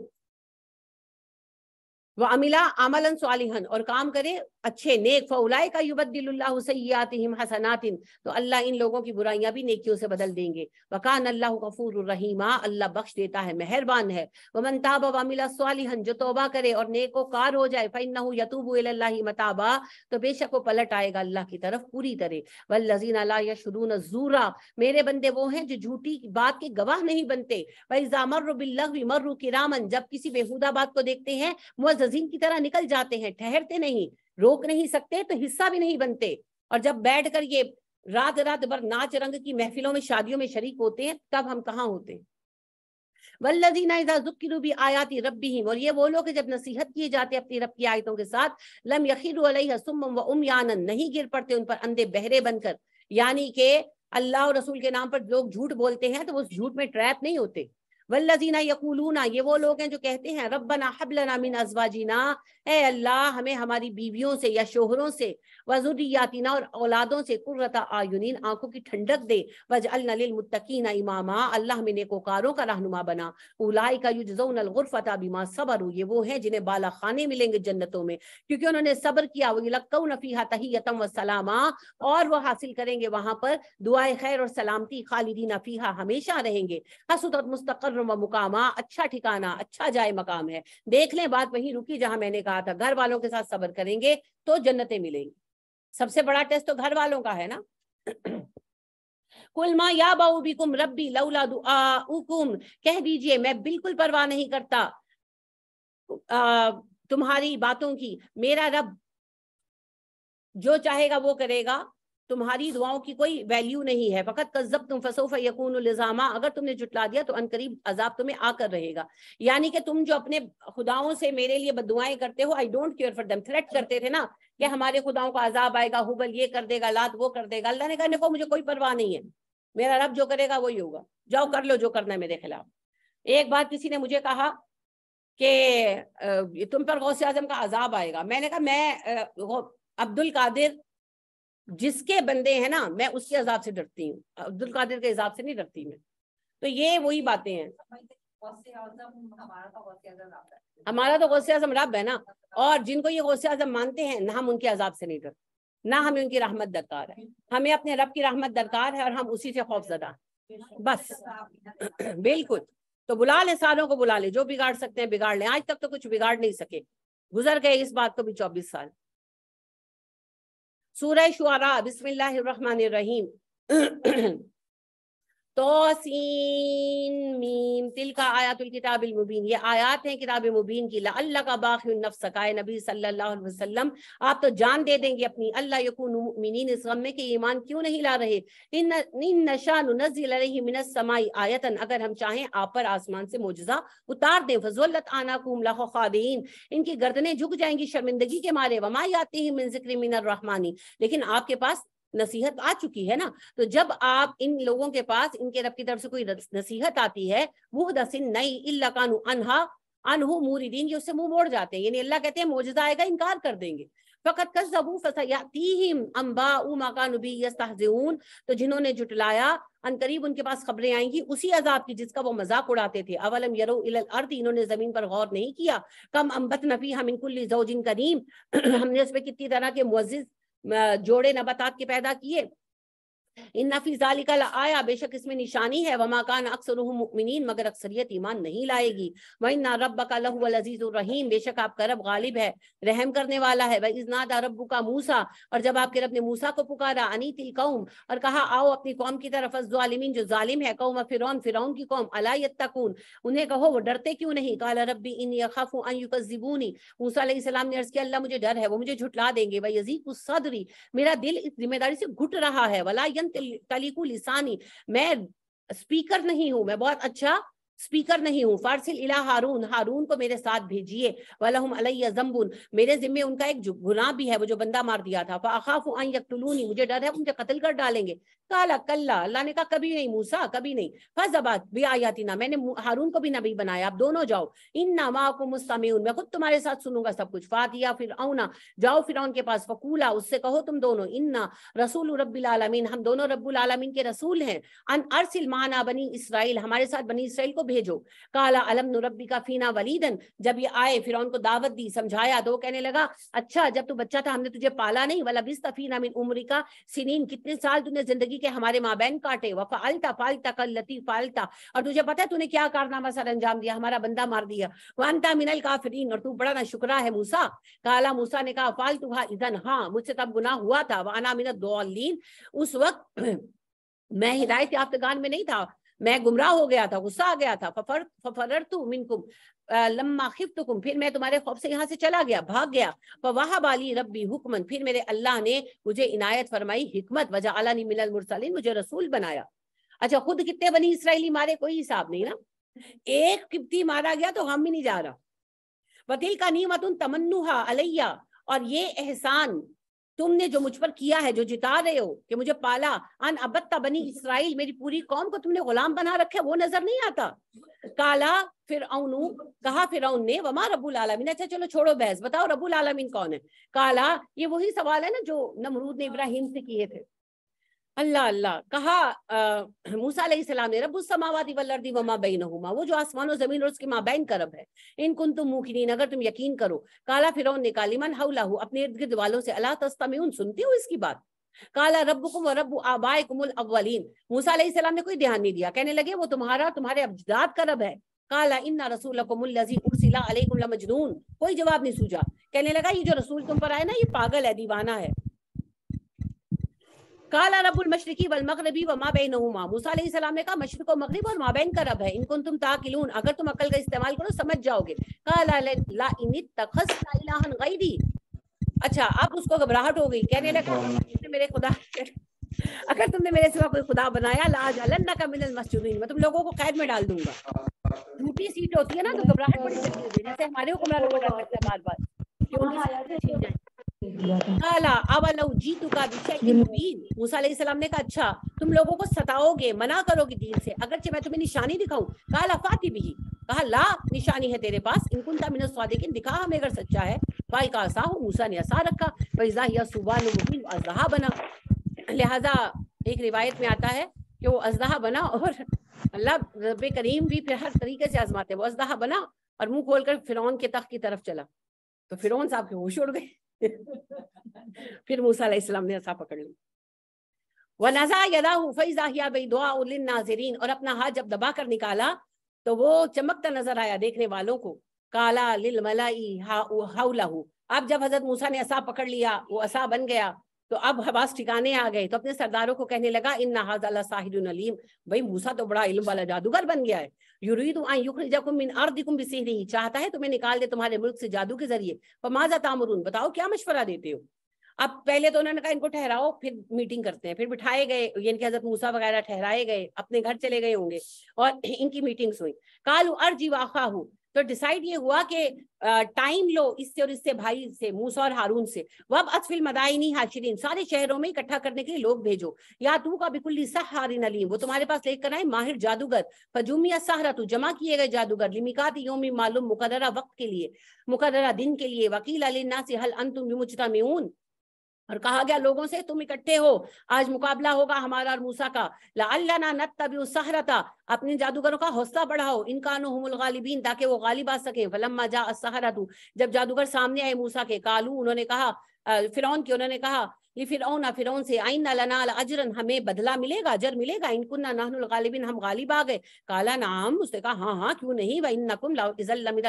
वह अमिला अमलन सालिहन और काम करे अच्छे नेक फ़ौलाए का युबद्दिल्लाह सयातिम हसनातिन तो अल्लाह इन लोगों की बुराइयां भी नेकियों से बदल देंगे वकान अल्लाह गफूर रहीमा अल्लाह बख्श देता है मेहरबान है वमन ताबा वामिला सालिहन जो तोबा करे और नेकोकार हो जाए फ़ैन्नहु यतूबु इलल्लाहि मताबा तो बेशक वो पलट आएगा अल्लाह की तरफ पूरी तरह वल्लजीन अला यशुरून जूरा मेरे बंदे वो हैं जो झूठी बात के गवाह नहीं बनते भाई जामर बिल्लहवी मर्रु किरामन जब किसी बेहुदा बात को देखते हैं मुआजीन की तरह निकल जाते हैं ठहरते नहीं रोक नहीं सकते तो हिस्सा भी नहीं बनते और जब बैठ कर ये रात रात भर नाच रंग की महफिलों में शादियों में शरीक होते हैं तब हम कहाँ होते हैं वल्लजी नाजुकी रूबी आयाती रबी हिम और ये वो लोग जब नसीहत किए जाते अपनी रब की आयतों के साथ लम यखीर व उमयानन नहीं गिर पड़ते उन पर अंधे बहरे बनकर यानी के अल्लाह और रसूल के नाम पर लोग झूठ बोलते हैं तो उस झूठ में ट्रैप नहीं होते वल्लजीना यकूलूना ये वो लोग हैं जो कहते हैं रब्बना हबलना मिन अजवाजीना ए अल्लाह हमें हमारी बीवियों से या शोहरों से वजुरियातिना और औलादों से कुर्रता आयुनिन आंखों की ठंडक दे वजअलना लिल मुत्तकीना इमामा अल्लाह हमें नेकोकारों का रहनुमा बना उलाई का युजन अलगुरफता बीमा सबर ये वो हैं जिन्हें बाला खाने मिलेंगे जन्नतों में क्योंकि उन्होंने सब्र किया वो लक्का नफीहा तहियतम व सलामा और वो हासिल करेंगे वहां पर दुआए खैर और सलामती खालिदीना फीहा हमेशा रहेंगे हसुत मुस्तकर व मुकामा अच्छा ठिकाना अच्छा जाए मकाम है देख लें बात वही रुकी जहां मैंने कहा था घर वालों के साथ सबर करेंगे तो जन्नतें मिलेंगी सबसे बड़ा टेस्ट तो घर वालों का है ना कुलमा या बाउबिकुम रब्बी लौला उकुम कह दीजिए मैं बिल्कुल परवाह नहीं करता आ, तुम्हारी बातों की मेरा रब जो चाहेगा वो करेगा तुम्हारी दुआओं की कोई वैल्यू नहीं है फकत कजब तुम फसोफ यकून इल्ज़ामा अगर तुमने जुटला दिया तो अनकरीब अजाब तुम्हें आकर रहेगा यानी कि तुम जो अपने खुदाओं से मेरे लिए बदुआएं करते हो I don't care for them threat करते थे ना कि हमारे खुदाओं का अजाब आएगा हुबल ये कर देगा लात वो कर देगा अल्लाह ने कहा देखो मुझे कोई परवाह नहीं है मेरा रब जो करेगा वही होगा जाओ कर लो जो करना है मेरे खिलाफ एक बार किसी ने मुझे कहा कि तुम पर गौसे आजम का अजाब आएगा मैंने कहा मैं अब्दुल कादिर जिसके बंदे हैं ना मैं उसके हिसाब से डरती हूँ अब्दुल कादिर के हिसाब से नहीं डरती मैं तो ये वही बातें हैं हमारा तो गौसे आजम रब है ना और जिनको ये गौसे आजम मानते हैं ना हम उनके अजाब से नहीं डरते ना हमें उनकी रहमत दरकार है हमें अपने रब की रहमत दरकार है और हम उसी से खौफ जदा बस बिल्कुल तो बुला ले सालों को बुला ले जो बिगाड़ सकते हैं बिगाड़ ले आज तक तो कुछ बिगाड़ नहीं सके गुजर गए इस बात को भी चौबीस साल سوره شعراء بسم الله الرحمن الرحيم तोसीन मीम तिल का आयातुल किताबिल मुबीन ये आयात हैं किताब मुबीन की ला अल्लाह का बाखिन नफ्स का नबी सल्लल्लाहु अलैहि वसल्लम आप तो जान दे देंगे अपनी अल्लाह यकून मुमिनीन इस गम में कि ईमान क्यों नहीं ला रहे इन नशान मिनस समाई आयतन अगर हम चाहें आप पर आसमान से मुजजा उतार दें फजुलत आनाकुम लहु खादीन इनकी गर्दनें झुक जाएंगी शर्मिंदगी के मारे वमा आती मिन जिक्र मिनर रहमानी लेकिन आपके पास नसीहत आ चुकी है ना तो जब आप इन लोगों के पास इनके रब की तरफ से कोई नसीहत आती है वो दसिन नई इल्ला कानू अनहा अनहू मुरीदीन ये उससे मुंह मोड़ जाते हैं यानी अल्लाह कहते हैं मोजा आएगा इनकार कर देंगे फ़कत कसबू फसयातीहिम अम्बा मकानबी यस्तहजून तो जिन्होंने जुटलाया अन करीब उनके पास खबरें आएंगी उसी अजाब की जिसका वो मजाक उड़ाते थे अवलम यरो अर्थ इन्होंने जमीन पर गौर नहीं किया कम अम्बत नफी हम इनकुल्ली जोजिन करीम हमने उसमें कितनी तरह के मुजिज़ जोड़े नबातात के पैदा किए इन इन्ना फिजालिका आया बेशक इसमें निशानी है वमाकान अक्सर मगर अक्सरियत ईमान नहीं लाएगी वन्ना रब का लहू रहीम बेशक आपका रब गालिब है रहम करने वाला है वह इजनादा रबू का मूसा और जब आपके रब ने मूसा को पुकारा अनी तिल कौम और कहा आओ अपनी कौम की तरफ जालिमिन जो जालिम है कौम फिर फिर की कौम अलायतकून उन्हें कहो वो डरते क्यों नहीं काला रबी इन यखफ मूसा ने अर्ज किया अल्लाह मुझे डर है वो मुझे झुटला देंगे वह यजीक सदरी मेरा दिल इस जिम्मेदारी से घुट रहा है वला तलीकू लिसानी मैं स्पीकर नहीं हूं मैं बहुत अच्छा स्पीकर नहीं हूँ फारसिल इला हारून हारून को मेरे साथ भेजिए वलहम मेरे जिम्मे उनका एक गुनाह भी है वो जो बंदा मार दिया था फ़ाखाफ यकतलूनी मुझे डर है मुझे कत्ल कर डालेंगे काला कल्ला अल्लाह ने कहा कभी नहीं मूसा कभी नहीं फजबात भी आयाती ना मैंने हारून को भी नबी बनाया आप दोनों जाओ इन माँ को मैं खुद तुम्हारे साथ सुनूंगा सब कुछ फातिया फिर औना जाओ फिर के पास फकूला उससे कहो तुम दोनों इन्ना रसूल रब्बिल आलमीन हम दोनों रब्बुल आलमीन के रसूल हैं अन अरसिल माना बनी इसराइल हमारे साथ बनी इसराइल को भेजो काला अलम नुरबी का फीना वलीदन जब ये आए फिर उनको दावत दी समझाया दो तो कहने लगा अच्छा जब तू बच्चा था हमने तुझे पाला नहीं वाला बिस्ता फीना मिन उम्र का सिनीन कितने साल तूने जिंदगी के हमारे माँ बहन काटे वह फालता फालता कल लती फालता और तुझे पता है तूने क्या कारनामा सर अंजाम दिया हमारा बंदा मार दिया वनता मिनल काफरीन और तू बड़ा ना शुक्रा है मूसा काला मूसा ने कहा फालतू हा इधन हाँ मुझसे तब गुना हुआ था वाना मिनत दो उस वक्त मैं हिदायत याफ्तगान में नहीं था मैं गुमराह हो गया था गुस्सा आ गया था फफर फफर तू मिनकुम लम्मा खिफ्तुकुम फिर मैं तुम्हारे खौफ से यहाँ से चला गया भाग गया फवाह बाली रब्बी हुक्मन फिर मेरे अल्लाह ने मुझे इनायत फरमाई हिकमत वजह अला मिलल मुरसलिन मुझे रसूल बनाया अच्छा खुद कितने बनी इसराइली मारे कोई हिसाब नहीं ना एक किप्ती मारा गया तो हम भी नहीं जा रहा वतिल का नीमत तमन्नुहा अलैया और ये एहसान तुमने जो मुझ पर किया है जो जिता रहे हो कि मुझे पाला अन अबत्ता बनी इसराइल मेरी पूरी कौम को तुमने गुलाम बना रखे वो नजर नहीं आता काला फिर कहा फिर ने वमा रबुल आलमीन अच्छा चलो छोड़ो बहस बताओ रबुल आलमीन कौन है काला ये वही सवाल है ना जो नमरूद ने इब्राहिम से किए थे अल्लाह अल्लाह कहा मूसा अलैहिस्सलाम ने समावाती वल अर्दी वमा बैनहुमा वो जो और जमीन और उसके बैन का रब है इन कुन तुम मुखिन अगर तुम यकीन करो काला फिरौन ने कालीमन हौलाहू अपने इर्द गिर्द वालों से अला तस्ता सुनती हो इसकी बात काला रब व रब्बु आबाइकुमुल अव्वलीन मूसा अलैहिस्सलाम ने कोई ध्यान नहीं दिया कहने लगे वो तुम्हारा तुम्हारे अजदाद का रब है काला इन्ना रसूल मजनून कोई जवाब नहीं सूझा कहने लगा ये जो रसूल तुम पर आए ना ये पागल है दीवाना है काला रबुल मशरकी वल मगरबी व माबेनुमा मूसा सलाम ने कहा मशरक और मगरब और माबेन का रब है इनको तुम ताकिलून अगर तुम अकल का इस्तेमाल करो समझ जाओगे काला ला इनित तखस इलाहन गैरी अच्छा अब उसको घबराहट हो गई कहने लगा हाँ। मेरे खुदा अगर तुमने मेरे सिवा कोई खुदा बनाया लाज अल्लाह का मिनल मस्जिद मैं तुम लोगों को कैद में डाल दूंगा झूठी सीट होती है ना तो घबराहट बड़ी जैसे हमारे हुक्मरानों को करते हाँ। हैं बार बार मूसा ने कहा अच्छा तुम लोगों को सताओगे मना करोगे दीन से अगरचे मैं तुम्हें निशानी दिखाऊं काला फाति भी कहा ला निशानी है तेरे पास इनकुंता मिन स्वादिकिन दिखा हमें अगर सच्चा है भाई का असा हो मूसा ने असा रखा फैजा या सुबह अजहा बना लिहाजा एक रिवायत में आता है कि वो अजहा बना और अल्लाह रब करीम भी फिर हर तरीके से आजमाते वो अजहा बना और मुंह खोलकर फिरौन के तख की तरफ चला तो फिर साहब के होश उड़ गए फिर मूसा इस्लाम ने ऐसा पकड़ ली वह नजा यदा फैजा बई दुआ नाजरीन और अपना हाथ जब दबा कर निकाला तो वो चमकता नजर आया देखने वालों को काला लिल मलाई हाउ हाउलाहू अब जब हजरत मूसा ने असा पकड़ लिया वो असा बन गया तो अब हवास ठिकाने आ गए तो अपने सरदारों को कहने लगा इन नहाजालीम भाई मूसा तो बड़ा इल्म वाला जादूगर बन गया है युरीद मिन अर्दिकुम नहीं चाहता है तुम्हें निकाल दे तुम्हारे मुल्क से जादू के जरिए माजा तामरून बताओ क्या मशवरा देते हो अब पहले तो उन्होंने कहा इनको ठहराओ फिर मीटिंग करते हैं फिर बिठाए गए इनके हजरत मूसा वगैरह ठहराए गए अपने घर चले गए होंगे और इनकी मीटिंग्स हुई कालू अर्जी वाखा हूँ तो डिसाइड ये हुआ कि टाइम लो इससे और इससे भाई से मूसा और हारून से वब अतफिल मदाइनी हाशरीन सारे शहरों में इकट्ठा करने के लिए लोग भेजो या तू का बिकुल हारिन अलीम वो तुम्हारे पास लेकर आए माहिर जादूगर फजूमिया सहरा तू जमा किए गए जादूगर लिमिकात योमी मालूम मुकदरा वक्त के लिए मुकदरा दिन के लिए वकील अली से हल अंतुम मुजतमिन और कहा गया लोगों से तुम इकट्ठे हो आज मुकाबला होगा हमारा और मूसा का लाना नत सहरता अपने जादूगरों का हौसला बढ़ाओ इनका हमल गालिबीन ताकि वो गालिब आ सके फलम्मा जा तू जब जादूगर सामने आए मूसा के कालू उन्होंने कहा फिरौन के उन्होंने कहा ये फिरौन फिर से आइन लनाल अजरन हमें बदला मिलेगा अजर मिलेगा इनकुन्ना नाहनुल गालिबिन हम गालिब आ गए काला नाम उसने कहा हाँ हाँ क्यों नहीं वह इन नकुम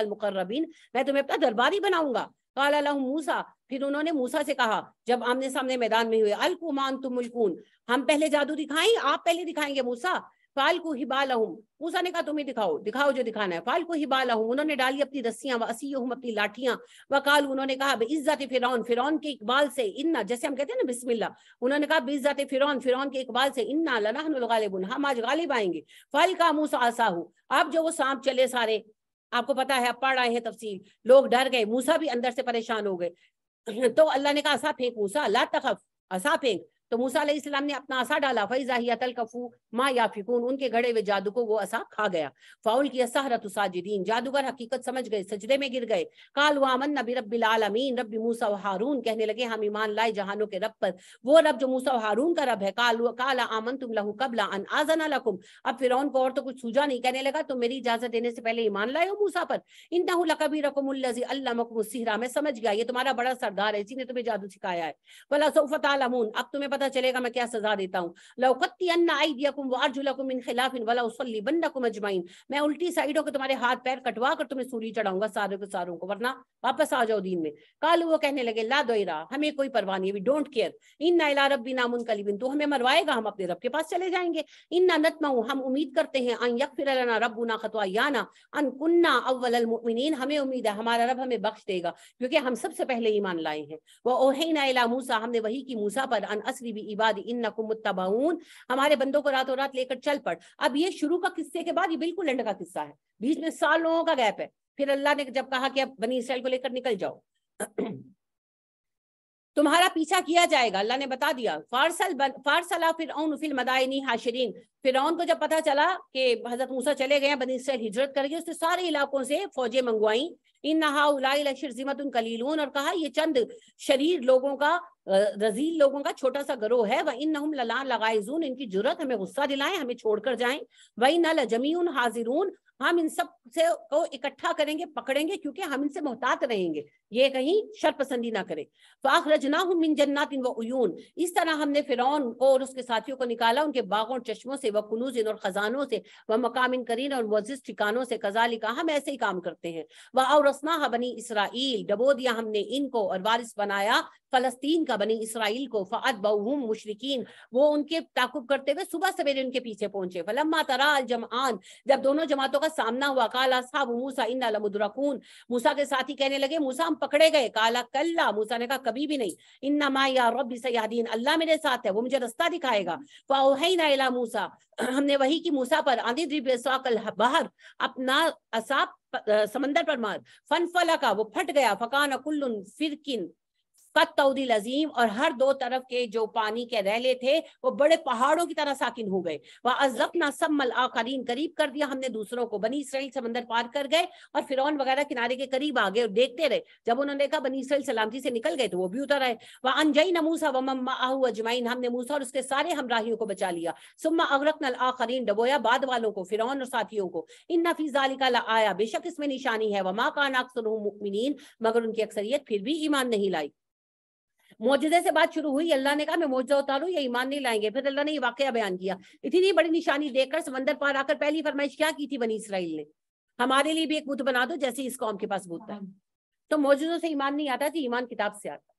मुकर्रबीन मैं तुम्हें अपना दरबारी बनाऊंगा काला मूसा फिर उन्होंने मूसा से कहा जब आमने सामने मैदान में हुए अलकुमान तुम मुलकून हम पहले जादू दिखाएं आप पहले दिखाएंगे मूसा फालकू हिबा लहूम मूसा ने कहा तुम्हें दिखाओ दिखाओ जो दिखाना है फालकू हिबा लहूम उन्होंने डाली अपनी रस्सियां व असीहम अपनी लाठियां व काल उन्होंने कहा इज्जत फिर फिर के इकबाल से इन्ना जैसे हम कहते हैं ना बिस्मिल्ला उन्होंने कहा इज्जत फिर फिर के इकबाल से इन्ना लनाहन हम आज गालिब आएंगे फल का मूसा आसाहू अब जो वो सांप चले सारे आपको पता है अब पढ़ आए हैं तफसील लोग डर गए मूसा भी अंदर से परेशान हो गए तो अल्लाह ने कहा असा फेंक मूसा अल्लाह तखफ असा फेंक तो मूसा अलैहिस्सलाम ने अपना असा डाला फैजाहियतल कफू मा या फिकून उनके घड़े हुए जादू को वो असा खा गया फाउल की असहरत साजिदीन जादूगर हकीकत समझ गए सजदे में गिर गए काल वामन नबी रब्बिल आलमीन रब्बी मूसा व हारून कहने लगे हम ईमान लाए जहानों के रब पर वो रब जो मूसा व हारून का रब है काल काल आमन तुम लहू कबला अन आजना लकुम अब फिरौन को और तो कुछ सूझा नहीं कहने लगा तुम मेरी इजाजत देने से पहले ईमान लाए हो मूसा पर इन नहू लकबी अल्लमकुम सिहरा मैं समझ गया ये तुम्हारा बड़ा सरदार है इसी ने तुम्हें जादू सिखाया है वला सौफ तालमून अब तुम्हें पता चलेगा मैं क्या सजा देता हूँ लौकती अन्ना आई दिया कुम वारजुलकुम इन खिलाफ इन वला उसली बन्ना कुम अजमाइन मैं उल्टी साइड होकर तुम्हारे हाथ पैर कटवा कर तुम्हें सूरी चढ़ाऊंगा सारों के सारों को वरना वापस आ जाओ दिन में कल वो कहने लगे ला दोरा हमें कोई परवाह नहीं अभी डोंट केयर इन ना इला रब्बी नामुन कलीबिन तो हमें मरवाएगा हम अपने रब के पास चले जाएंगे इन ना नतमा हम उम्मीद करते हैं अन यक फिर अलना रब अलाना रबुना खतवायाना अन कुन्ना अव्वल मुमिनीन हमें उम्मीद है हमारा रब हमें बख्श देगा क्योंकि हम सबसे पहले ईमान लाए हैं वह ओहना इला मूसा हमने वही की मूसा पर अन अस वासरी भी इबादी इन नकुमुत्ताबाउन हमारे बंदों को रातों रात लेकर चल पड़ अब ये शुरू का किस्से के बाद ये बिल्कुल एंड का किस्सा है बीच में साल लोगों का गैप है फिर अल्लाह ने जब कहा कि अब बनी इसराइल को लेकर निकल जाओ तुम्हारा पीछा किया जाएगा अल्लाह ने बता दिया फारसल बन, फारसला फिर फिर मदायनी हाशरीन फिर को जब पता चला कि हजरत मूसा चले गए बनी इसराइल हिजरत कर गए उसने सारे इलाकों से फौजें मंगवाई इन नहा उलाई शिरजिमत कलीलून और कहा ये चंद शरीर लोगों का रजील लोगों का छोटा सा गरोह है वह इन नहम लला लगाइजून इनकी जरूरत हमें गुस्सा दिलाएं हमें छोड़कर जाएं वही नल जमीन हाजिरून हम इन सब से को इकट्ठा करेंगे पकड़ेंगे क्योंकि हम इनसे मोहतात रहेंगे ये कहीं शरपसंदी ना करें हूं मिन जन्नात व उयून इस तरह हमने फिरौन को और उसके साथियों को निकाला उनके बागों और चश्मों से व इन और खजानों से व मकाम इन करीन और मोजिज ठिकानों से कजा लिखा हम ऐसे ही काम करते हैं वह और रसना बनी इसराइल डबो दिया हमने इनको और वारिस बनाया फलस्तीन का बनी इसराइल को फ़ात बहुम मुशरकिन वो उनके ताकुब करते हुए सुबह सवेरे उनके पीछे पहुंचे फलम्मा तरा अल जमान जब दोनों जमातों का सामना हुआ काला साहब मूसा इन्ना लमुद्रकून मूसा के साथ ही कहने लगे मूसा हम पकड़े गए काला कल्ला मूसा ने कहा कभी भी नहीं इन्ना मा या रब सयादीन अल्लाह मेरे साथ है वो मुझे रास्ता दिखाएगा फाउहैना इला मूसा हमने वही की मूसा पर आंधी द्वीपल बाहर अपना असाब समंदर पर मार फन का वो फट गया फकान कुल्लुन फिरकिन कतौदिल अजीम और हर दो तरफ के जो पानी के रहले थे वो बड़े पहाड़ों की तरह साकिन हो गए वह अजबना सम्मल आकारीन करीब कर दिया हमने दूसरों को बनी इसराइल समंदर पार कर गए और फिर वगैरह किनारे के करीब आ गए और देखते रहे जब उन्होंने कहा बनी इसराइल सलामती से निकल गए तो वो भी उतर आए वह अनजई नमूसा वमू अजमाइन हमने मूसा और उसके सारे हमराहियों को बचा लिया सुम्मा अगरक नल आखरीन डबोया बाद वालों को फिर और साथियों को इन नफीजाली का आया बेशक इसमें निशानी है माँ का नाकसर मुकमिन मगर उनकी अक्सरियत फिर भी ईमान नहीं लाई मोजदे से बात शुरू हुई अल्लाह ने कहा मैं मोजा उतारू या ईमान नहीं लाएंगे फिर अल्लाह ने ये वाक्य बयान किया इतनी बड़ी निशानी देकर समंदर पार आकर पहली फरमाइश क्या की थी बनी इसराइल ने हमारे लिए भी एक बुत बना दो जैसे इस कौम के पास बुत था हाँ। तो मौजूदों से ईमान नहीं आता थी तो ईमान किताब से आता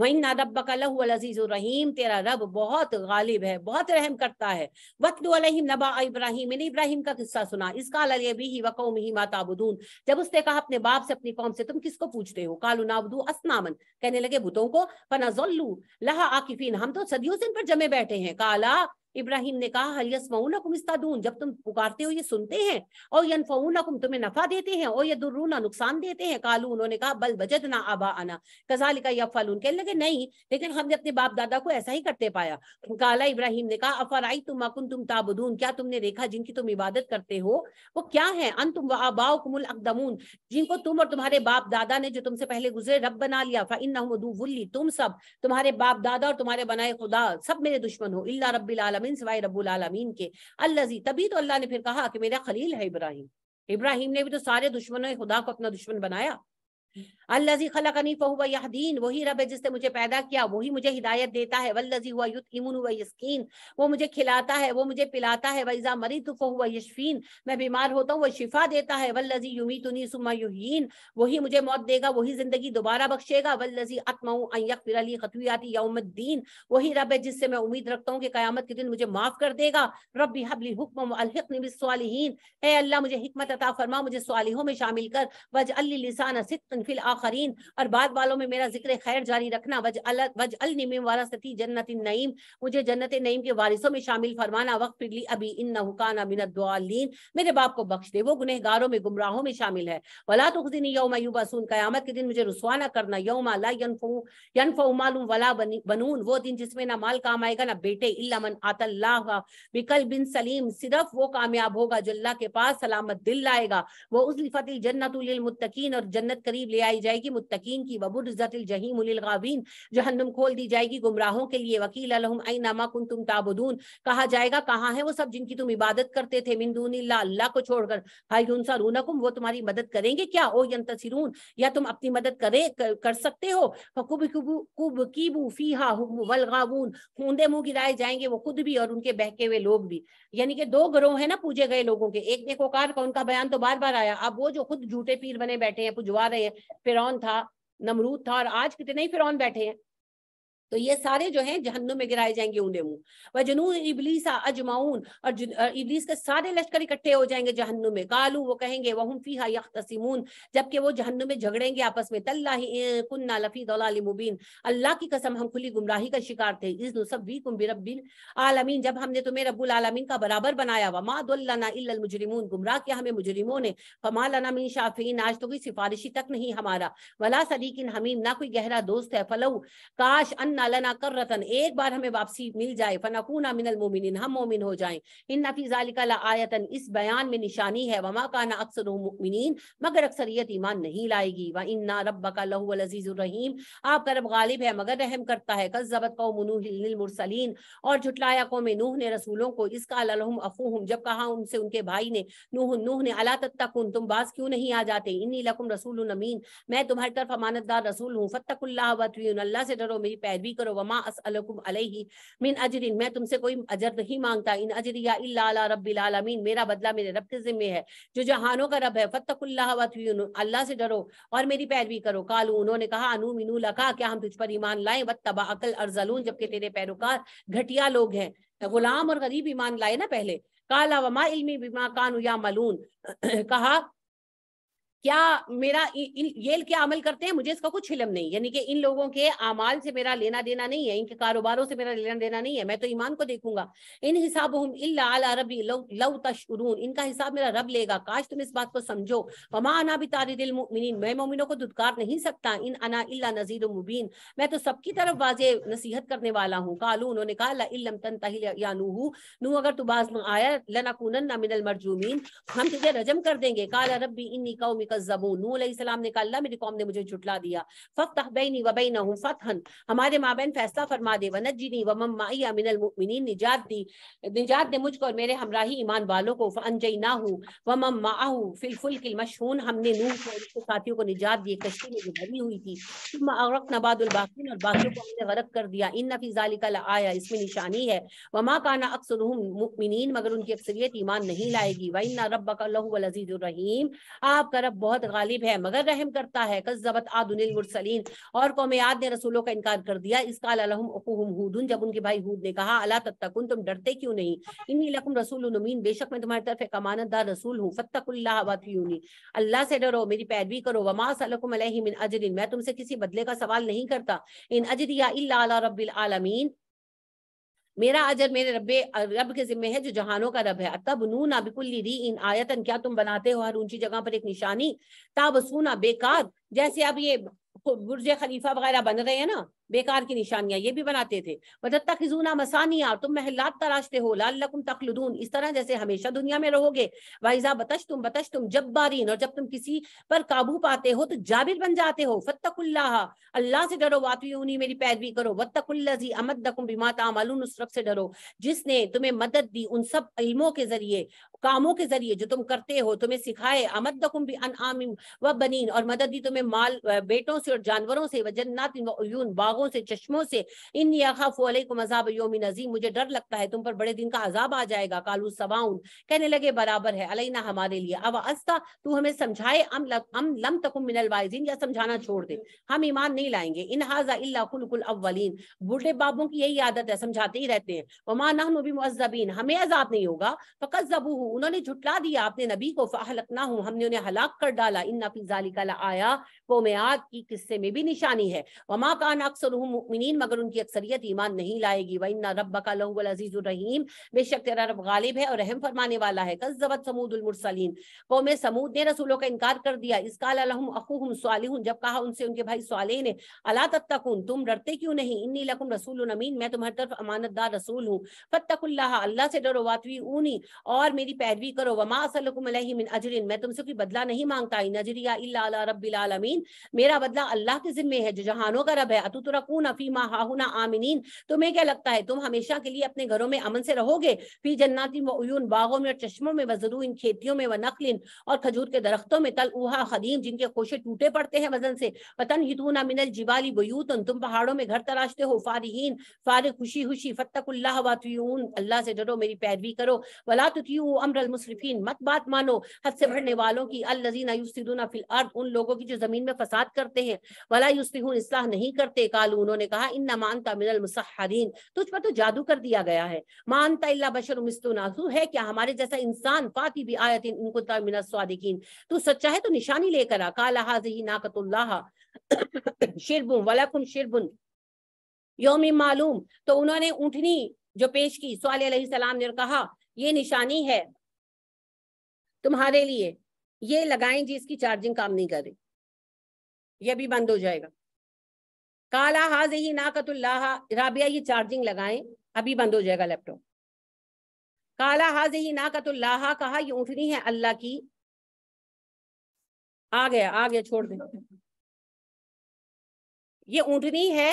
वही तेरा रब बहुत गालिब है बहुत रहम करता है वतलम नबा इब्राहिम मैंने इब्राहिम का किस्सा सुना इसका भी ही कौम ही माताबुदून जब उसने कहा अपने बाप से अपनी कौम से तुम किसको पूछते हो कालू नाबदू असनामन कहने लगे बुतों को फनाजल्लू लहा आकिफिन हम तो सदियों से इन पर जमे बैठे हैं काला इब्राहिम ने कहा हलियसमऊनकुम इस्तादून जब तुम पुकारते हो ये सुनते हैं और यनफऊनकुम तुम्हें नफा देते हैं और ये दुर्रूना नुकसान देते हैं कालू उन्होंने कहा बल बजत ना आबा आना कजाली का यफालून कहने लगे नहीं लेकिन हमने अपने बाप दादा को ऐसा ही करते पाया काला इब्राहिम ने कहा अफर आई तुम अकुन तुम ताबुदून क्या तुमने देखा जिनकी तुम इबादत करते हो वो क्या है अन तुम वबाओ कुमुल अकदमून जिनको तुम और तुम्हारे बाप दादा ने जो तुमसे पहले गुजरे रब बना लिया फा इन तुम सब तुम्हारे बाप दादा और तुम्हारे बनाए खुदा सब मेरे दुश्मन हो इल्ला रबिल आलमीन सवाई रबुल आलमीन के अल्लाजी तभी तो अल्लाह ने फिर कहा कि मेरा खलील है इब्राहिम इब्राहिम ने भी तो सारे दुश्मनों खुदा को अपना दुश्मन बनाया अल्लाजी खला कनी यह दीन वही रब है जिसने मुझे पैदा किया वही मुझे हिदायत देता है वल्लजी हुआ युद्ध इमुन हुआ यस्कीन वो मुझे खिलाता है वो मुझे पिलाता है वैज़ा मरी तो फ़हुआ यशफीन मैं बीमार होता हूँ वो शिफा देता है वल्लजी युमी तुनी सुमा युहीन वही मुझे मौत देगा वही जिंदगी दोबारा बख्शेगा वल्लजी अतमाऊ अयक फिर अली खतुयाती यौमद्दीन वही रब है जिससे मैं उम्मीद रखता हूँ कि क़्यामत के दिन मुझे माफ़ कर देगा रब भी हबली हुक्म अलहकनी है अल्लाह मुझे हिकमत अता फरमा मुझे सालिहों में शामिल कर वज अली लिसान सिक्न फिल आखरीन और बाद वालों में मेरा जिक्र खैर जारी रखना वज अल वज अल निम वाला सती जन्नत नईम मुझे जन्नत नईम के वारिसों में शामिल फरमाना वक्त पिघली अभी इन नहुकाना दुआलिन मेरे बाप को बख्श दे वो गुनहगारों में गुमराहों में शामिल है वला तो खुदी यौम यूबासून कयामत के दिन मुझे रुसवाना करना यौम ला मालूम वला बनून वो दिन जिसमें ना माल काम आएगा ना बेटे इलामन मन आतल्लाह बिकल बिन सलीम सिर्फ वो कामयाब होगा जो अल्लाह के पास सलामत दिल लाएगा वो उस लिफत जन्नत मुत्तकीन और जन्नत करीब ले आई जाएगी मुत्तकीन की वबुरजतिल जहीम गावीन जहन्नुम खोल दी जाएगी गुमराहों के लिए वकील अलहम आई नामा कुन तुम ताबुदून कहा जाएगा कहाँ है वो सब जिनकी तुम इबादत करते थे मिंदून अल्लाह को छोड़कर भाई उनसारूनकुम वो तुम्हारी मदद करेंगे क्या ओ यंतसिरून या तुम अपनी मदद करे कर, कर सकते हो फकुब कुब कीबू फीहा वलगाबून खूंदे मुंह गिराए जाएंगे वो खुद भी और उनके बहके हुए लोग भी यानी कि दो ग्रोह है ना पूजे गए लोगों के एक बेकोकार का उनका बयान तो बार बार आया अब वो जो खुद झूठे पीर बने बैठे हैं पुजवा रहे हैं फिरौन था नमरूद था और आज कितने ही फिरौन बैठे हैं तो ये सारे जो है जहन्नुम में गिराए जाएंगे ऊने मुंह वह जनू इबलीस अजमाउन और इबलीस के सारे लश्कर इकट्ठे हो जाएंगे जहन्नुम में कालू वो कहेंगे वह फीहा यख्तसिमून जबकि वो जहन्नुम में झगड़ेंगे आपस में तल्ला कुन्ना लफी दौलाली मुबीन अल्लाह की कसम हम खुली गुमराही का शिकार थे भी कुम कुम्बिरबिन आलमीन जब हमने तुम्हें रब्बुल आलमीन का बराबर बनाया हुआ मादुल्लाना मुजरिमून गुमराह किया हमें मुजरिमों ने फमा लना मिन शाफीन आज तो कोई सिफारिशी तक नहीं हमारा वला सदीकिन हमीम ना कोई गहरा दोस्त है फलऊ काश अन्न नालना रतन एक बार हमें वापसी मिल जाए फनकूना मिनल मोमिन हम मोमिन हो जाए इन नफी जालिकला आयतन इस बयान में निशानी है वमा काना अक्सर मोमिन मगर अक्सरियत ईमान नहीं लाएगी व ना रब का लहू अजीज रहीम आपका रब गालिब है मगर रहम करता है कस जबत कौ मुनूहसलीन और झुटलाया कौम नूह ने रसूलों को इसका अलहम अफूहम जब कहा उनसे उनके भाई ने नूह नूह ने अला तक तुम बास क्यों नहीं आ जाते इन्नी लकुम रसूल अमीन मैं तुम्हारी तरफ अमानतदार रसूल हूँ फतकुल्लाह अल्लाह से डरो मेरी पैरवी तस्बी करो वमा अस अलकुम अलैहि मिन अजरिन मैं तुमसे कोई अजर नहीं मांगता इन अजरिया इल्ला रब्बिल आलमीन मेरा बदला मेरे रब के जिम्मे है जो जहानों का रब है फतकुल्लाह व तुयुन अल्लाह से डरो और मेरी पैरवी करो कालू उन्होंने कहा अनु मिनु लका क्या हम तुझ पर ईमान लाएं व तबा अकल अरजलून जबकि तेरे पैरोकार घटिया लोग हैं गुलाम और गरीब ईमान लाए ना पहले काला वमा इल्मी बिमा कानू या मलून कहा क्या मेरा इन ये क्या अमल करते हैं मुझे इसका कुछ इलम नहीं यानी कि इन लोगों के अमाल से मेरा लेना देना नहीं है इनके कारोबारों से मेरा लेना देना नहीं है मैं तो ईमान को देखूंगा इन हिसाब हम रबी लव तशरून इनका हिसाब मेरा रब लेगा काश तुम इस बात को समझो वमा अना भी तारी दिल मुमिन मैं मोमिनों को दुदकार नहीं सकता इन अना इल्ला नजीर मुबीन मैं तो सबकी तरफ वाज नसीहत करने वाला हूँ कालू उन्होंने कहा इलम तन या नूह नू अगर तू बाज आया लना मिनल मरजूमीन हम तुझे रजम कर देंगे काला रबी इन कौमी कज्जबू नू सलाम ने कहा अल्लाह मेरी कौम ने मुझे झुटला दिया फ़तह बैनी वबैन फ़तहन हमारे माबैन फैसला फरमा दे वनजीनी वमम माई अमिनल निजात दी निजात ने मुझको और मेरे हमराही ईमान वालों को अनजई ना हूँ वमम माहू फिलफुल मशहून हमने नूह को उसके साथियों को निजात दी कश्ती में जो भरी हुई थी और बाकियों को हमने कर दिया इन इसमें निशानी है काना मगर उनकी अक्सरियत ईमान नहीं लाएगी वन्ना आपका रब बहुत गालिब है मगर रहम करता है कज्जबत आदुनिल हम्म। मुरसलीन और कौम याद ने रसूलों का इनकार कर दिया इसका हूदन जब उनके भाई हूद ने कहा अला तत्तकुन तुम डरते क्यों नहीं इन्नी लकुम रसूल नमीन बेशक मैं तुम्हारी तरफ एक अमानतदार रसूल हूँ फतकुल्लाह वातफियूनी अल्लाह से डरो मेरी पैरवी करो वमा सलकुम अलैहि मिन अजरिन मैं तुमसे किसी बदले का सवाल नहीं करता इन अजरिया इल्ला अला रब्बिल आलमीन मेरा अजर मेरे रब्बे रब के जिम्मे है जो जहानों का रब है तब नू ना बिकुल री इन आयतन क्या तुम बनाते हो हर ऊंची जगह पर एक निशानी ताब सूना बेकार जैसे अब ये बुर्ज खलीफा वगैरह बन रहे हैं ना बेकार की निशानियां ये भी बनाते थे मतलब तखजूना मसानिया तुम महलात तराशते हो लाल लालकुम तखलुदून इस तरह जैसे हमेशा दुनिया में रहोगे वाइजा बतश तुम बतश तुम जब बारीन और जब तुम किसी पर काबू पाते हो तो जाबिर बन जाते हो फतकुल्ला अल्लाह से डरो वातवी मेरी पैरवी करो वतकुल्लाजी अमद दकुम बिमा तामलून उस रब से डरो जिसने तुम्हें मदद दी उन सब इल्मों के जरिए कामों के जरिए जो तुम करते हो तुम्हें सिखाए अमद भी आमिन व बनीन और मदद दी तुम्हें माल बेटों से और जानवरों से व जन्नात बागों से चश्मों से इन मज़ाब अलैकुम योम नजीम मुझे डर लगता है तुम पर बड़े दिन का अजाब आ जाएगा कालू सबाउन कहने लगे बराबर है अलैना हमारे लिए अब अस्ता तू हमें समझाए अम अम लम मिनल या समझाना छोड़ दे हम ईमान नहीं लाएंगे इन हाजा इल्ला खुलकुल बूढ़े बाबों की यही आदत है समझाते ही रहते हैं वो नहनु भी मुअज्जबीन हमें अजाब नहीं होगा जबू उन्होंने झुटला दिया अपने नबी को फ़ाहलकना हूँ हमने उन्हें हलाक कर डाला इन नफी का आया कोमयात की किस्से में भी निशानी है वमा कान अक्सर मुमिन मगर उनकी अक्सरियत ईमान नहीं लाएगी व इन्ना रब का अजीज अजीज़ुररहीम बेशक तेरा रब गालिब है और रहम फरमाने वाला है कस कज़बत समूदुलमरसलीन कौम समूद ने रसूलों का इनकार कर दिया इसका लहम अखूहम सालिहून जब कहा उनसे उनके भाई सालेह ने अला तब तत्तकुन तुम डरते क्यों नहीं इन्नी लकुम रसूल मैं तुम्हारे तरफ अमानतदार रसूल हूँ फतकुल्ला अल्लाह से डरो वातवी ऊनी और मेरी पैरवी करो वमासमिन अजरिन मैं तुमसे कोई बदला नहीं मांगता इन अजरिया इल्ला रब्बिल मेरा बदला अल्लाह के जिम्मे है जो जहानों का रब है अतु अतुतरकून अफीमा हाहुना आमिनीन तुम्हें क्या लगता है तुम हमेशा के लिए अपने घरों में अमन से रहोगे फिर जन्नाती वयून बागों में और चश्मों में वजरू इन खेतियों में व नकलिन और खजूर के दरख्तों में तल उहा खदीम जिनके खोशे टूटे पड़ते हैं वजन से वतन हितूना मिनल जिबाली बयूतन तुम पहाड़ों में घर तराशते हो फारिहीन फारिग खुशी खुशी फतकुल्लाह वातून अल्लाह से डरो मेरी पैरवी करो वला तुतियू अमरल मुसरफिन मत बात मानो हद से भरने वालों की अल्लजीना युसदूना फिल अर्द उन लोगों की जो जमीन में फसाद करते हैं वला युसफिहून इसलाह नहीं करते कालू उन्होंने कहा इन नमान का मिनल मुसहरीन तुझ पर तो जादू कर दिया गया है मानता इल्ला बशर मिस्तुनासू है क्या हमारे जैसा इंसान फाती भी आयत इनको मिनल स्वादिकीन तू सच्चा है तो निशानी लेकर आ काला हाजी नाकतुल्लाह शिरबुन वलकुम शिरबुन योम मालूम तो उन्होंने उठनी जो पेश की सवाल सलाम ने कहा ये निशानी है तुम्हारे लिए ये लगाएं जी इसकी चार्जिंग काम नहीं कर रही ये भी बंद हो जाएगा काला हाज ही नाकतुल्लाह राबिया ये चार्जिंग लगाएं अभी बंद हो जाएगा लैपटॉप काला हाज ही नाकतुल्लाह कहा ये उठनी है अल्लाह की आ गया आ गया छोड़ दे ये ऊँटनी है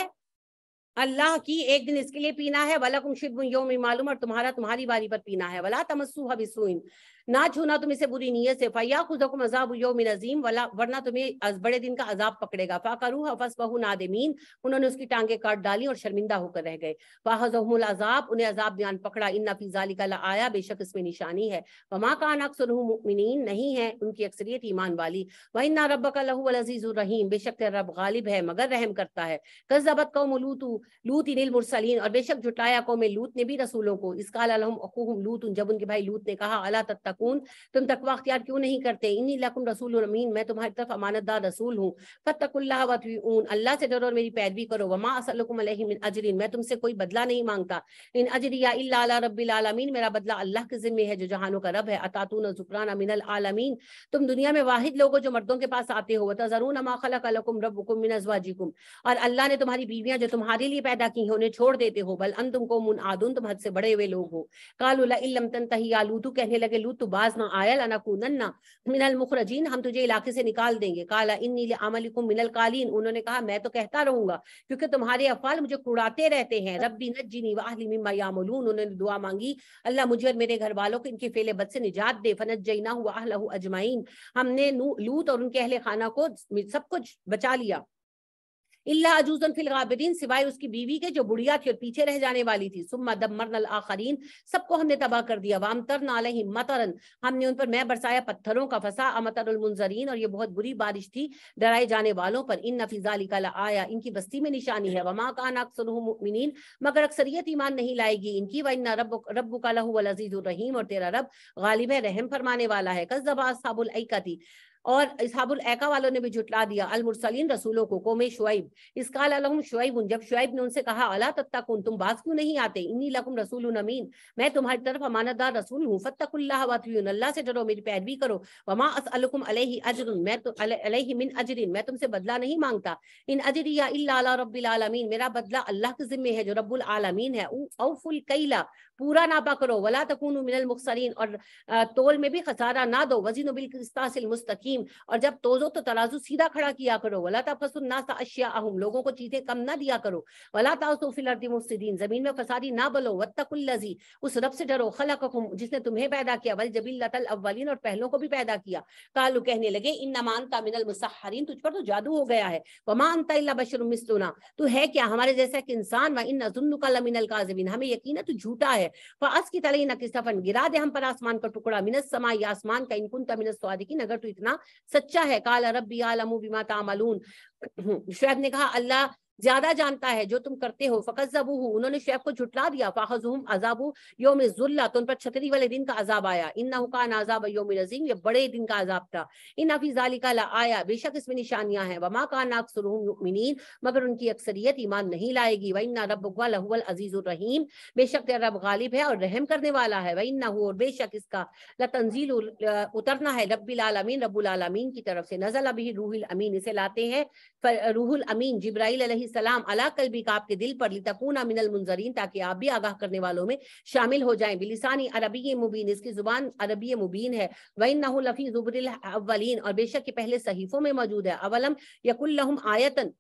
अल्लाह की एक दिन इसके लिए पीना है वाला कुमशिद मालूम और तुम्हारा तुम्हारी बारी पर पीना है वाला तमस्सू हबिसून ना छूना तुम इसे बुरी नीयत से फया खुदकुम अजाब योमिन अजीम वरना तुम्हें बड़े दिन का अजाब पकड़ेगा फाकरूह फस बहु नादमीन उन्होंने उसकी टांगे काट डाली और शर्मिंदा होकर रह गए फाहजहमुल अजाब उन्हें अजाब बयान पकड़ा नफी जाली का आया बेशक इसमें निशानी है वमा का अक्सर मुमिन नहीं है उनकी अक्सरियत ईमान वाली वह इन्ना रब का लहू अजीज़ुररहीम बेशक तेरा रब गालिब है मगर रहम करता है कस जबत कौम लूतू लूत इन मुरसलीन और बेशक जुटाया कौम लूत ने भी रसूलों को इसका अलहम अखूहम लूत जब उनके भाई लूत ने कहा अला तक तकून तुम तकवा अख्तियार क्यों नहीं करते इन्नी लकुम रसूल अमीन मैं तुम्हारी तरफ अमानतदार रसूल हूँ फ़तकुल्ला वतून अल्लाह से डरो और मेरी पैरवी करो वमा असलकुम मिन अजरिन मैं तुमसे कोई बदला नहीं मांगता इन अजरिया इल्ला रब्बिल आलमीन मेरा बदला अल्लाह के जिम्मे है जो जहानों का रब है अतातून जुकरान मिनल आलमीन तुम दुनिया में वाहिद लोगों जो मर्दों के पास आते हो तजरून अमा खलकुम रबुकुम मिन अजवाजिकुम और अल्लाह ने तुम्हारी बीवियां जो तुम्हारे लिए पैदा की हैं उन्हें छोड़ देते हो बल अन तुम को मुन आदुन तुम हद से बड़े हुए लोग हो कालूला इलम तन तही आलू कहने लगे लू बाजना आयल अनकुनन्ना मिनल मुखरजीन हम तुझे इलाके से निकाल देंगे काला इन नीले को मिनल कालीन उन्होंने कहा मैं तो कहता रहूंगा क्योंकि तुम्हारे अफाल मुझे कुड़ाते रहते हैं रब्बी नज्जिनी वाहली मिम्मा यामलून उन्होंने दुआ मांगी अल्लाह मुझे और मेरे घर वालों को इनके फेले बद से निजात दे फनत जैना हुआ अजमाइन हमने लूत और उनके अहले खाना को सब कुछ बचा लिया इल्ला अजूजन फिल गाबिदीन सिवाय उसकी बीवी के जो बुढ़िया थी और पीछे रह जाने वाली थी सुम्मा दब नल आखरीन सबको हमने तबाह कर दिया वाम तर नही मतरन हमने उन पर मैं बरसाया पत्थरों का फंसा अमतरमंजरीन और ये बहुत बुरी बारिश थी डराए जाने वालों पर इन नफिजाली का आया इनकी बस्ती में निशानी है वमा का नाकसमिन मगर अक्सरियत ईमान नहीं लाएगी इनकी व इन्ना रब रब का लहू लजीज़ुलरहीम और तेरा रब गालिब रहम फरमाने वाला है कसबा साबुल और इसहाबुल एका वालों ने भी झुटला दिया अल मुरसलीन रसूलों को कोमे शुआब इस काल अलहम शुआब उन जब शुआब ने उनसे कहा अला तत्तकुन तुम बास क्यों नहीं आते इन्नी लकुम रसूल अमीन मैं तुम्हारी तरफ अमानतदार रसूल हूँ फतकुल्ला अल्लाह से डरो मेरी पैरवी करो वमा असअलकुम अलैहि अजरुन मैं तो अलैहि मिन अजरिन मैं तुमसे बदला नहीं मांगता इन अजरिया इल्ला अला रब्बिल आलमीन मेरा बदला अल्लाह के जिम्मे है जो रब्बुल आलमीन है औफुल कैला पूरा ना पकड़ो वला तकून मिनल मुखसरीन और तोल में भी खसारा ना दो वजीन बिल मुस्तकीम और जब तोजो तो तराजू सीधा खड़ा किया करो वला सा अशिया अहम लोगों को चीजें कम ना दिया करो वला तासोफिल अर्दी जमीन में फसादी ना बलो लजी उस रब से डरो खलकुम जिसने तुम्हें पैदा किया वल लतल अव्वलिन और पहलों को भी पैदा किया कालू कहने लगे इन का मिनल मुसहरीन तुझ पर तो जादू हो गया है वह इल्ला बशर मिसलुना तू है क्या हमारे जैसा एक इंसान व इन नजुन्नुका लमिनल काजबिन हमें यकीन है तू झूठा है है फास की तलई नकिस्तफन गिरा दे हम पर आसमान का टुकड़ा मिनस समा या आसमान का इनकुनता तो मिनस स्वादी की नगर तो इतना सच्चा है काल रबी आलमू बिमा तामून शुएब ने कहा अल्लाह ज्यादा जानता है जो तुम करते हो फकत जबू उन्होंने शेख को झुटला दिया फाखजूम अजाबू योम जुल्ला तो उन पर छतरी वाले दिन का अजाब आया इन नहुका नाजाब योम नजीम ये बड़े दिन का अजाब था इन हफीजाली का आया बेशक इसमें निशानियां हैं वमा का नाक नाकसरुमिन मगर उनकी अक्सरियत ईमान नहीं लाएगी वही ना रब लहुअल रहीम बेशक तेरा रब गालिब है और रहम करने वाला है वही ना हो और बेशक इसका लतंजील उतरना है रब्बिल आलमीन रबुल आलमीन की तरफ से नजल अभी रूहुल अमीन इसे लाते हैं रूहुल अमीन जिब्राइल सलाम अला कल भी आपके दिल पर लितकूना मिनल मुंजरीन ताकि आप भी आगाह करने वालों में शामिल हो जाए बिलिसानी अरबी मुबीन इसकी जुबान अरबी मुबीन है वही नफी जुबर अवलिन और बेशक के पहले सहीफों में मौजूद है अवलम यकुल्लहम आयतन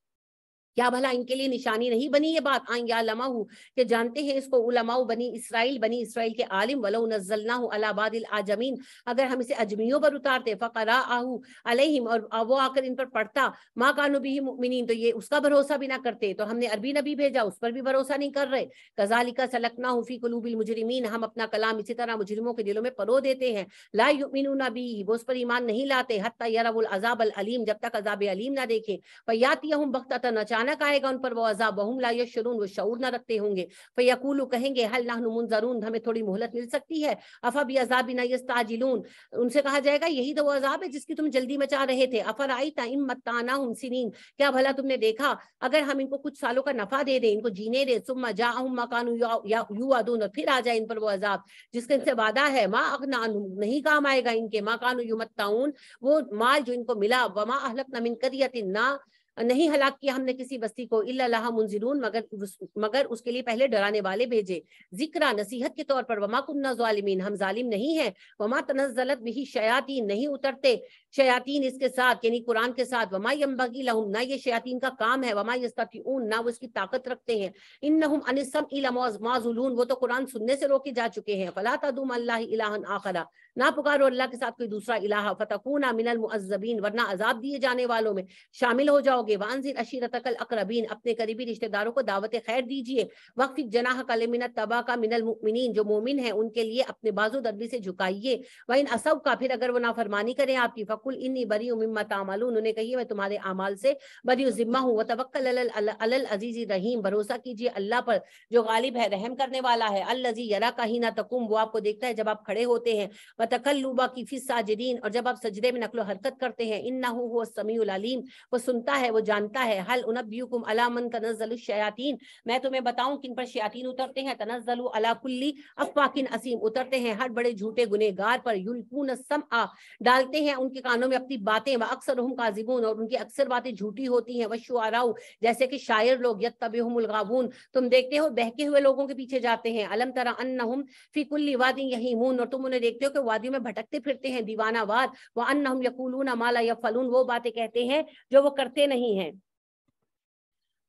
क्या भला इनके लिए निशानी नहीं बनी ये बात आया लमाहू कि जानते हैं इसको उलमाऊ बनी इसराइल बनी इसराइल के आलिम वलो नजलना अलाबाद आजमीन अगर हम इसे अजमियों पर उतारते फ़करा आहू अलहिम और वो आकर इन पर पढ़ता माँ कानुबी मुमिन तो ये उसका भरोसा भी ना करते तो हमने अरबी नबी भेजा उस पर भी भरोसा नहीं कर रहे कजालिका सलकना हूफी कलूबिल मुजरिमीन हम अपना कलाम इसी तरह मुजरिमों के दिलों में परो देते हैं ला युमिन नबी वो उस पर ईमान नहीं लाते हत्या यरबुल अजाब अलीम जब तक अजाब अलीम ना देखे पर याती हम वक्त अचानक अचानक आएगा उन पर वो अजा वहम ला यशरून वो शऊर ना रखते होंगे फिर यकूल कहेंगे हल ना मुंजरून हमें थोड़ी मोहलत मिल सकती है अफा भी अजाब ना यस्ताजिलून उनसे कहा जाएगा यही तो वो अजाब है जिसकी तुम जल्दी मचा रहे थे अफर आई ताइम मताना सिनीन क्या भला तुमने देखा अगर हम इनको कुछ सालों का नफा दे दें इनको जीने दे सुम जा मकान यू आदून फिर आ जाए इन पर वो अजाब जिसके इनसे वादा है माँ अगनान नहीं काम आएगा इनके मकान यू मताउन वो माल जो इनको मिला वमा अहलक नमिन करियत ना नहीं हलाक किया हमने किसी बस्ती को इल्ला मुंजिरून मगर मगर उसके लिए पहले डराने वाले भेजे जिक्रा नसीहत के तौर पर वमा कुन्ना जालिमीन हम जालिम नहीं है वमा तनजलत भी शयातीन नहीं उतरते शयातीन इसके साथ यानी कुरान के साथ वमा यम्बगी लहुम ना ये शयातीन का काम है वमा यस्तून ना वो इसकी ताकत रखते हैं इन नहुम अनिसम इला मौज माजुलून वो तो कुरान सुनने से रोके जा चुके हैं फला तदुम अल्लाह इलाहन आखरा ना पुकारो अल्लाह के साथ कोई दूसरा इलाहा फतकूना मिनल मुअज्जबीन वरना अजाब दिए जाने वालों में शामिल हो जाओगे वानजिर अशीरतकल अकरबीन अपने करीबी रिश्तेदारों को दावत खैर दीजिए वक्फ जनाह कल मिन तबा का मिनल मुमिनीन जो मोमिन है उनके लिए अपने बाजू दर्दी से झुकाइए व इन असब का फिर अगर वो नाफरमानी करें आपकी फकुल इन बरी उम्मा तामल उन्होंने कही मैं तुम्हारे अमाल से बरी जिम्मा हूँ वह तवक्ल अल अजीज़ रहीम भरोसा कीजिए अल्लाह पर जो गालिब है रहम करने वाला है अल अजी यरा कहीं ना तकुम वो आपको देखता है जब आप खड़े होते हैं वतकल्लुबा की फिस साजरीन और जब आप सजदे में नकलो हरकत करते हैं इन ना हो उलालीम वो सुनता है वो जानता है हल उनबीकुम अलामन शयातीन मैं तुम्हें बताऊं किन पर शयातीन उतरते हैं तनजल अलाकुल्ली अफवाकिन असीम उतरते हैं हर बड़े झूठे गुनेगार पर युलकून सम आ डालते हैं उनके कानों में अपनी बातें व अक्सर हम काजिबून और उनकी अक्सर बातें झूठी होती हैं व शुआराऊ जैसे कि शायर लोग यद तब गाबून तुम देखते हो बहके हुए लोगों के पीछे जाते हैं अलम तरह अन्नहुम फी कुल्ली वादी यहीमून और तुम उन्हें देखते हो कि वादियों में भटकते फिरते हैं दीवानावाद व अन्न हम यकूलून माला या फलून वो बातें कहते हैं जो वो करते नहीं है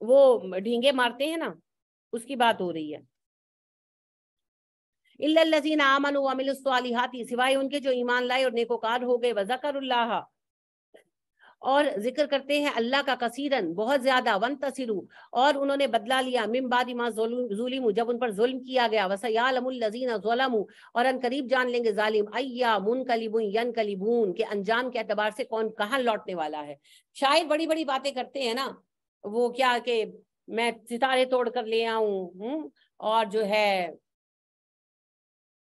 वो ढींगे मारते हैं ना उसकी बात हो रही है इल्लजीन आमन वामिल सिवाय उनके जो ईमान लाए और नेकोकार हो गए वजकर और जिक्र करते हैं अल्लाह का कसीरन बहुत ज्यादा वन तसिरु और उन्होंने बदला लिया मिमबादी माँ जुलिमू जब उन पर जुल्म किया गया वसयालमजीना जोलमू और अन करीब जान लेंगे जालिम अय्या मुन कलीबून यन कलीबून के अंजाम के अतबार से कौन कहाँ लौटने वाला है शायद बड़ी बड़ी बातें करते हैं ना वो क्या के मैं सितारे तोड़ कर ले आऊं हम्म, और जो है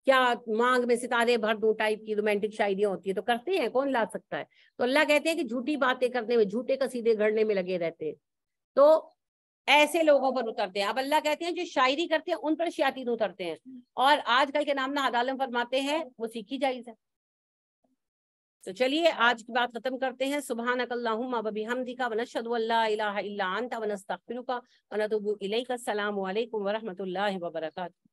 क्या मांग में सितारे भर दो टाइप की रोमांटिक शायरियां होती है तो करते हैं कौन ला सकता है तो अल्लाह कहते हैं कि झूठी बातें करने में झूठे कसीदे घड़ने में लगे रहते हैं तो ऐसे लोगों पर उतरते हैं अब अल्लाह कहते हैं जो शायरी करते हैं उन पर शयातीन तो उतरते हैं और आजकल के नाम ना अदालम फरमाते हैं वो सीखी जायज है तो चलिए आज की बात खत्म करते हैं सुबह नकल्लाबी हमदी का वनशदा वरहमत ला वबरकू